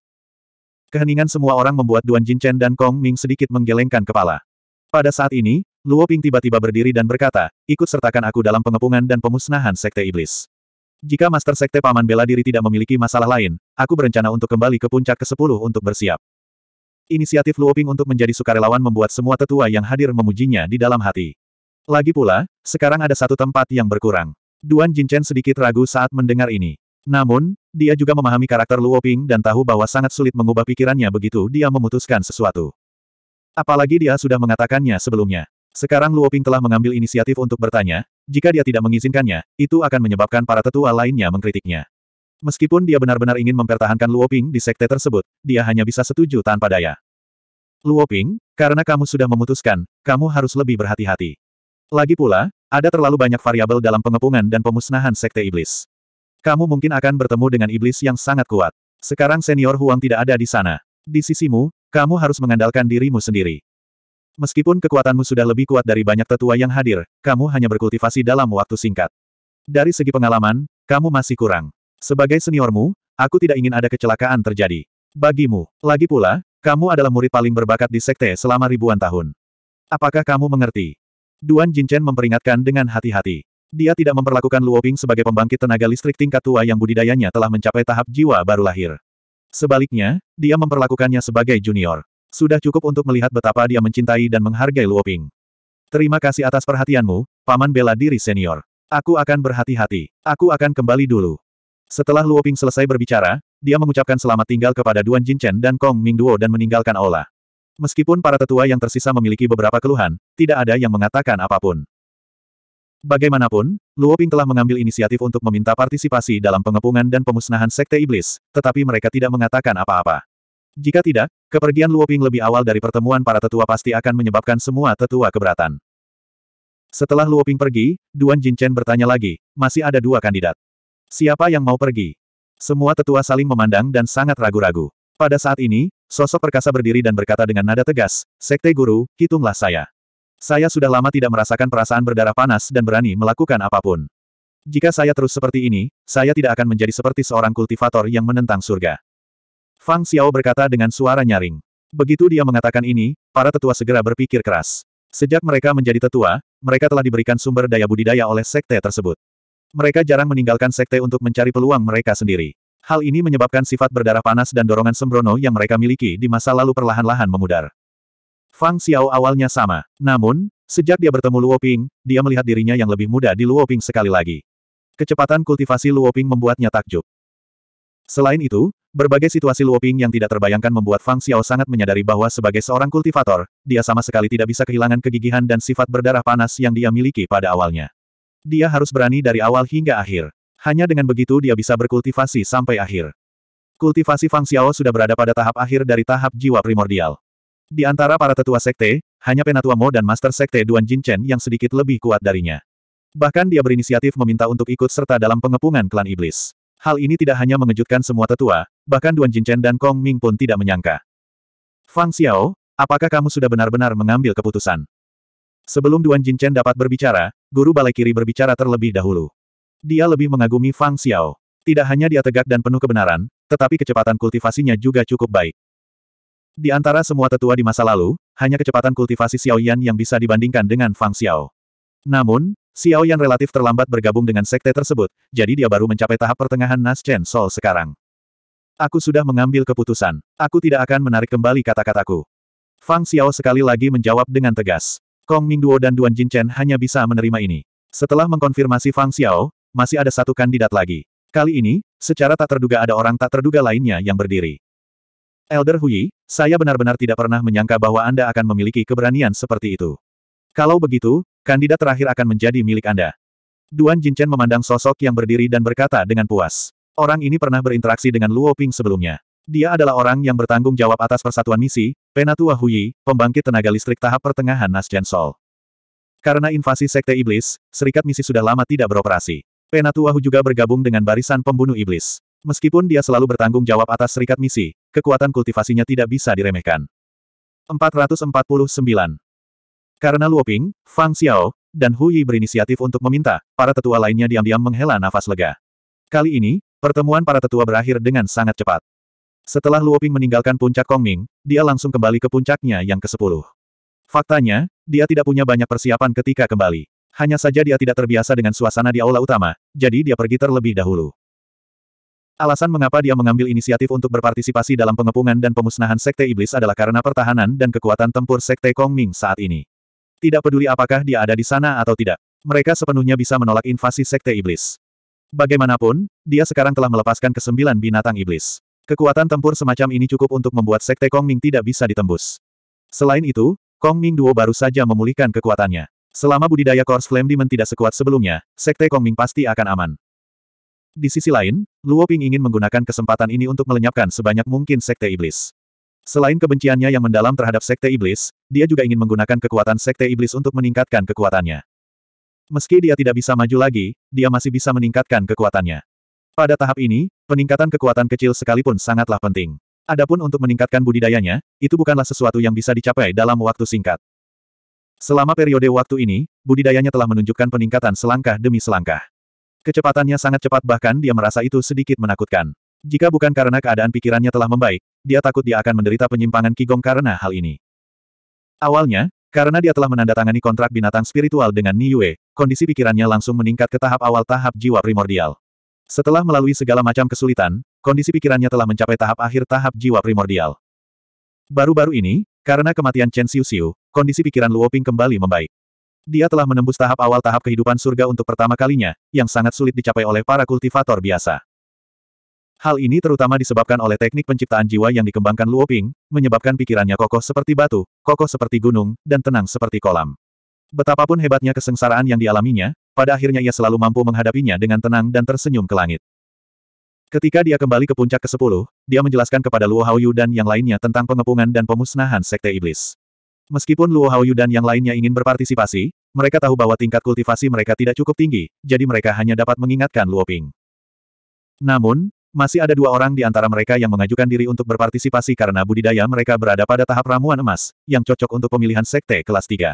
Keheningan semua orang membuat Duan Jinchen dan Kong Ming sedikit menggelengkan kepala. Pada saat ini, Luo Ping tiba-tiba berdiri dan berkata, ikut sertakan aku dalam pengepungan dan pemusnahan Sekte Iblis. Jika Master Sekte Paman Bela Diri tidak memiliki masalah lain, aku berencana untuk kembali ke puncak ke-10 untuk bersiap. Inisiatif Luoping untuk menjadi sukarelawan membuat semua tetua yang hadir memujinya di dalam hati. Lagi pula, sekarang ada satu tempat yang berkurang. Duan Jinchen sedikit ragu saat mendengar ini. Namun, dia juga memahami karakter Luoping dan tahu bahwa sangat sulit mengubah pikirannya begitu dia memutuskan sesuatu. Apalagi dia sudah mengatakannya sebelumnya. Sekarang Luoping telah mengambil inisiatif untuk bertanya, jika dia tidak mengizinkannya, itu akan menyebabkan para tetua lainnya mengkritiknya. Meskipun dia benar-benar ingin mempertahankan Luoping di sekte tersebut, dia hanya bisa setuju tanpa daya. Luoping, karena kamu sudah memutuskan, kamu harus lebih berhati-hati. Lagi pula, ada terlalu banyak variabel dalam pengepungan dan pemusnahan sekte iblis. Kamu mungkin akan bertemu dengan iblis yang sangat kuat. Sekarang senior Huang tidak ada di sana. Di sisimu, kamu harus mengandalkan dirimu sendiri. Meskipun kekuatanmu sudah lebih kuat dari banyak tetua yang hadir, kamu hanya berkultivasi dalam waktu singkat. Dari segi pengalaman, kamu masih kurang. Sebagai seniormu, aku tidak ingin ada kecelakaan terjadi. Bagimu, lagi pula, kamu adalah murid paling berbakat di sekte selama ribuan tahun. Apakah kamu mengerti? Duan Jinchen memperingatkan dengan hati-hati. Dia tidak memperlakukan Luoping sebagai pembangkit tenaga listrik tingkat tua yang budidayanya telah mencapai tahap jiwa baru lahir. Sebaliknya, dia memperlakukannya sebagai junior. Sudah cukup untuk melihat betapa dia mencintai dan menghargai Luoping. Terima kasih atas perhatianmu, Paman Bela Diri Senior. Aku akan berhati-hati. Aku akan kembali dulu. Setelah Luoping selesai berbicara, dia mengucapkan selamat tinggal kepada Duan Jinchen dan Kong Mingduo dan meninggalkan aula. Meskipun para tetua yang tersisa memiliki beberapa keluhan, tidak ada yang mengatakan apapun. Bagaimanapun, Luoping telah mengambil inisiatif untuk meminta partisipasi dalam pengepungan dan pemusnahan Sekte Iblis, tetapi mereka tidak mengatakan apa-apa. Jika tidak, kepergian Luoping lebih awal dari pertemuan para tetua pasti akan menyebabkan semua tetua keberatan. Setelah Luoping pergi, Duan Jinchen bertanya lagi, masih ada dua kandidat. Siapa yang mau pergi? Semua tetua saling memandang dan sangat ragu-ragu. Pada saat ini, sosok perkasa berdiri dan berkata dengan nada tegas, Sekte Guru, hitunglah saya. Saya sudah lama tidak merasakan perasaan berdarah panas dan berani melakukan apapun. Jika saya terus seperti ini, saya tidak akan menjadi seperti seorang kultivator yang menentang surga. Fang Xiao berkata dengan suara nyaring. Begitu dia mengatakan ini, para tetua segera berpikir keras. Sejak mereka menjadi tetua, mereka telah diberikan sumber daya budidaya oleh sekte tersebut. Mereka jarang meninggalkan sekte untuk mencari peluang mereka sendiri. Hal ini menyebabkan sifat berdarah panas dan dorongan sembrono yang mereka miliki di masa lalu perlahan-lahan memudar. Fang Xiao awalnya sama. Namun, sejak dia bertemu Luo Ping, dia melihat dirinya yang lebih muda di Luo Ping sekali lagi. Kecepatan kultivasi Luo Ping membuatnya takjub. Selain itu, Berbagai situasi Luoping yang tidak terbayangkan membuat Fang Xiao sangat menyadari bahwa sebagai seorang kultivator, dia sama sekali tidak bisa kehilangan kegigihan dan sifat berdarah panas yang dia miliki pada awalnya. Dia harus berani dari awal hingga akhir. Hanya dengan begitu dia bisa berkultivasi sampai akhir. Kultivasi Fang Xiao sudah berada pada tahap akhir dari tahap jiwa primordial. Di antara para tetua sekte, hanya Penatua Mo dan Master Sekte Duan Jinchen yang sedikit lebih kuat darinya. Bahkan dia berinisiatif meminta untuk ikut serta dalam pengepungan klan iblis. Hal ini tidak hanya mengejutkan semua tetua, bahkan Duan Jinchen dan Kong Ming pun tidak menyangka. Fang Xiao, apakah kamu sudah benar-benar mengambil keputusan? Sebelum Duan Jinchen dapat berbicara, guru balai kiri berbicara terlebih dahulu. Dia lebih mengagumi Fang Xiao. Tidak hanya dia tegak dan penuh kebenaran, tetapi kecepatan kultivasinya juga cukup baik. Di antara semua tetua di masa lalu, hanya kecepatan kultivasi Xiao Yan yang bisa dibandingkan dengan Fang Xiao. Namun, Xiao yang relatif terlambat bergabung dengan sekte tersebut, jadi dia baru mencapai tahap pertengahan Nas Chen Sol sekarang. Aku sudah mengambil keputusan. Aku tidak akan menarik kembali kata-kataku. Fang Xiao sekali lagi menjawab dengan tegas. Kong Mingduo dan Duan Jinchen hanya bisa menerima ini. Setelah mengkonfirmasi Fang Xiao, masih ada satu kandidat lagi. Kali ini, secara tak terduga ada orang tak terduga lainnya yang berdiri. Elder Hui, saya benar-benar tidak pernah menyangka bahwa Anda akan memiliki keberanian seperti itu. Kalau begitu, kandidat terakhir akan menjadi milik Anda. Duan Jinchen memandang sosok yang berdiri dan berkata dengan puas. Orang ini pernah berinteraksi dengan Luo Ping sebelumnya. Dia adalah orang yang bertanggung jawab atas persatuan misi, Penatua Huyi, pembangkit tenaga listrik tahap pertengahan Nasjen Sol. Karena invasi Sekte Iblis, Serikat Misi sudah lama tidak beroperasi. Penatua Hu juga bergabung dengan barisan pembunuh iblis. Meskipun dia selalu bertanggung jawab atas Serikat Misi, kekuatan kultivasinya tidak bisa diremehkan. 449. Karena Luoping, Fang Xiao, dan Hui berinisiatif untuk meminta, para tetua lainnya diam-diam menghela nafas lega. Kali ini, pertemuan para tetua berakhir dengan sangat cepat. Setelah Luoping meninggalkan puncak Kongming, dia langsung kembali ke puncaknya yang ke-10. Faktanya, dia tidak punya banyak persiapan ketika kembali. Hanya saja dia tidak terbiasa dengan suasana di aula utama, jadi dia pergi terlebih dahulu. Alasan mengapa dia mengambil inisiatif untuk berpartisipasi dalam pengepungan dan pemusnahan Sekte Iblis adalah karena pertahanan dan kekuatan tempur Sekte Kongming saat ini. Tidak peduli apakah dia ada di sana atau tidak, mereka sepenuhnya bisa menolak invasi Sekte Iblis. Bagaimanapun, dia sekarang telah melepaskan kesembilan binatang iblis. Kekuatan tempur semacam ini cukup untuk membuat Sekte Kong Ming tidak bisa ditembus. Selain itu, Kong Ming Duo baru saja memulihkan kekuatannya. Selama budidaya Kors Flame Demon tidak sekuat sebelumnya, Sekte Kong Ming pasti akan aman. Di sisi lain, Luo Ping ingin menggunakan kesempatan ini untuk melenyapkan sebanyak mungkin Sekte Iblis. Selain kebenciannya yang mendalam terhadap Sekte Iblis, dia juga ingin menggunakan kekuatan Sekte Iblis untuk meningkatkan kekuatannya. Meski dia tidak bisa maju lagi, dia masih bisa meningkatkan kekuatannya. Pada tahap ini, peningkatan kekuatan kecil sekalipun sangatlah penting. Adapun untuk meningkatkan budidayanya, itu bukanlah sesuatu yang bisa dicapai dalam waktu singkat. Selama periode waktu ini, budidayanya telah menunjukkan peningkatan selangkah demi selangkah. Kecepatannya sangat cepat bahkan dia merasa itu sedikit menakutkan. Jika bukan karena keadaan pikirannya telah membaik, dia takut dia akan menderita penyimpangan kigong karena hal ini. Awalnya, karena dia telah menandatangani kontrak binatang spiritual dengan Yue, kondisi pikirannya langsung meningkat ke tahap awal tahap jiwa primordial. Setelah melalui segala macam kesulitan, kondisi pikirannya telah mencapai tahap akhir tahap jiwa primordial. Baru-baru ini, karena kematian Chen Xiu Xiu, kondisi pikiran Luoping kembali membaik. Dia telah menembus tahap awal tahap kehidupan surga untuk pertama kalinya, yang sangat sulit dicapai oleh para kultivator biasa. Hal ini terutama disebabkan oleh teknik penciptaan jiwa yang dikembangkan Luo Ping, menyebabkan pikirannya kokoh seperti batu, kokoh seperti gunung, dan tenang seperti kolam. Betapapun hebatnya kesengsaraan yang dialaminya, pada akhirnya ia selalu mampu menghadapinya dengan tenang dan tersenyum ke langit. Ketika dia kembali ke puncak ke-10, dia menjelaskan kepada Luo Haoyu dan yang lainnya tentang pengepungan dan pemusnahan Sekte Iblis. Meskipun Luo Haoyu dan yang lainnya ingin berpartisipasi, mereka tahu bahwa tingkat kultivasi mereka tidak cukup tinggi, jadi mereka hanya dapat mengingatkan Luo Ping. Namun, masih ada dua orang di antara mereka yang mengajukan diri untuk berpartisipasi karena budidaya mereka berada pada tahap ramuan emas, yang cocok untuk pemilihan sekte kelas 3.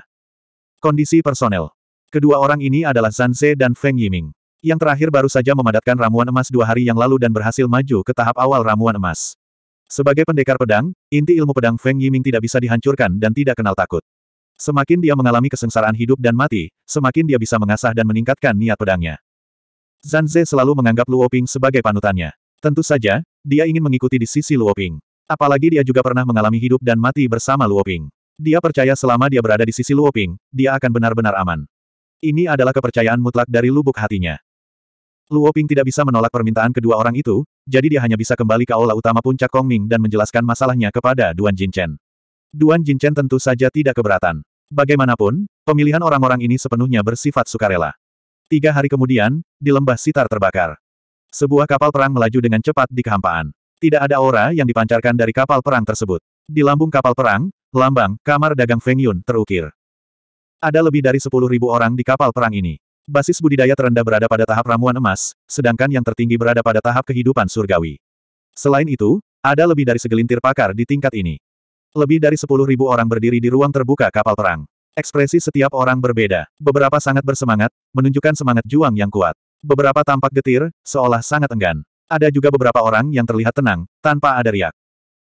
Kondisi personel. Kedua orang ini adalah Zanze dan Feng Yiming. Yang terakhir baru saja memadatkan ramuan emas dua hari yang lalu dan berhasil maju ke tahap awal ramuan emas. Sebagai pendekar pedang, inti ilmu pedang Feng Yiming tidak bisa dihancurkan dan tidak kenal takut. Semakin dia mengalami kesengsaraan hidup dan mati, semakin dia bisa mengasah dan meningkatkan niat pedangnya. Zanze selalu menganggap Luoping sebagai panutannya. Tentu saja, dia ingin mengikuti di sisi Luoping. Apalagi dia juga pernah mengalami hidup dan mati bersama Luoping. Dia percaya selama dia berada di sisi Luoping, dia akan benar-benar aman. Ini adalah kepercayaan mutlak dari lubuk hatinya. Luoping tidak bisa menolak permintaan kedua orang itu, jadi dia hanya bisa kembali ke aula utama puncak Kongming dan menjelaskan masalahnya kepada Duan Jinchen. Duan Jinchen tentu saja tidak keberatan. Bagaimanapun, pemilihan orang-orang ini sepenuhnya bersifat sukarela. Tiga hari kemudian, di lembah sitar terbakar. Sebuah kapal perang melaju dengan cepat di kehampaan. Tidak ada aura yang dipancarkan dari kapal perang tersebut. Di lambung kapal perang, lambang, kamar dagang Feng Yun, terukir. Ada lebih dari 10.000 orang di kapal perang ini. Basis budidaya terendah berada pada tahap ramuan emas, sedangkan yang tertinggi berada pada tahap kehidupan surgawi. Selain itu, ada lebih dari segelintir pakar di tingkat ini. Lebih dari 10.000 orang berdiri di ruang terbuka kapal perang. Ekspresi setiap orang berbeda. Beberapa sangat bersemangat, menunjukkan semangat juang yang kuat. Beberapa tampak getir, seolah sangat enggan. Ada juga beberapa orang yang terlihat tenang, tanpa ada riak.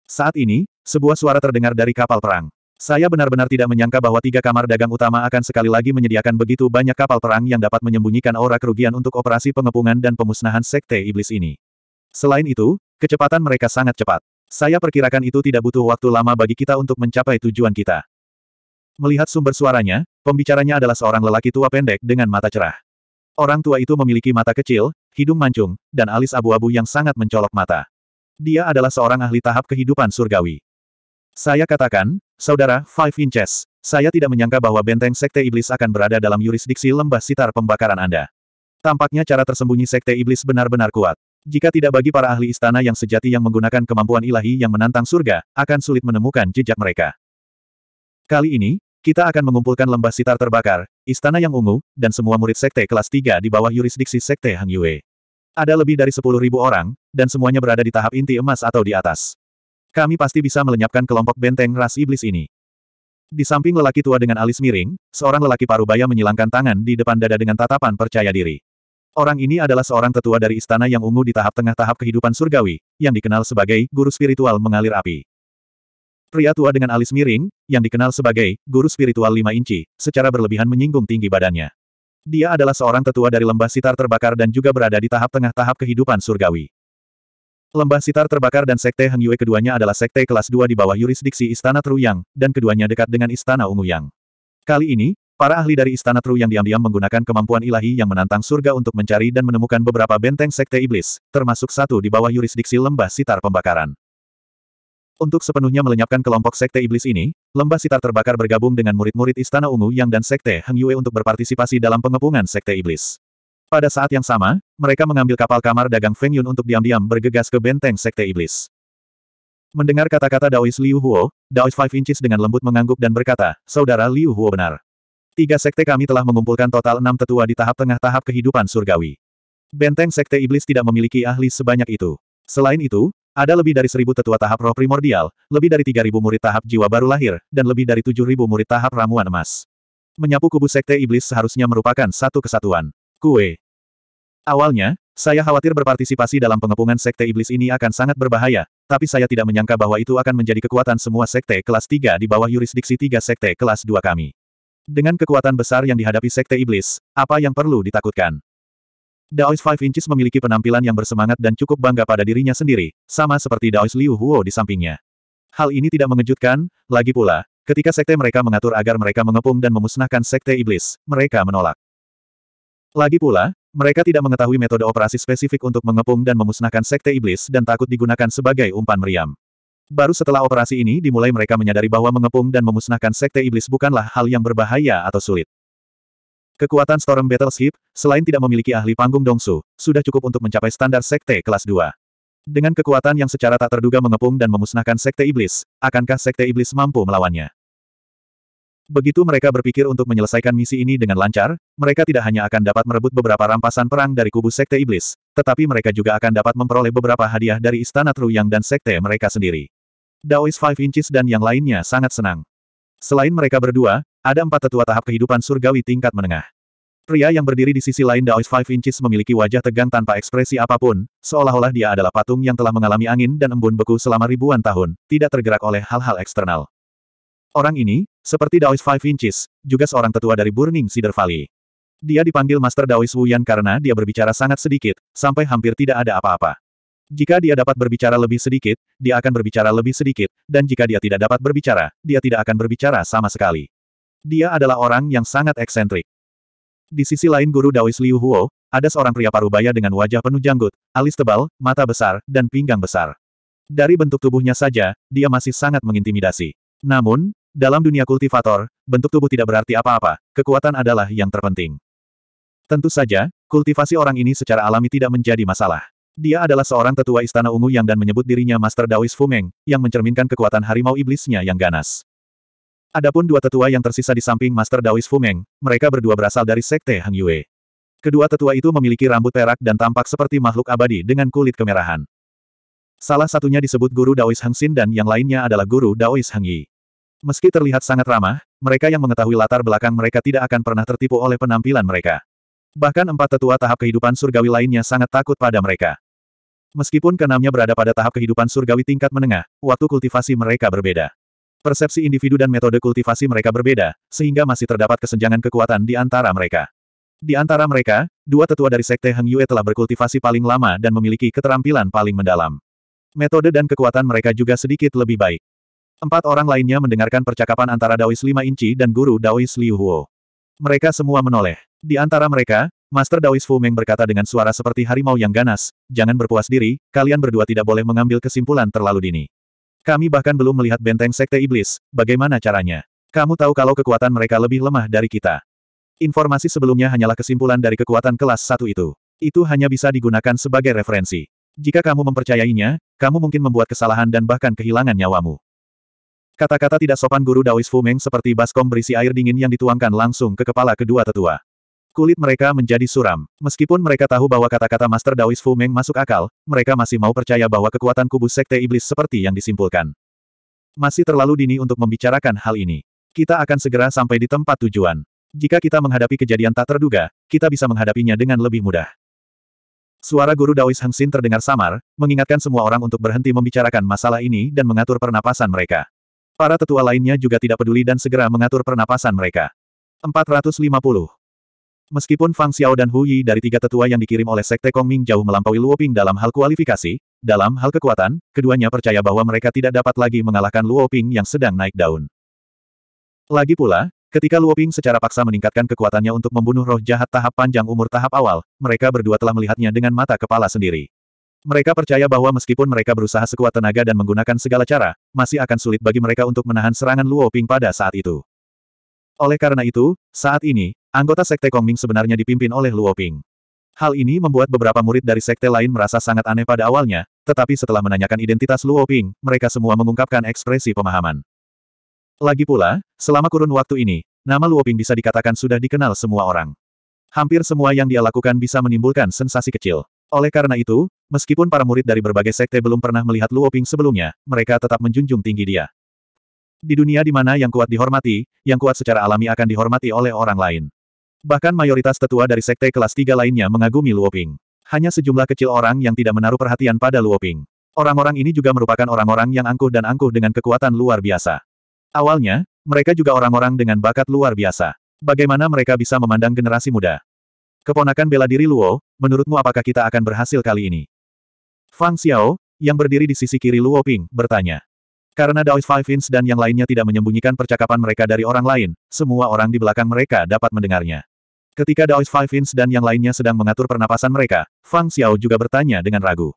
Saat ini, sebuah suara terdengar dari kapal perang. Saya benar-benar tidak menyangka bahwa tiga kamar dagang utama akan sekali lagi menyediakan begitu banyak kapal perang yang dapat menyembunyikan aura kerugian untuk operasi pengepungan dan pemusnahan sekte iblis ini. Selain itu, kecepatan mereka sangat cepat. Saya perkirakan itu tidak butuh waktu lama bagi kita untuk mencapai tujuan kita. Melihat sumber suaranya, pembicaranya adalah seorang lelaki tua pendek dengan mata cerah. Orang tua itu memiliki mata kecil, hidung mancung, dan alis abu-abu yang sangat mencolok mata. Dia adalah seorang ahli tahap kehidupan surgawi. Saya katakan, Saudara, Five Inches, saya tidak menyangka bahwa benteng Sekte Iblis akan berada dalam yurisdiksi lembah sitar pembakaran Anda. Tampaknya cara tersembunyi Sekte Iblis benar-benar kuat. Jika tidak bagi para ahli istana yang sejati yang menggunakan kemampuan ilahi yang menantang surga, akan sulit menemukan jejak mereka. Kali ini, kita akan mengumpulkan lembah sitar terbakar, istana yang ungu, dan semua murid sekte kelas 3 di bawah yurisdiksi sekte Hang Yue. Ada lebih dari 10.000 orang, dan semuanya berada di tahap inti emas atau di atas. Kami pasti bisa melenyapkan kelompok benteng ras iblis ini. Di samping lelaki tua dengan alis miring, seorang lelaki parubaya menyilangkan tangan di depan dada dengan tatapan percaya diri. Orang ini adalah seorang tetua dari istana yang ungu di tahap tengah tahap kehidupan surgawi, yang dikenal sebagai guru spiritual mengalir api. Pria tua dengan alis miring, yang dikenal sebagai guru spiritual lima inci, secara berlebihan menyinggung tinggi badannya. Dia adalah seorang tetua dari lembah sitar terbakar dan juga berada di tahap tengah-tahap kehidupan surgawi. Lembah sitar terbakar dan sekte Heng Yue keduanya adalah sekte kelas 2 di bawah yurisdiksi Istana Truyang, dan keduanya dekat dengan Istana Ungu Yang. Kali ini, para ahli dari Istana Truyang diam-diam menggunakan kemampuan ilahi yang menantang surga untuk mencari dan menemukan beberapa benteng sekte iblis, termasuk satu di bawah yurisdiksi lembah sitar pembakaran. Untuk sepenuhnya melenyapkan kelompok sekte iblis ini, lembah sitar terbakar bergabung dengan murid-murid Istana Ungu Yang dan sekte Heng Yue untuk berpartisipasi dalam pengepungan sekte iblis. Pada saat yang sama, mereka mengambil kapal kamar dagang Feng Yun untuk diam-diam bergegas ke benteng sekte iblis. Mendengar kata-kata Daois Liu Huo, Daois Five Inches dengan lembut mengangguk dan berkata, Saudara Liu Huo benar. Tiga sekte kami telah mengumpulkan total enam tetua di tahap tengah tahap kehidupan surgawi. Benteng sekte iblis tidak memiliki ahli sebanyak itu. Selain itu, ada lebih dari seribu tetua tahap roh primordial, lebih dari tiga ribu murid tahap jiwa baru lahir, dan lebih dari tujuh ribu murid tahap ramuan emas. Menyapu kubu sekte iblis seharusnya merupakan satu kesatuan. Kue. Awalnya, saya khawatir berpartisipasi dalam pengepungan sekte iblis ini akan sangat berbahaya, tapi saya tidak menyangka bahwa itu akan menjadi kekuatan semua sekte kelas 3 di bawah yurisdiksi tiga sekte kelas 2 kami. Dengan kekuatan besar yang dihadapi sekte iblis, apa yang perlu ditakutkan? Daois Five Inches memiliki penampilan yang bersemangat dan cukup bangga pada dirinya sendiri, sama seperti Daois Liu Huo di sampingnya. Hal ini tidak mengejutkan, lagi pula, ketika sekte mereka mengatur agar mereka mengepung dan memusnahkan sekte iblis, mereka menolak. Lagi pula, mereka tidak mengetahui metode operasi spesifik untuk mengepung dan memusnahkan sekte iblis dan takut digunakan sebagai umpan meriam. Baru setelah operasi ini dimulai mereka menyadari bahwa mengepung dan memusnahkan sekte iblis bukanlah hal yang berbahaya atau sulit. Kekuatan Storm Battleship, selain tidak memiliki ahli panggung Dongsu, sudah cukup untuk mencapai standar Sekte kelas 2. Dengan kekuatan yang secara tak terduga mengepung dan memusnahkan Sekte Iblis, akankah Sekte Iblis mampu melawannya? Begitu mereka berpikir untuk menyelesaikan misi ini dengan lancar, mereka tidak hanya akan dapat merebut beberapa rampasan perang dari kubu Sekte Iblis, tetapi mereka juga akan dapat memperoleh beberapa hadiah dari Istana Truyang dan Sekte mereka sendiri. Daois Five Inches dan yang lainnya sangat senang. Selain mereka berdua, ada empat tetua tahap kehidupan surgawi tingkat menengah. Pria yang berdiri di sisi lain Daois Five Inches memiliki wajah tegang tanpa ekspresi apapun, seolah-olah dia adalah patung yang telah mengalami angin dan embun beku selama ribuan tahun, tidak tergerak oleh hal-hal eksternal. Orang ini, seperti Daois Five Inches, juga seorang tetua dari Burning Cedar Valley. Dia dipanggil Master Daois Wuyan karena dia berbicara sangat sedikit, sampai hampir tidak ada apa-apa. Jika dia dapat berbicara lebih sedikit, dia akan berbicara lebih sedikit, dan jika dia tidak dapat berbicara, dia tidak akan berbicara sama sekali. Dia adalah orang yang sangat eksentrik. Di sisi lain guru Daois Liu Huo, ada seorang pria parubaya dengan wajah penuh janggut, alis tebal, mata besar, dan pinggang besar. Dari bentuk tubuhnya saja, dia masih sangat mengintimidasi. Namun, dalam dunia kultivator, bentuk tubuh tidak berarti apa-apa, kekuatan adalah yang terpenting. Tentu saja, kultivasi orang ini secara alami tidak menjadi masalah. Dia adalah seorang tetua istana ungu yang dan menyebut dirinya Master Daois Fumeng, yang mencerminkan kekuatan harimau iblisnya yang ganas. Adapun dua tetua yang tersisa di samping Master Daois Fumeng, mereka berdua berasal dari Sekte Hang Yue. Kedua tetua itu memiliki rambut perak dan tampak seperti makhluk abadi dengan kulit kemerahan. Salah satunya disebut Guru Daois Hang Xin dan yang lainnya adalah Guru Daois Hang Yi. Meski terlihat sangat ramah, mereka yang mengetahui latar belakang mereka tidak akan pernah tertipu oleh penampilan mereka. Bahkan empat tetua tahap kehidupan surgawi lainnya sangat takut pada mereka. Meskipun keenamnya berada pada tahap kehidupan surgawi tingkat menengah, waktu kultivasi mereka berbeda. Persepsi individu dan metode kultivasi mereka berbeda, sehingga masih terdapat kesenjangan kekuatan di antara mereka. Di antara mereka, dua tetua dari Sekte Heng Yue telah berkultivasi paling lama dan memiliki keterampilan paling mendalam. Metode dan kekuatan mereka juga sedikit lebih baik. Empat orang lainnya mendengarkan percakapan antara Daois Lima Inci dan Guru Daois Liu Huo. Mereka semua menoleh. Di antara mereka, Master Daois Fu Meng berkata dengan suara seperti harimau yang ganas, jangan berpuas diri, kalian berdua tidak boleh mengambil kesimpulan terlalu dini. Kami bahkan belum melihat benteng sekte iblis, bagaimana caranya? Kamu tahu kalau kekuatan mereka lebih lemah dari kita. Informasi sebelumnya hanyalah kesimpulan dari kekuatan kelas satu itu. Itu hanya bisa digunakan sebagai referensi. Jika kamu mempercayainya, kamu mungkin membuat kesalahan dan bahkan kehilangan nyawamu. Kata-kata tidak sopan guru Daois Fumeng seperti baskom berisi air dingin yang dituangkan langsung ke kepala kedua tetua. Kulit mereka menjadi suram. Meskipun mereka tahu bahwa kata-kata Master Daois Fu Meng masuk akal, mereka masih mau percaya bahwa kekuatan kubu sekte iblis seperti yang disimpulkan. Masih terlalu dini untuk membicarakan hal ini. Kita akan segera sampai di tempat tujuan. Jika kita menghadapi kejadian tak terduga, kita bisa menghadapinya dengan lebih mudah. Suara guru Daois Hengsin Xin terdengar samar, mengingatkan semua orang untuk berhenti membicarakan masalah ini dan mengatur pernapasan mereka. Para tetua lainnya juga tidak peduli dan segera mengatur pernapasan mereka. 450 Meskipun Fang Xiao dan Hu Yi dari tiga tetua yang dikirim oleh Sekte Kongming jauh melampaui Luo Ping dalam hal kualifikasi, dalam hal kekuatan, keduanya percaya bahwa mereka tidak dapat lagi mengalahkan Luo Ping yang sedang naik daun. Lagi pula, ketika Luo Ping secara paksa meningkatkan kekuatannya untuk membunuh roh jahat tahap panjang umur tahap awal, mereka berdua telah melihatnya dengan mata kepala sendiri. Mereka percaya bahwa meskipun mereka berusaha sekuat tenaga dan menggunakan segala cara, masih akan sulit bagi mereka untuk menahan serangan Luo Ping pada saat itu. Oleh karena itu, saat ini, Anggota Sekte Kongming sebenarnya dipimpin oleh Luo Ping. Hal ini membuat beberapa murid dari sekte lain merasa sangat aneh pada awalnya, tetapi setelah menanyakan identitas Luo Ping, mereka semua mengungkapkan ekspresi pemahaman. Lagi pula, selama kurun waktu ini, nama Luo Ping bisa dikatakan sudah dikenal semua orang. Hampir semua yang dia lakukan bisa menimbulkan sensasi kecil. Oleh karena itu, meskipun para murid dari berbagai sekte belum pernah melihat Luo Ping sebelumnya, mereka tetap menjunjung tinggi dia. Di dunia di mana yang kuat dihormati, yang kuat secara alami akan dihormati oleh orang lain. Bahkan mayoritas tetua dari sekte kelas Tiga lainnya mengagumi Luoping. Hanya sejumlah kecil orang yang tidak menaruh perhatian pada Luoping. Orang-orang ini juga merupakan orang-orang yang angkuh dan angkuh dengan kekuatan luar biasa. Awalnya, mereka juga orang-orang dengan bakat luar biasa. Bagaimana mereka bisa memandang generasi muda? Keponakan bela diri Luo, menurutmu apakah kita akan berhasil kali ini? Fang Xiao, yang berdiri di sisi kiri Luo Ping, bertanya. Karena Daoist Five Ins dan yang lainnya tidak menyembunyikan percakapan mereka dari orang lain, semua orang di belakang mereka dapat mendengarnya. Ketika Daois Five Inch dan yang lainnya sedang mengatur pernapasan mereka, Fang Xiao juga bertanya dengan ragu.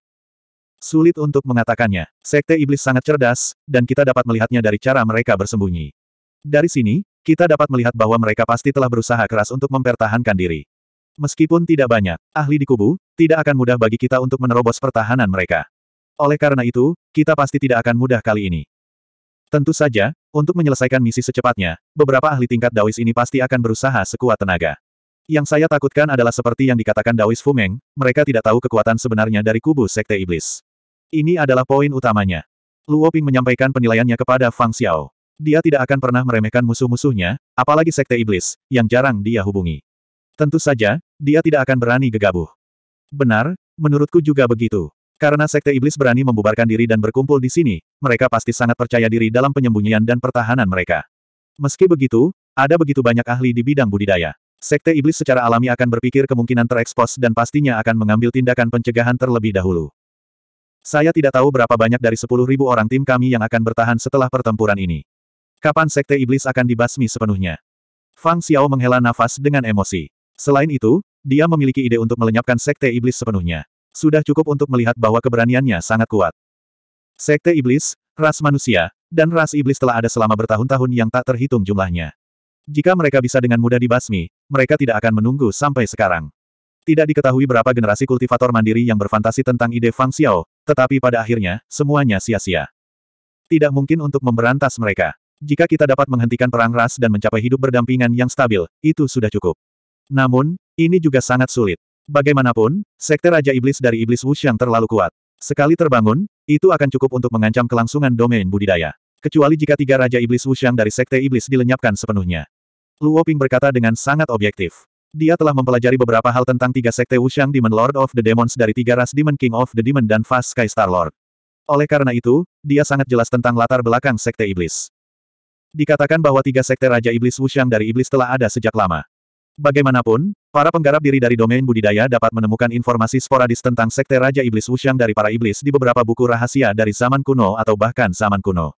Sulit untuk mengatakannya, Sekte Iblis sangat cerdas, dan kita dapat melihatnya dari cara mereka bersembunyi. Dari sini, kita dapat melihat bahwa mereka pasti telah berusaha keras untuk mempertahankan diri. Meskipun tidak banyak, ahli di kubu, tidak akan mudah bagi kita untuk menerobos pertahanan mereka. Oleh karena itu, kita pasti tidak akan mudah kali ini. Tentu saja, untuk menyelesaikan misi secepatnya, beberapa ahli tingkat Daois ini pasti akan berusaha sekuat tenaga. Yang saya takutkan adalah seperti yang dikatakan Daois Fumeng, mereka tidak tahu kekuatan sebenarnya dari kubu Sekte Iblis. Ini adalah poin utamanya. Luo Ping menyampaikan penilaiannya kepada Fang Xiao. Dia tidak akan pernah meremehkan musuh-musuhnya, apalagi Sekte Iblis, yang jarang dia hubungi. Tentu saja, dia tidak akan berani gegabah. Benar, menurutku juga begitu. Karena Sekte Iblis berani membubarkan diri dan berkumpul di sini, mereka pasti sangat percaya diri dalam penyembunyian dan pertahanan mereka. Meski begitu, ada begitu banyak ahli di bidang budidaya. Sekte Iblis secara alami akan berpikir kemungkinan terekspos dan pastinya akan mengambil tindakan pencegahan terlebih dahulu. Saya tidak tahu berapa banyak dari 10.000 orang tim kami yang akan bertahan setelah pertempuran ini. Kapan Sekte Iblis akan dibasmi sepenuhnya? Fang Xiao menghela nafas dengan emosi. Selain itu, dia memiliki ide untuk melenyapkan Sekte Iblis sepenuhnya. Sudah cukup untuk melihat bahwa keberaniannya sangat kuat. Sekte Iblis, ras manusia, dan ras iblis telah ada selama bertahun-tahun yang tak terhitung jumlahnya. Jika mereka bisa dengan mudah dibasmi, mereka tidak akan menunggu sampai sekarang. Tidak diketahui berapa generasi kultivator mandiri yang berfantasi tentang ide Fang Xiao, tetapi pada akhirnya, semuanya sia-sia. Tidak mungkin untuk memberantas mereka. Jika kita dapat menghentikan perang ras dan mencapai hidup berdampingan yang stabil, itu sudah cukup. Namun, ini juga sangat sulit. Bagaimanapun, sekte Raja Iblis dari Iblis Wuxiang terlalu kuat. Sekali terbangun, itu akan cukup untuk mengancam kelangsungan domain budidaya. Kecuali jika tiga Raja Iblis Wushang dari sekte Iblis dilenyapkan sepenuhnya. Luo Ping berkata dengan sangat objektif. Dia telah mempelajari beberapa hal tentang tiga sekte Wuxiang Demon Lord of the Demons dari tiga ras Demon King of the Demon dan Fast Sky Star Lord. Oleh karena itu, dia sangat jelas tentang latar belakang sekte iblis. Dikatakan bahwa tiga sekte Raja Iblis Wushang dari iblis telah ada sejak lama. Bagaimanapun, para penggarap diri dari domain budidaya dapat menemukan informasi sporadis tentang sekte Raja Iblis Wushang dari para iblis di beberapa buku rahasia dari zaman kuno atau bahkan zaman kuno.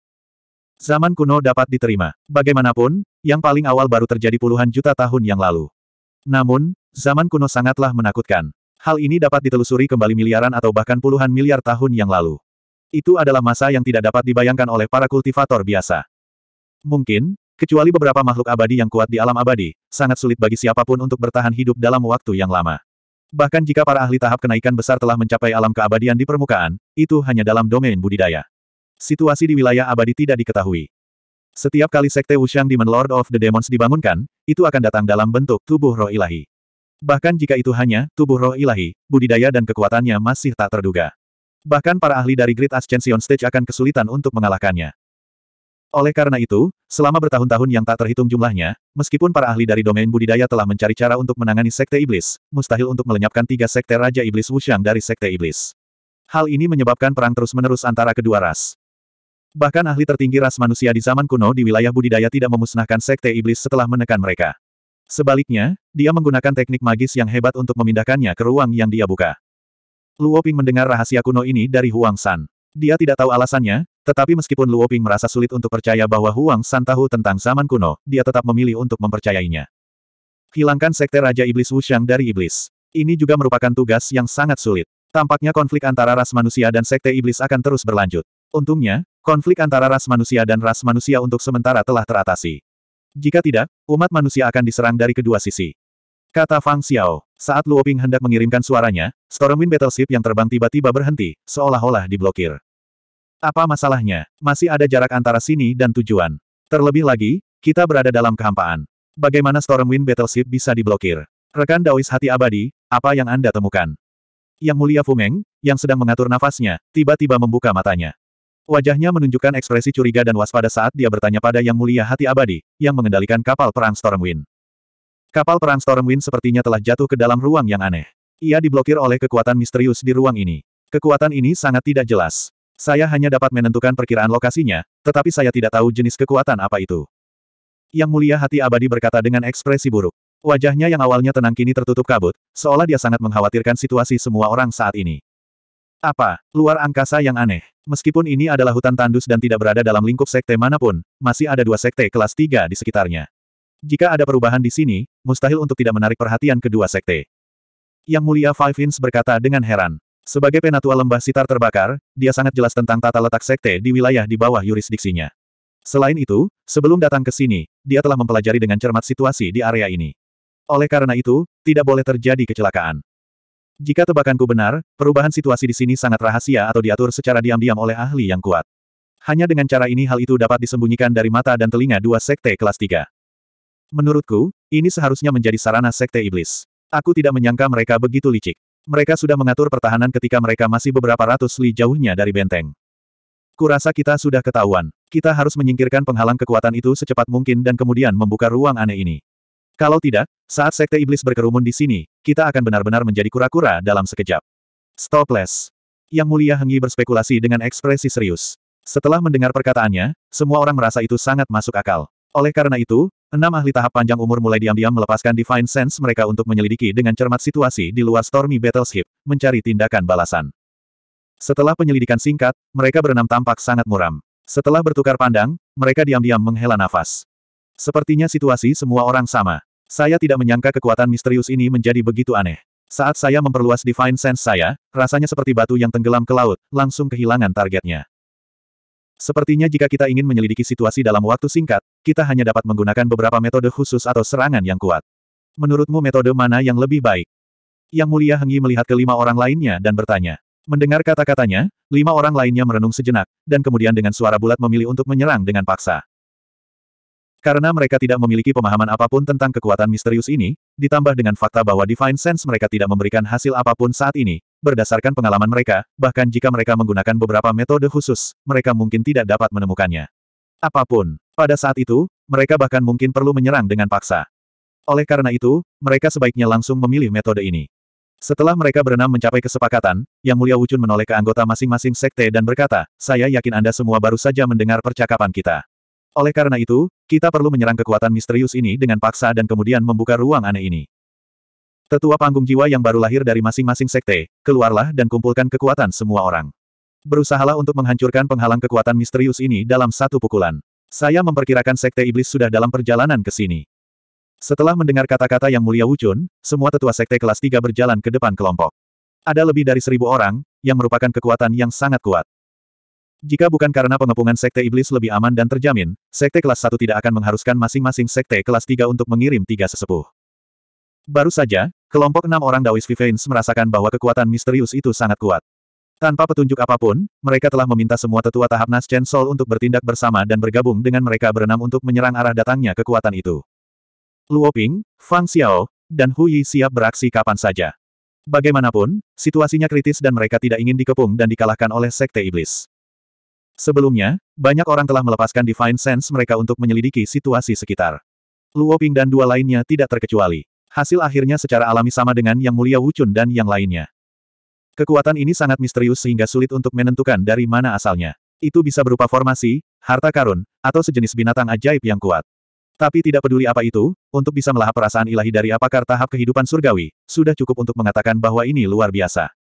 Zaman kuno dapat diterima. Bagaimanapun, yang paling awal baru terjadi puluhan juta tahun yang lalu. Namun, zaman kuno sangatlah menakutkan. Hal ini dapat ditelusuri kembali miliaran atau bahkan puluhan miliar tahun yang lalu. Itu adalah masa yang tidak dapat dibayangkan oleh para kultivator biasa. Mungkin, kecuali beberapa makhluk abadi yang kuat di alam abadi, sangat sulit bagi siapapun untuk bertahan hidup dalam waktu yang lama. Bahkan jika para ahli tahap kenaikan besar telah mencapai alam keabadian di permukaan, itu hanya dalam domain budidaya. Situasi di wilayah abadi tidak diketahui. Setiap kali sekte Wushang Demon Lord of the Demons dibangunkan, itu akan datang dalam bentuk tubuh roh ilahi. Bahkan jika itu hanya tubuh roh ilahi, budidaya dan kekuatannya masih tak terduga. Bahkan para ahli dari Great Ascension Stage akan kesulitan untuk mengalahkannya. Oleh karena itu, selama bertahun-tahun yang tak terhitung jumlahnya, meskipun para ahli dari domain budidaya telah mencari cara untuk menangani sekte iblis, mustahil untuk melenyapkan tiga sekte Raja Iblis Wushang dari sekte iblis. Hal ini menyebabkan perang terus-menerus antara kedua ras. Bahkan ahli tertinggi ras manusia di zaman kuno di wilayah budidaya tidak memusnahkan sekte iblis setelah menekan mereka. Sebaliknya, dia menggunakan teknik magis yang hebat untuk memindahkannya ke ruang yang dia buka. Luo Ping mendengar rahasia kuno ini dari Huang San. Dia tidak tahu alasannya, tetapi meskipun Luo Ping merasa sulit untuk percaya bahwa Huang San tahu tentang zaman kuno, dia tetap memilih untuk mempercayainya. Hilangkan sekte Raja Iblis Wushang dari Iblis. Ini juga merupakan tugas yang sangat sulit. Tampaknya konflik antara ras manusia dan sekte Iblis akan terus berlanjut. Untungnya, konflik antara ras manusia dan ras manusia untuk sementara telah teratasi. Jika tidak, umat manusia akan diserang dari kedua sisi. Kata Fang Xiao, saat Luoping hendak mengirimkan suaranya, Stormwind Battleship yang terbang tiba-tiba berhenti, seolah-olah diblokir. Apa masalahnya? Masih ada jarak antara sini dan tujuan. Terlebih lagi, kita berada dalam kehampaan. Bagaimana Stormwind Battleship bisa diblokir? Rekan Daois Hati Abadi, apa yang Anda temukan? Yang mulia Fumeng, yang sedang mengatur nafasnya, tiba-tiba membuka matanya. Wajahnya menunjukkan ekspresi curiga dan waspada saat dia bertanya pada Yang Mulia Hati Abadi, yang mengendalikan kapal perang Stormwind. Kapal perang Stormwind sepertinya telah jatuh ke dalam ruang yang aneh. Ia diblokir oleh kekuatan misterius di ruang ini. Kekuatan ini sangat tidak jelas. Saya hanya dapat menentukan perkiraan lokasinya, tetapi saya tidak tahu jenis kekuatan apa itu. Yang Mulia Hati Abadi berkata dengan ekspresi buruk. Wajahnya yang awalnya tenang kini tertutup kabut, seolah dia sangat mengkhawatirkan situasi semua orang saat ini. Apa? Luar angkasa yang aneh. Meskipun ini adalah hutan tandus dan tidak berada dalam lingkup sekte manapun, masih ada dua sekte kelas 3 di sekitarnya. Jika ada perubahan di sini, mustahil untuk tidak menarik perhatian kedua sekte. Yang mulia Five Inch berkata dengan heran. Sebagai penatua lembah sitar terbakar, dia sangat jelas tentang tata letak sekte di wilayah di bawah yurisdiksinya. Selain itu, sebelum datang ke sini, dia telah mempelajari dengan cermat situasi di area ini. Oleh karena itu, tidak boleh terjadi kecelakaan. Jika tebakanku benar, perubahan situasi di sini sangat rahasia atau diatur secara diam-diam oleh ahli yang kuat. Hanya dengan cara ini hal itu dapat disembunyikan dari mata dan telinga dua sekte kelas tiga. Menurutku, ini seharusnya menjadi sarana sekte iblis. Aku tidak menyangka mereka begitu licik. Mereka sudah mengatur pertahanan ketika mereka masih beberapa ratus li jauhnya dari benteng. Kurasa kita sudah ketahuan. Kita harus menyingkirkan penghalang kekuatan itu secepat mungkin dan kemudian membuka ruang aneh ini. Kalau tidak, saat sekte iblis berkerumun di sini, kita akan benar-benar menjadi kura-kura dalam sekejap. Stopless. Yang mulia hengi berspekulasi dengan ekspresi serius. Setelah mendengar perkataannya, semua orang merasa itu sangat masuk akal. Oleh karena itu, enam ahli tahap panjang umur mulai diam-diam melepaskan Divine Sense mereka untuk menyelidiki dengan cermat situasi di luar Stormy Battleship, mencari tindakan balasan. Setelah penyelidikan singkat, mereka berenam tampak sangat muram. Setelah bertukar pandang, mereka diam-diam menghela nafas. Sepertinya situasi semua orang sama. Saya tidak menyangka kekuatan misterius ini menjadi begitu aneh. Saat saya memperluas Divine Sense saya, rasanya seperti batu yang tenggelam ke laut, langsung kehilangan targetnya. Sepertinya jika kita ingin menyelidiki situasi dalam waktu singkat, kita hanya dapat menggunakan beberapa metode khusus atau serangan yang kuat. Menurutmu metode mana yang lebih baik? Yang Mulia Hengi melihat kelima orang lainnya dan bertanya. Mendengar kata-katanya, lima orang lainnya merenung sejenak, dan kemudian dengan suara bulat memilih untuk menyerang dengan paksa. Karena mereka tidak memiliki pemahaman apapun tentang kekuatan misterius ini, ditambah dengan fakta bahwa Divine Sense mereka tidak memberikan hasil apapun saat ini, berdasarkan pengalaman mereka, bahkan jika mereka menggunakan beberapa metode khusus, mereka mungkin tidak dapat menemukannya. Apapun. Pada saat itu, mereka bahkan mungkin perlu menyerang dengan paksa. Oleh karena itu, mereka sebaiknya langsung memilih metode ini. Setelah mereka berenam mencapai kesepakatan, Yang Mulia Wucun menoleh ke anggota masing-masing sekte dan berkata, saya yakin Anda semua baru saja mendengar percakapan kita. Oleh karena itu, kita perlu menyerang kekuatan misterius ini dengan paksa dan kemudian membuka ruang aneh ini. Tetua panggung jiwa yang baru lahir dari masing-masing sekte, keluarlah dan kumpulkan kekuatan semua orang. Berusahalah untuk menghancurkan penghalang kekuatan misterius ini dalam satu pukulan. Saya memperkirakan sekte iblis sudah dalam perjalanan ke sini. Setelah mendengar kata-kata yang mulia Wuchun, semua tetua sekte kelas 3 berjalan ke depan kelompok. Ada lebih dari seribu orang, yang merupakan kekuatan yang sangat kuat. Jika bukan karena pengepungan Sekte Iblis lebih aman dan terjamin, Sekte kelas 1 tidak akan mengharuskan masing-masing Sekte kelas 3 untuk mengirim tiga sesepuh. Baru saja, kelompok enam orang Dawis Vivains merasakan bahwa kekuatan misterius itu sangat kuat. Tanpa petunjuk apapun, mereka telah meminta semua tetua tahap Naschen Sol untuk bertindak bersama dan bergabung dengan mereka berenam untuk menyerang arah datangnya kekuatan itu. Luo Ping, Fang Xiao, dan Hu Yi siap beraksi kapan saja. Bagaimanapun, situasinya kritis dan mereka tidak ingin dikepung dan dikalahkan oleh Sekte Iblis. Sebelumnya, banyak orang telah melepaskan Divine Sense mereka untuk menyelidiki situasi sekitar. Luo Ping dan dua lainnya tidak terkecuali. Hasil akhirnya secara alami sama dengan Yang Mulia Wuchun dan yang lainnya. Kekuatan ini sangat misterius sehingga sulit untuk menentukan dari mana asalnya. Itu bisa berupa formasi, harta karun, atau sejenis binatang ajaib yang kuat. Tapi tidak peduli apa itu, untuk bisa melahap perasaan ilahi dari apakah tahap kehidupan surgawi, sudah cukup untuk mengatakan bahwa ini luar biasa.